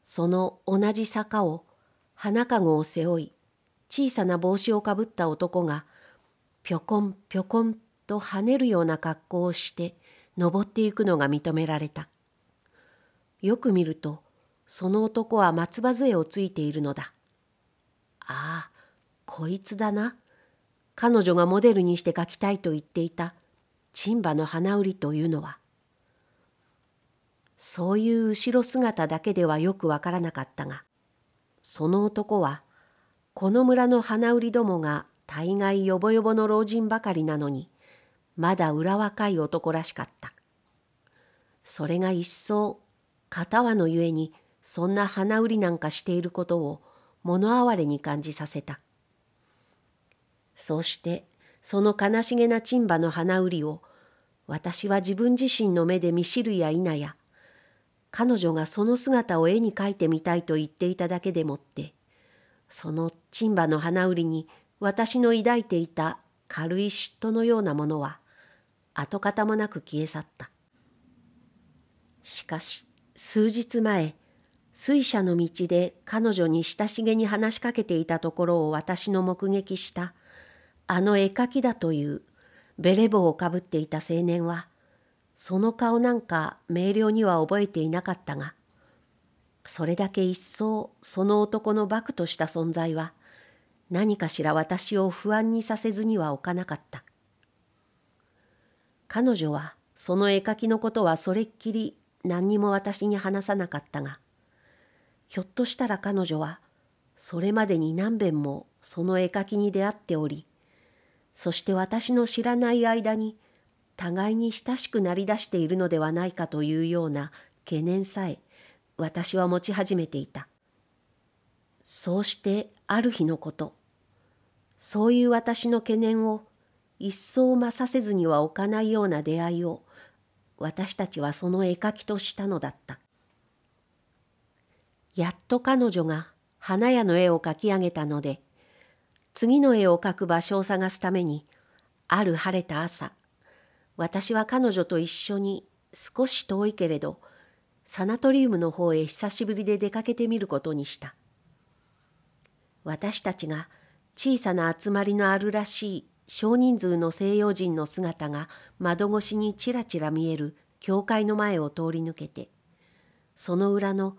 その同じ坂を花籠を背負い小さな帽子をかぶった男がぴょこんぴょこんと跳ねるような格好をして登っていくのが認められた。よく見るとその男は松葉杖をついているのだ。ああ、こいつだな。彼女がモデルにして描きたいと言っていた、チンバの花売りというのは。そういう後ろ姿だけではよくわからなかったが、その男は、この村の花売りどもが大概よぼよぼの老人ばかりなのに、まだ裏若い男らしかった。それが一層、片輪のゆえにそんな花売りなんかしていることを物哀れに感じさせた。そしてその悲しげな珍馬の花売りを私は自分自身の目で見知るや否や彼女がその姿を絵に描いてみたいと言っていただけでもってその珍馬の花売りに私の抱いていた軽い嫉妬のようなものは跡形もなく消え去った。しかし数日前水車の道で彼女に親しげに話しかけていたところを私の目撃したあの絵描きだというベレ帽をかぶっていた青年はその顔なんか明瞭には覚えていなかったがそれだけ一層その男のバクとした存在は何かしら私を不安にさせずにはおかなかった彼女はその絵描きのことはそれっきり何にも私に話さなかったがひょっとしたら彼女はそれまでに何べんもその絵描きに出会っておりそして私の知らない間に互いに親しくなりだしているのではないかというような懸念さえ私は持ち始めていたそうしてある日のことそういう私の懸念を一層増させずには置かないような出会いを私たちはその絵描きとしたのだったやっと彼女が花屋の絵を描き上げたので、次の絵を描く場所を探すために、ある晴れた朝、私は彼女と一緒に少し遠いけれど、サナトリウムの方へ久しぶりで出かけてみることにした。私たちが小さな集まりのあるらしい少人数の西洋人の姿が窓越しにちらちら見える教会の前を通り抜けて、その裏の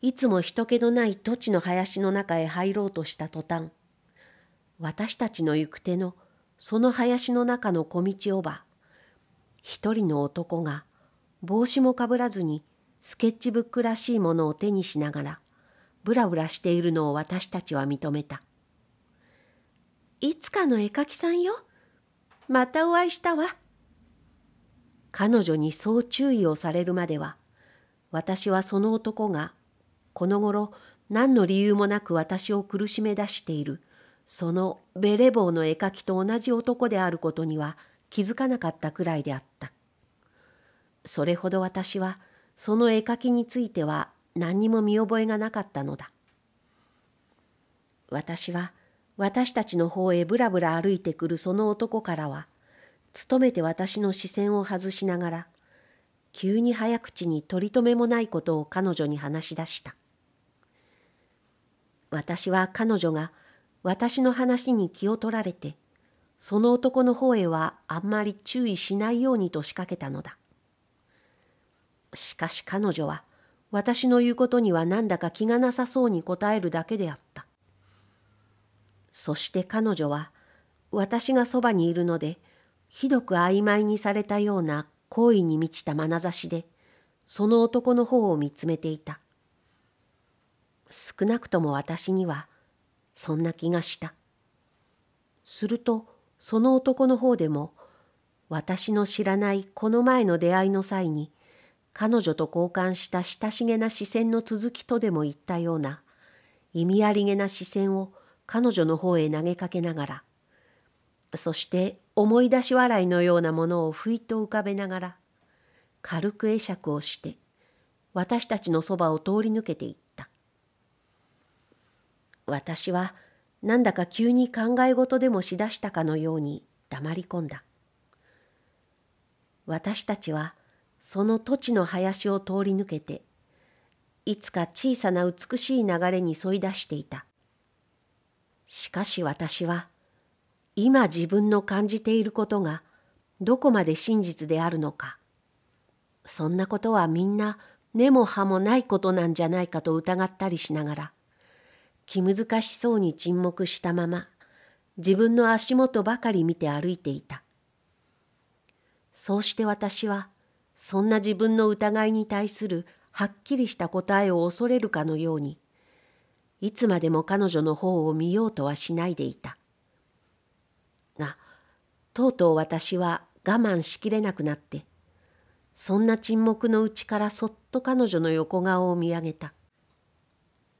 いつも人気のない土地の林の中へ入ろうとした途端、私たちの行く手のその林の中の小道をば、一人の男が帽子もかぶらずにスケッチブックらしいものを手にしながら、ぶらぶらしているのを私たちは認めた。いつかの絵描きさんよ。またお会いしたわ。彼女にそう注意をされるまでは、私はその男がこの頃何の理由もなく私を苦しめ出しているそのベレボーの絵描きと同じ男であることには気づかなかったくらいであったそれほど私はその絵描きについては何にも見覚えがなかったのだ私は私たちの方へぶらぶら歩いてくるその男からは努めて私の視線を外しながら急に早口に取り留めもないことを彼女に話し出した。私は彼女が私の話に気を取られて、その男の方へはあんまり注意しないようにと仕掛けたのだ。しかし彼女は私の言うことにはなんだか気がなさそうに答えるだけであった。そして彼女は私がそばにいるのでひどく曖昧にされたような好意に満ちた眼差しでその男の方を見つめていた。少なくとも私にはそんな気がしたするとその男の方でも私の知らないこの前の出会いの際に彼女と交換した親しげな視線の続きとでも言ったような意味ありげな視線を彼女の方へ投げかけながらそして思い出し笑いのようなものをふいと浮かべながら軽く会釈をして私たちのそばを通り抜けていった。私はなんだか急に考え事でもしだしたかのように黙り込んだ。私たちはその土地の林を通り抜けて、いつか小さな美しい流れに沿い出していた。しかし私は、今自分の感じていることがどこまで真実であるのか、そんなことはみんな根も葉もないことなんじゃないかと疑ったりしながら、気難しそうに沈黙したまま自分の足元ばかり見て歩いていたそうして私はそんな自分の疑いに対するはっきりした答えを恐れるかのようにいつまでも彼女の方を見ようとはしないでいたがとうとう私は我慢しきれなくなってそんな沈黙のうちからそっと彼女の横顔を見上げた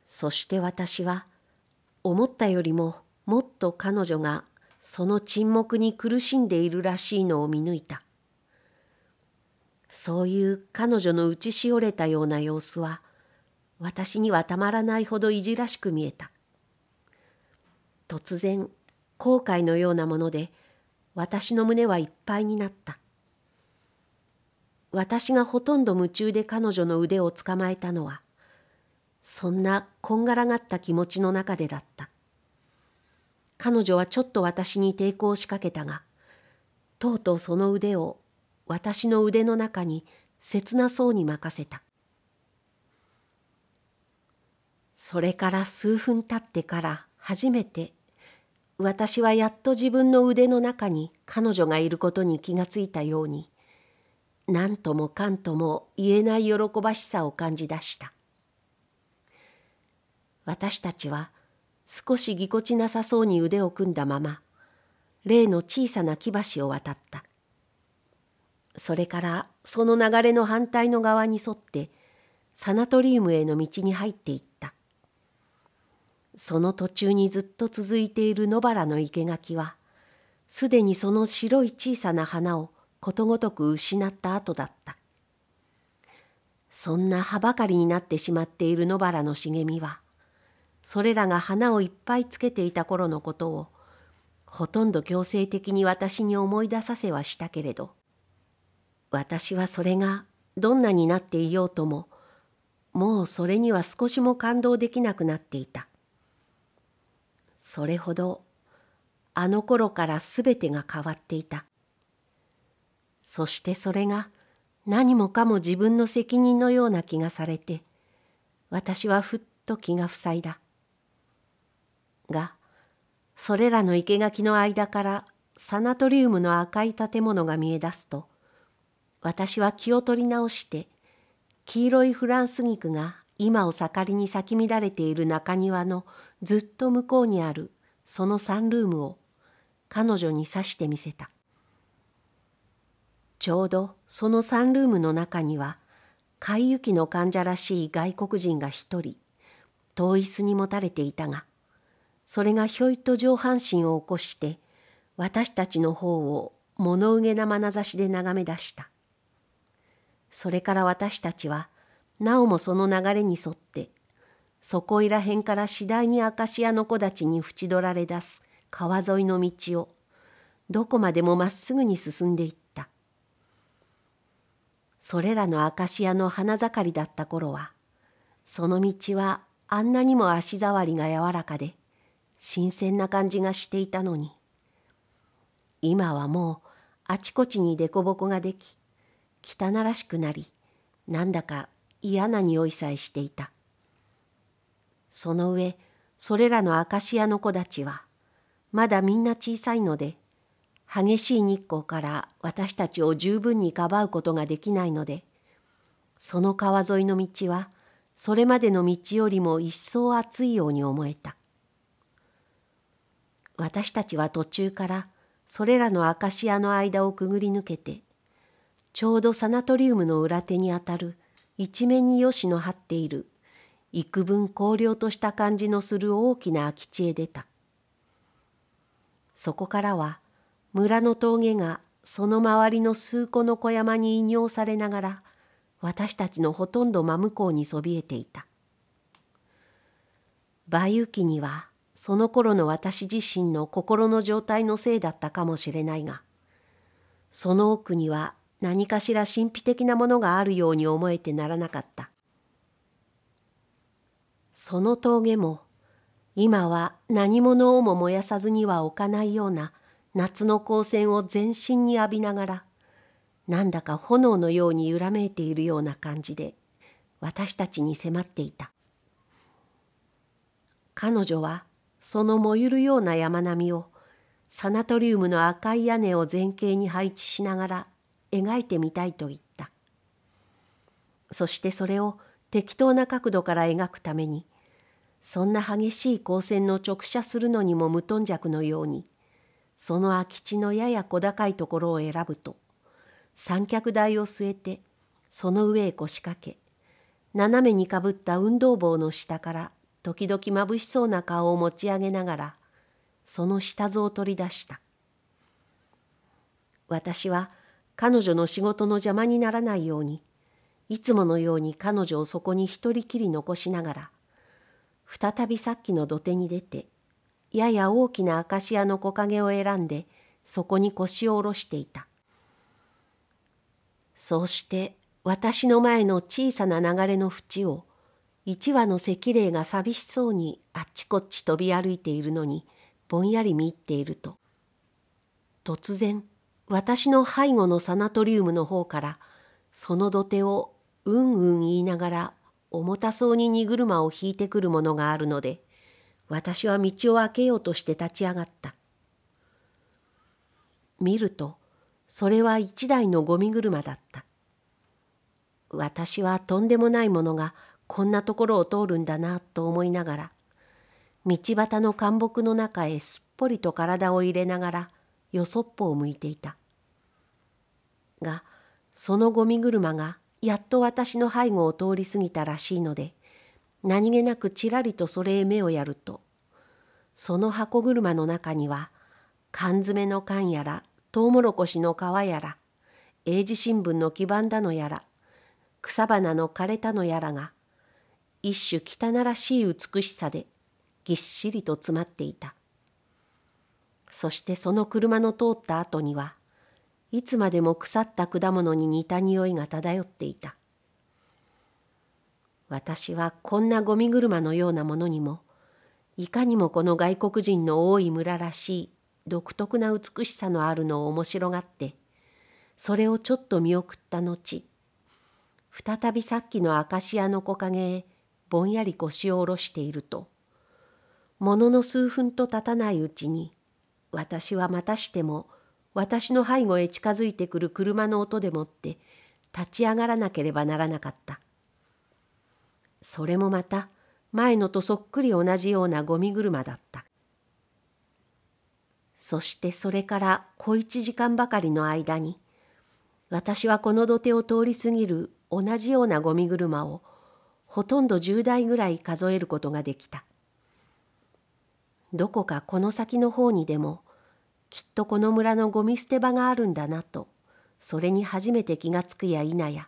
そして私は思ったよりももっと彼女がその沈黙に苦しんでいるらしいのを見抜いたそういう彼女の打ちしおれたような様子は私にはたまらないほどいじらしく見えた突然後悔のようなもので私の胸はいっぱいになった私がほとんど夢中で彼女の腕を捕まえたのはそんなこんがらがった気持ちの中でだった。彼女はちょっと私に抵抗しかけたが、とうとうその腕を私の腕の中に切なそうに任せた。それから数分たってから初めて私はやっと自分の腕の中に彼女がいることに気がついたように何ともかんとも言えない喜ばしさを感じ出した私たちは少しぎこちなさそうに腕を組んだまま例の小さな木橋を渡ったそれからその流れの反対の側に沿ってサナトリウムへの道に入っていったその途中にずっと続いている野原の生垣はすでにその白い小さな花をことごとく失った後だったそんな葉ばかりになってしまっている野原の茂みはそれらが花をいっぱいつけていた頃のことをほとんど強制的に私に思い出させはしたけれど私はそれがどんなになっていようとももうそれには少しも感動できなくなっていたそれほどあの頃から全てが変わっていたそしてそれが何もかも自分の責任のような気がされて私はふっと気が塞いだがそれらの生垣の間からサナトリウムの赤い建物が見え出すと私は気を取り直して黄色いフランス菊が今を盛りに咲き乱れている中庭のずっと向こうにあるそのサンルームを彼女に指してみせたちょうどそのサンルームの中には海雪の患者らしい外国人が一人遠い椅子に持たれていたがそれがひょいと上半身を起こして私たちの方を物憂げな眼差しで眺め出したそれから私たちはなおもその流れに沿ってそこいらへんから次第にアカシアの子たちに縁取られ出す川沿いの道をどこまでもまっすぐに進んでいったそれらのアカシアの花盛りだった頃はその道はあんなにも足触りが柔らかで新鮮な感じがしていたのに今はもうあちこちに凸凹ができ汚らしくなりなんだか嫌な匂いさえしていたその上それらのアカシアの子たちはまだみんな小さいので激しい日光から私たちを十分にかばうことができないのでその川沿いの道はそれまでの道よりも一層暑いように思えた私たちは途中からそれらのアカシアの間をくぐり抜けてちょうどサナトリウムの裏手にあたる一面にヨシの張っている幾分荒涼とした感じのする大きな空き地へ出たそこからは村の峠がその周りの数個の小山に引用されながら私たちのほとんど真向こうにそびえていた梅雨期にはその頃の私自身の心の状態のせいだったかもしれないが、その奥には何かしら神秘的なものがあるように思えてならなかった。その峠も、今は何者をも燃やさずには置かないような夏の光線を全身に浴びながら、なんだか炎のように揺らめいているような感じで、私たちに迫っていた。彼女はその燃ゆるような山並みをサナトリウムの赤い屋根を前景に配置しながら描いてみたいと言ったそしてそれを適当な角度から描くためにそんな激しい光線の直射するのにも無頓着のようにその空き地のやや小高いところを選ぶと三脚台を据えてその上へ腰掛け斜めにかぶった運動帽の下から時々まぶしそうな顔を持ち上げながらその下図を取り出した私は彼女の仕事の邪魔にならないようにいつものように彼女をそこに一人きり残しながら再びさっきの土手に出てやや大きなアカシアの木陰を選んでそこに腰を下ろしていたそうして私の前の小さな流れの縁を一羽の赤霊が寂しそうにあっちこっち飛び歩いているのにぼんやり見入っていると突然私の背後のサナトリウムの方からその土手をうんうん言いながら重たそうに荷車を引いてくるものがあるので私は道を開けようとして立ち上がった見るとそれは一台のゴミ車だった私はとんでもないものがこんなところを通るんだなと思いながら道端の灌木の中へすっぽりと体を入れながらよそっぽを向いていたがそのゴミ車がやっと私の背後を通り過ぎたらしいので何気なくちらりとそれへ目をやるとその箱車の中には缶詰の缶やらトウモロコシの皮やら英字新聞の黄ばんだのやら草花の枯れたのやらが一種汚らしい美しさでぎっしりと詰まっていたそしてその車の通った後にはいつまでも腐った果物に似た匂いが漂っていた私はこんなゴミ車のようなものにもいかにもこの外国人の多い村らしい独特な美しさのあるのを面白がってそれをちょっと見送った後再びさっきのアカシアの木陰へぼんやり腰を下ろしているとものの数分とたたないうちに私はまたしても私の背後へ近づいてくる車の音でもって立ち上がらなければならなかったそれもまた前のとそっくり同じようなゴミ車だったそしてそれから小一時間ばかりの間に私はこの土手を通り過ぎる同じようなゴミ車をほとんど10代ぐらい数えることができたどこかこの先の方にでもきっとこの村のゴミ捨て場があるんだなとそれに初めて気がつくや否や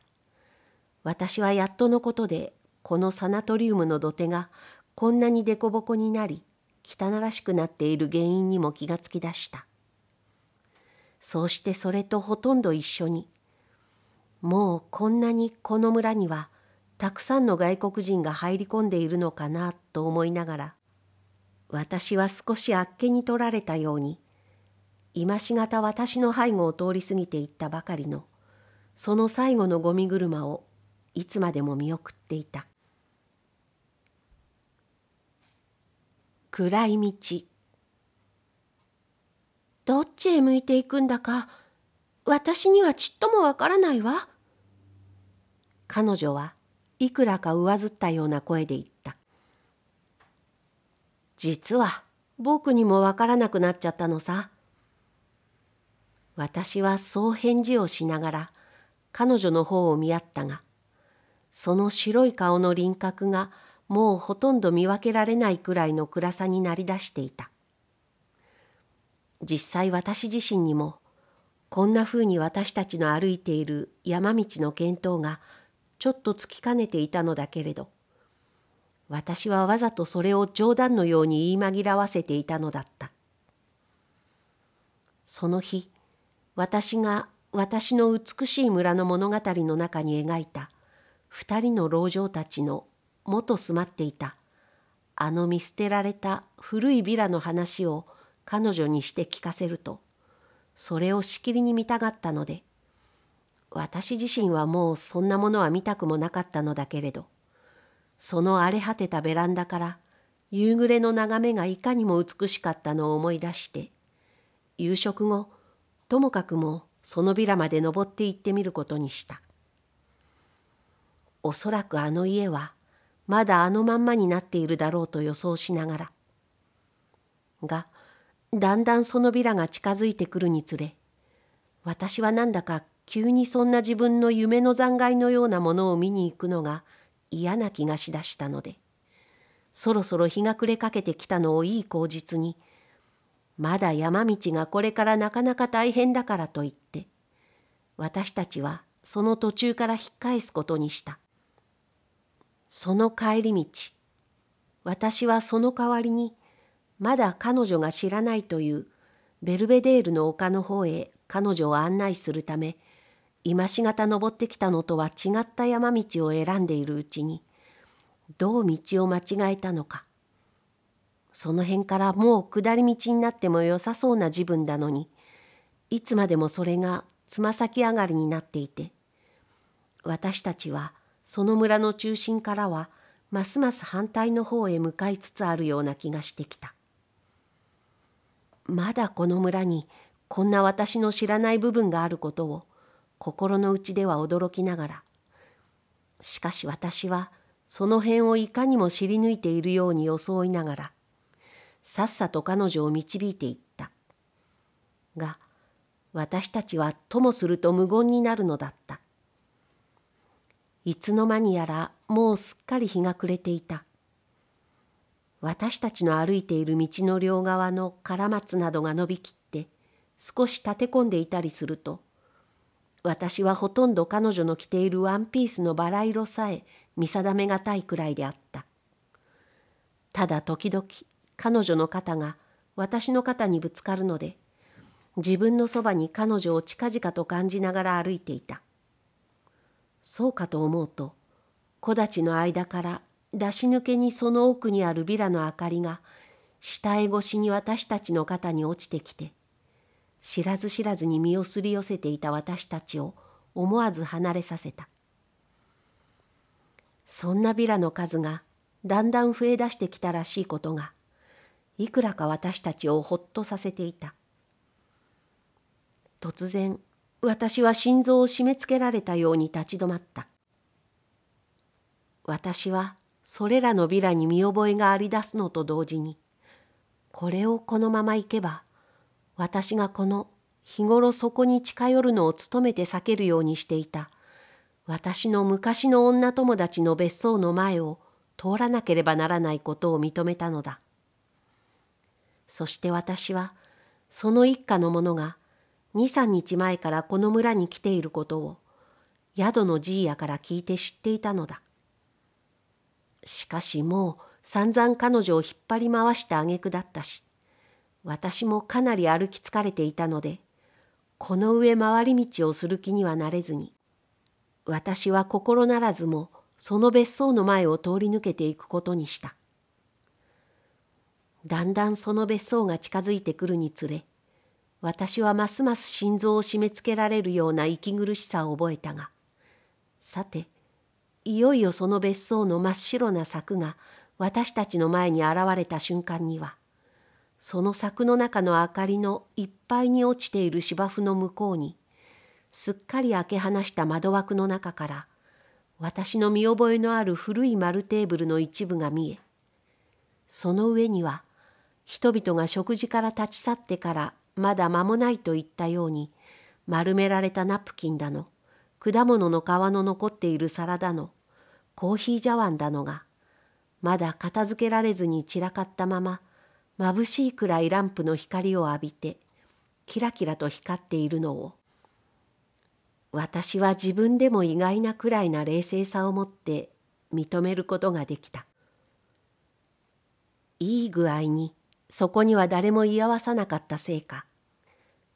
私はやっとのことでこのサナトリウムの土手がこんなに凸凹になり汚らしくなっている原因にも気がつきだしたそうしてそれとほとんど一緒にもうこんなにこの村にはたくさんの外国人が入り込んでいるのかなと思いながら私は少しあっけに取られたように今しがた私の背後を通り過ぎていったばかりのその最後のゴミ車をいつまでも見送っていた暗い道どっちへ向いていくんだか私にはちっともわからないわ彼女はいくらか上ずったような声で言った。実は僕にもわからなくなっちゃったのさ。私はそう返事をしながら彼女の方を見合ったが、その白い顔の輪郭がもうほとんど見分けられないくらいの暗さになりだしていた。実際私自身にもこんなふうに私たちの歩いている山道の見当がちょっとつきかねていたのだけれど私はわざとそれを冗談のように言い紛らわせていたのだったその日私が私の美しい村の物語の中に描いた二人の老女たちの元住まっていたあの見捨てられた古いビラの話を彼女にして聞かせるとそれをしきりに見たがったので私自身はもうそんなものは見たくもなかったのだけれどその荒れ果てたベランダから夕暮れの眺めがいかにも美しかったのを思い出して夕食後ともかくもそのビラまで登って行ってみることにしたおそらくあの家はまだあのまんまになっているだろうと予想しながらがだんだんそのビラが近づいてくるにつれ私はなんだか急にそんな自分の夢の残骸のようなものを見に行くのが嫌な気がしだしたのでそろそろ日が暮れかけてきたのをいい口実にまだ山道がこれからなかなか大変だからと言って私たちはその途中から引っ返すことにしたその帰り道私はその代わりにまだ彼女が知らないというベルベデールの丘の方へ彼女を案内するため今しがた登ってきたのとは違った山道を選んでいるうちにどう道を間違えたのかその辺からもう下り道になっても良さそうな自分なのにいつまでもそれがつま先上がりになっていて私たちはその村の中心からはますます反対の方へ向かいつつあるような気がしてきたまだこの村にこんな私の知らない部分があることを心の内では驚きながらしかし私はその辺をいかにも知り抜いているように装いながらさっさと彼女を導いていったが私たちはともすると無言になるのだったいつの間にやらもうすっかり日が暮れていた私たちの歩いている道の両側のカラマツなどが伸びきって少し立て込んでいたりすると私はほとんど彼女の着ているワンピースのバラ色さえ見定めがたいくらいであった。ただ時々彼女の肩が私の肩にぶつかるので、自分のそばに彼女を近々と感じながら歩いていた。そうかと思うと、木立の間から出し抜けにその奥にあるビラの明かりが、下絵越しに私たちの肩に落ちてきて、知らず知らずに身をすり寄せていた私たちを思わず離れさせたそんなビラの数がだんだん増え出してきたらしいことがいくらか私たちをほっとさせていた突然私は心臓を締め付けられたように立ち止まった私はそれらのビラに見覚えがありだすのと同時にこれをこのままいけば私がこの日頃そこに近寄るのを努めて避けるようにしていた私の昔の女友達の別荘の前を通らなければならないことを認めたのだ。そして私はその一家の者が二三日前からこの村に来ていることを宿のじいやから聞いて知っていたのだ。しかしもう散々彼女を引っ張り回した挙句だったし私もかなり歩き疲れていたので、この上回り道をする気にはなれずに、私は心ならずもその別荘の前を通り抜けていくことにした。だんだんその別荘が近づいてくるにつれ、私はますます心臓を締め付けられるような息苦しさを覚えたが、さて、いよいよその別荘の真っ白な柵が私たちの前に現れた瞬間には、その柵の中の明かりのいっぱいに落ちている芝生の向こうに、すっかり開け放した窓枠の中から、私の見覚えのある古い丸テーブルの一部が見え、その上には、人々が食事から立ち去ってからまだ間もないと言ったように、丸められたナプキンだの、果物の皮の残っている皿だの、コーヒー茶碗だのが、まだ片付けられずに散らかったまま、眩しいくらいランプの光を浴びてキラキラと光っているのを私は自分でも意外なくらいな冷静さを持って認めることができたいい具合にそこには誰も居合わさなかったせいか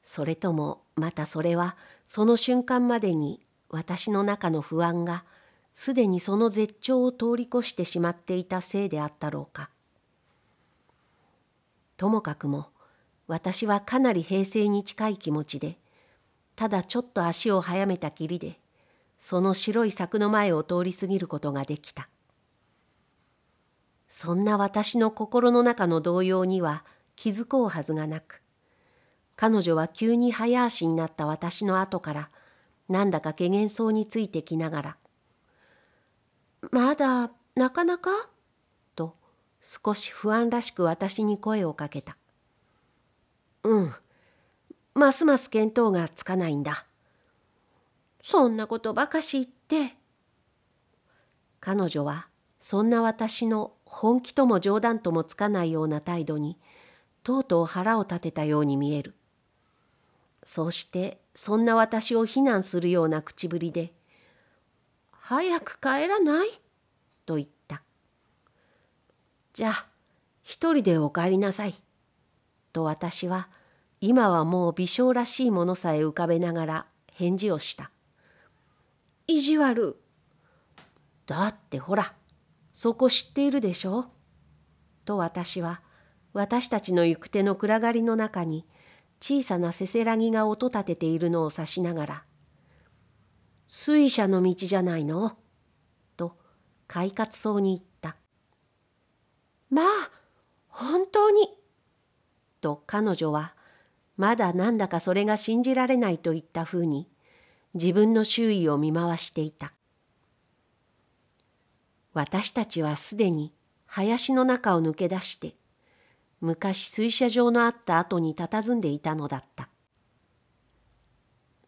それともまたそれはその瞬間までに私の中の不安がすでにその絶頂を通り越してしまっていたせいであったろうかともかくも私はかなり平静に近い気持ちでただちょっと足を速めたきりでその白い柵の前を通り過ぎることができたそんな私の心の中の動揺には気づこうはずがなく彼女は急に早足になった私の後からなんだかけげんそうについてきながら「まだなかなか?」少し不安らしく私に声をかけた。うん。ますます見当がつかないんだ。そんなことばかし言って。彼女はそんな私の本気とも冗談ともつかないような態度にとうとう腹を立てたように見える。そうしてそんな私を非難するような口ぶりで「早く帰らない?」と言った。じゃあ一人でお帰りなさい。と私は今はもう微笑らしいものさえ浮かべながら返事をした。意地悪。だってほら、そこ知っているでしょ。と私は私たちの行く手の暗がりの中に小さなせせらぎが音立てているのを指しながら「水車の道じゃないの?」と快活そうに言った。まあ本当に」と彼女はまだなんだかそれが信じられないといったふうに自分の周囲を見回していた私たちはすでに林の中を抜け出して昔水車場のあった跡に佇んでいたのだった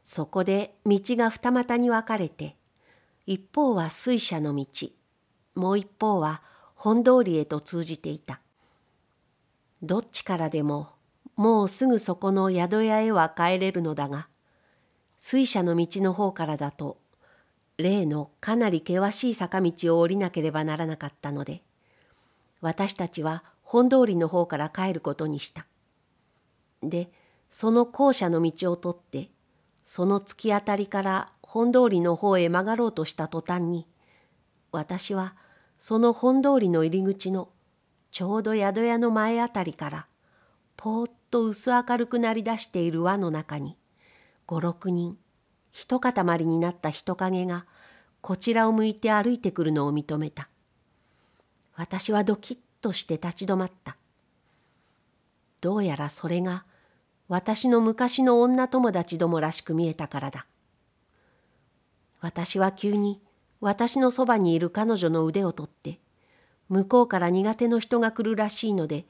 そこで道が二股に分かれて一方は水車の道もう一方は本通りへと通じていた。どっちからでももうすぐそこの宿屋へは帰れるのだが水車の道の方からだと例のかなり険しい坂道を降りなければならなかったので私たちは本通りの方から帰ることにした。でその校舎の道を取ってその突き当たりから本通りの方へ曲がろうとした途端に私はその本通りの入り口のちょうど宿屋の前あたりからぽーっと薄明るくなりだしている輪の中に五六人一塊になった人影がこちらを向いて歩いてくるのを認めた私はドキッとして立ち止まったどうやらそれが私の昔の女友達どもらしく見えたからだ私は急に私のそばにいる彼女の腕を取って、向こうから苦手の人が来るらしいので、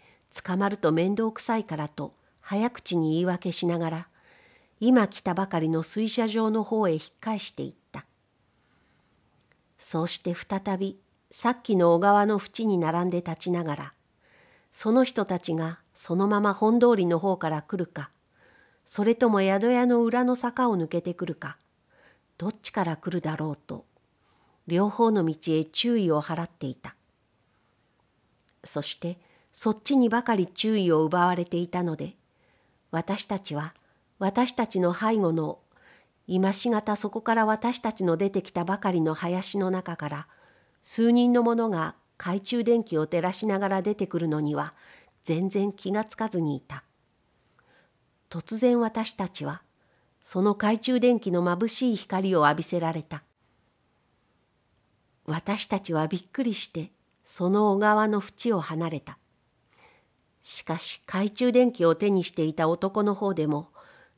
捕まると面倒くさいからと、早口に言い訳しながら、今来たばかりの水車場の方へ引っ返していった。そうして再び、さっきの小川の縁に並んで立ちながら、その人たちがそのまま本通りの方から来るか、それとも宿屋の裏の坂を抜けてくるか、どっちから来るだろうと両方の道へ注意を払っていたそしてそっちにばかり注意を奪われていたので私たちは私たちの背後の今しがたそこから私たちの出てきたばかりの林の中から数人の者が懐中電気を照らしながら出てくるのには全然気がつかずにいた突然私たちはその懐中電気のまぶしい光を浴びせられた私たちはびっくりしてその小川の縁を離れたしかし懐中電気を手にしていた男の方でも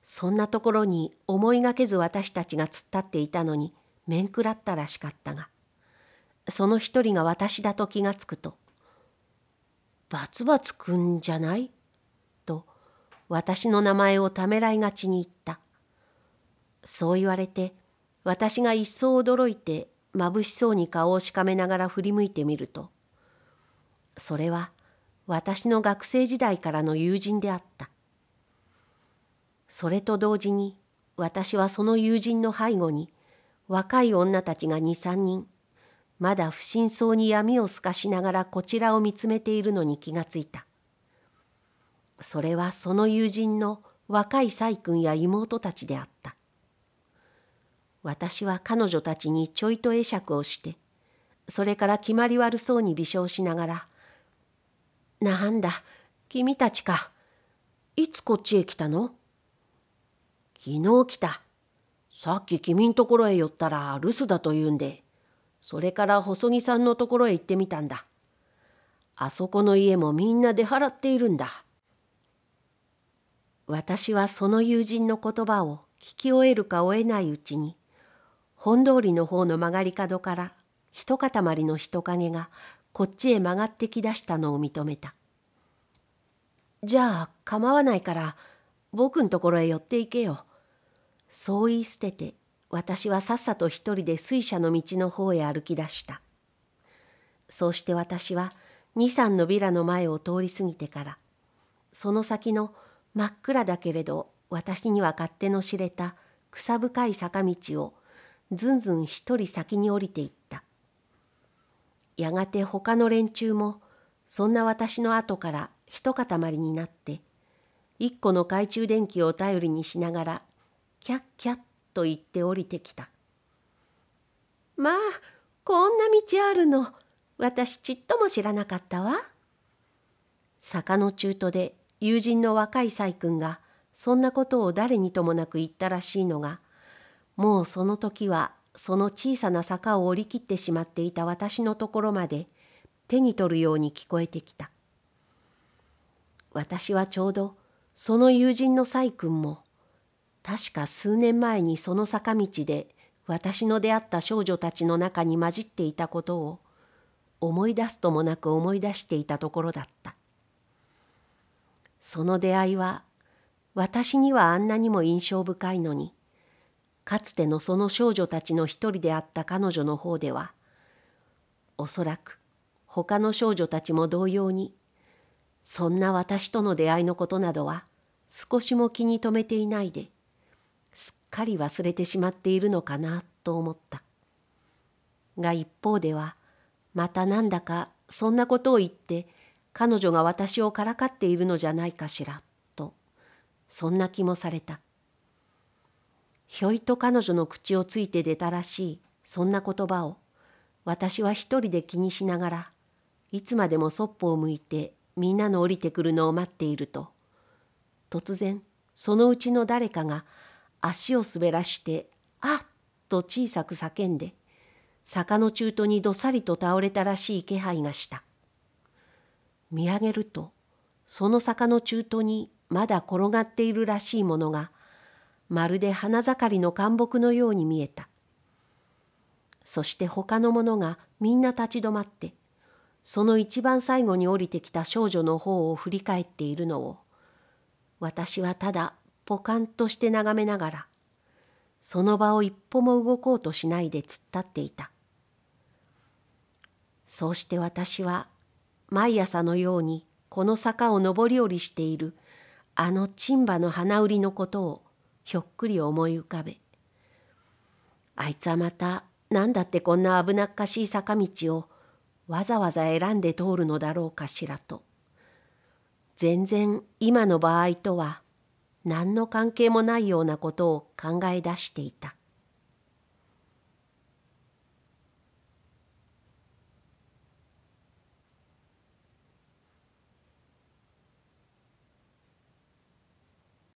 そんなところに思いがけず私たちが突っ立っていたのに面食らったらしかったがその一人が私だと気がつくと「バツバツくんじゃない?」と私の名前をためらいがちに言ったそう言われて私が一層驚いて眩しそうに顔をしかめながら振り向いてみると、それは私の学生時代からの友人であった。それと同時に私はその友人の背後に若い女たちが二三人、まだ不審そうに闇を透かしながらこちらを見つめているのに気がついた。それはその友人の若い細君や妹たちであった。私は彼女たちにちょいと会釈をして、それから決まり悪そうに微笑しながら、なんだ、君たちか。いつこっちへ来たの昨日来た。さっき君んところへ寄ったら留守だと言うんで、それから細木さんのところへ行ってみたんだ。あそこの家もみんな出払っているんだ。私はその友人の言葉を聞き終えるか終えないうちに、本通りの方の曲がり角から一塊の人影がこっちへ曲がってきだしたのを認めた。じゃあ構わないから僕んところへ寄って行けよ。そう言い捨てて私はさっさと一人で水車の道の方へ歩き出した。そうして私は二三のビラの前を通り過ぎてからその先の真っ暗だけれど私には勝手の知れた草深い坂道をずんずん一人先に降りていったやがて他の連中もそんな私の後から一塊になって一個の懐中電気を頼りにしながらキャッキャッと言って降りてきたまあこんな道あるの私ちっとも知らなかったわ坂の中途で友人の若い細君がそんなことを誰にともなく言ったらしいのがもうその時はその小さな坂を降り切ってしまっていた私のところまで手に取るように聞こえてきた私はちょうどその友人の細君も確か数年前にその坂道で私の出会った少女たちの中に混じっていたことを思い出すともなく思い出していたところだったその出会いは私にはあんなにも印象深いのにかつてのその少女たちの一人であった彼女の方ではおそらく他の少女たちも同様にそんな私との出会いのことなどは少しも気に留めていないですっかり忘れてしまっているのかなと思ったが一方ではまたなんだかそんなことを言って彼女が私をからかっているのじゃないかしらとそんな気もされたひょいと彼女の口をついて出たらしいそんな言葉を私は一人で気にしながらいつまでもそっぽを向いてみんなの降りてくるのを待っていると突然そのうちの誰かが足を滑らして「あっ!」と小さく叫んで坂の中途にどさりと倒れたらしい気配がした見上げるとその坂の中途にまだ転がっているらしいものがまるで花盛りの灌木のように見えたそして他の者がみんな立ち止まってその一番最後に降りてきた少女の方を振り返っているのを私はただポカンとして眺めながらその場を一歩も動こうとしないで突っ立っていたそうして私は毎朝のようにこの坂を上り下りしているあの鎮馬の花売りのことをひょっくり思い浮かべあいつはまた何だってこんな危なっかしい坂道をわざわざ選んで通るのだろうかしらと全然今の場合とは何の関係もないようなことを考え出していた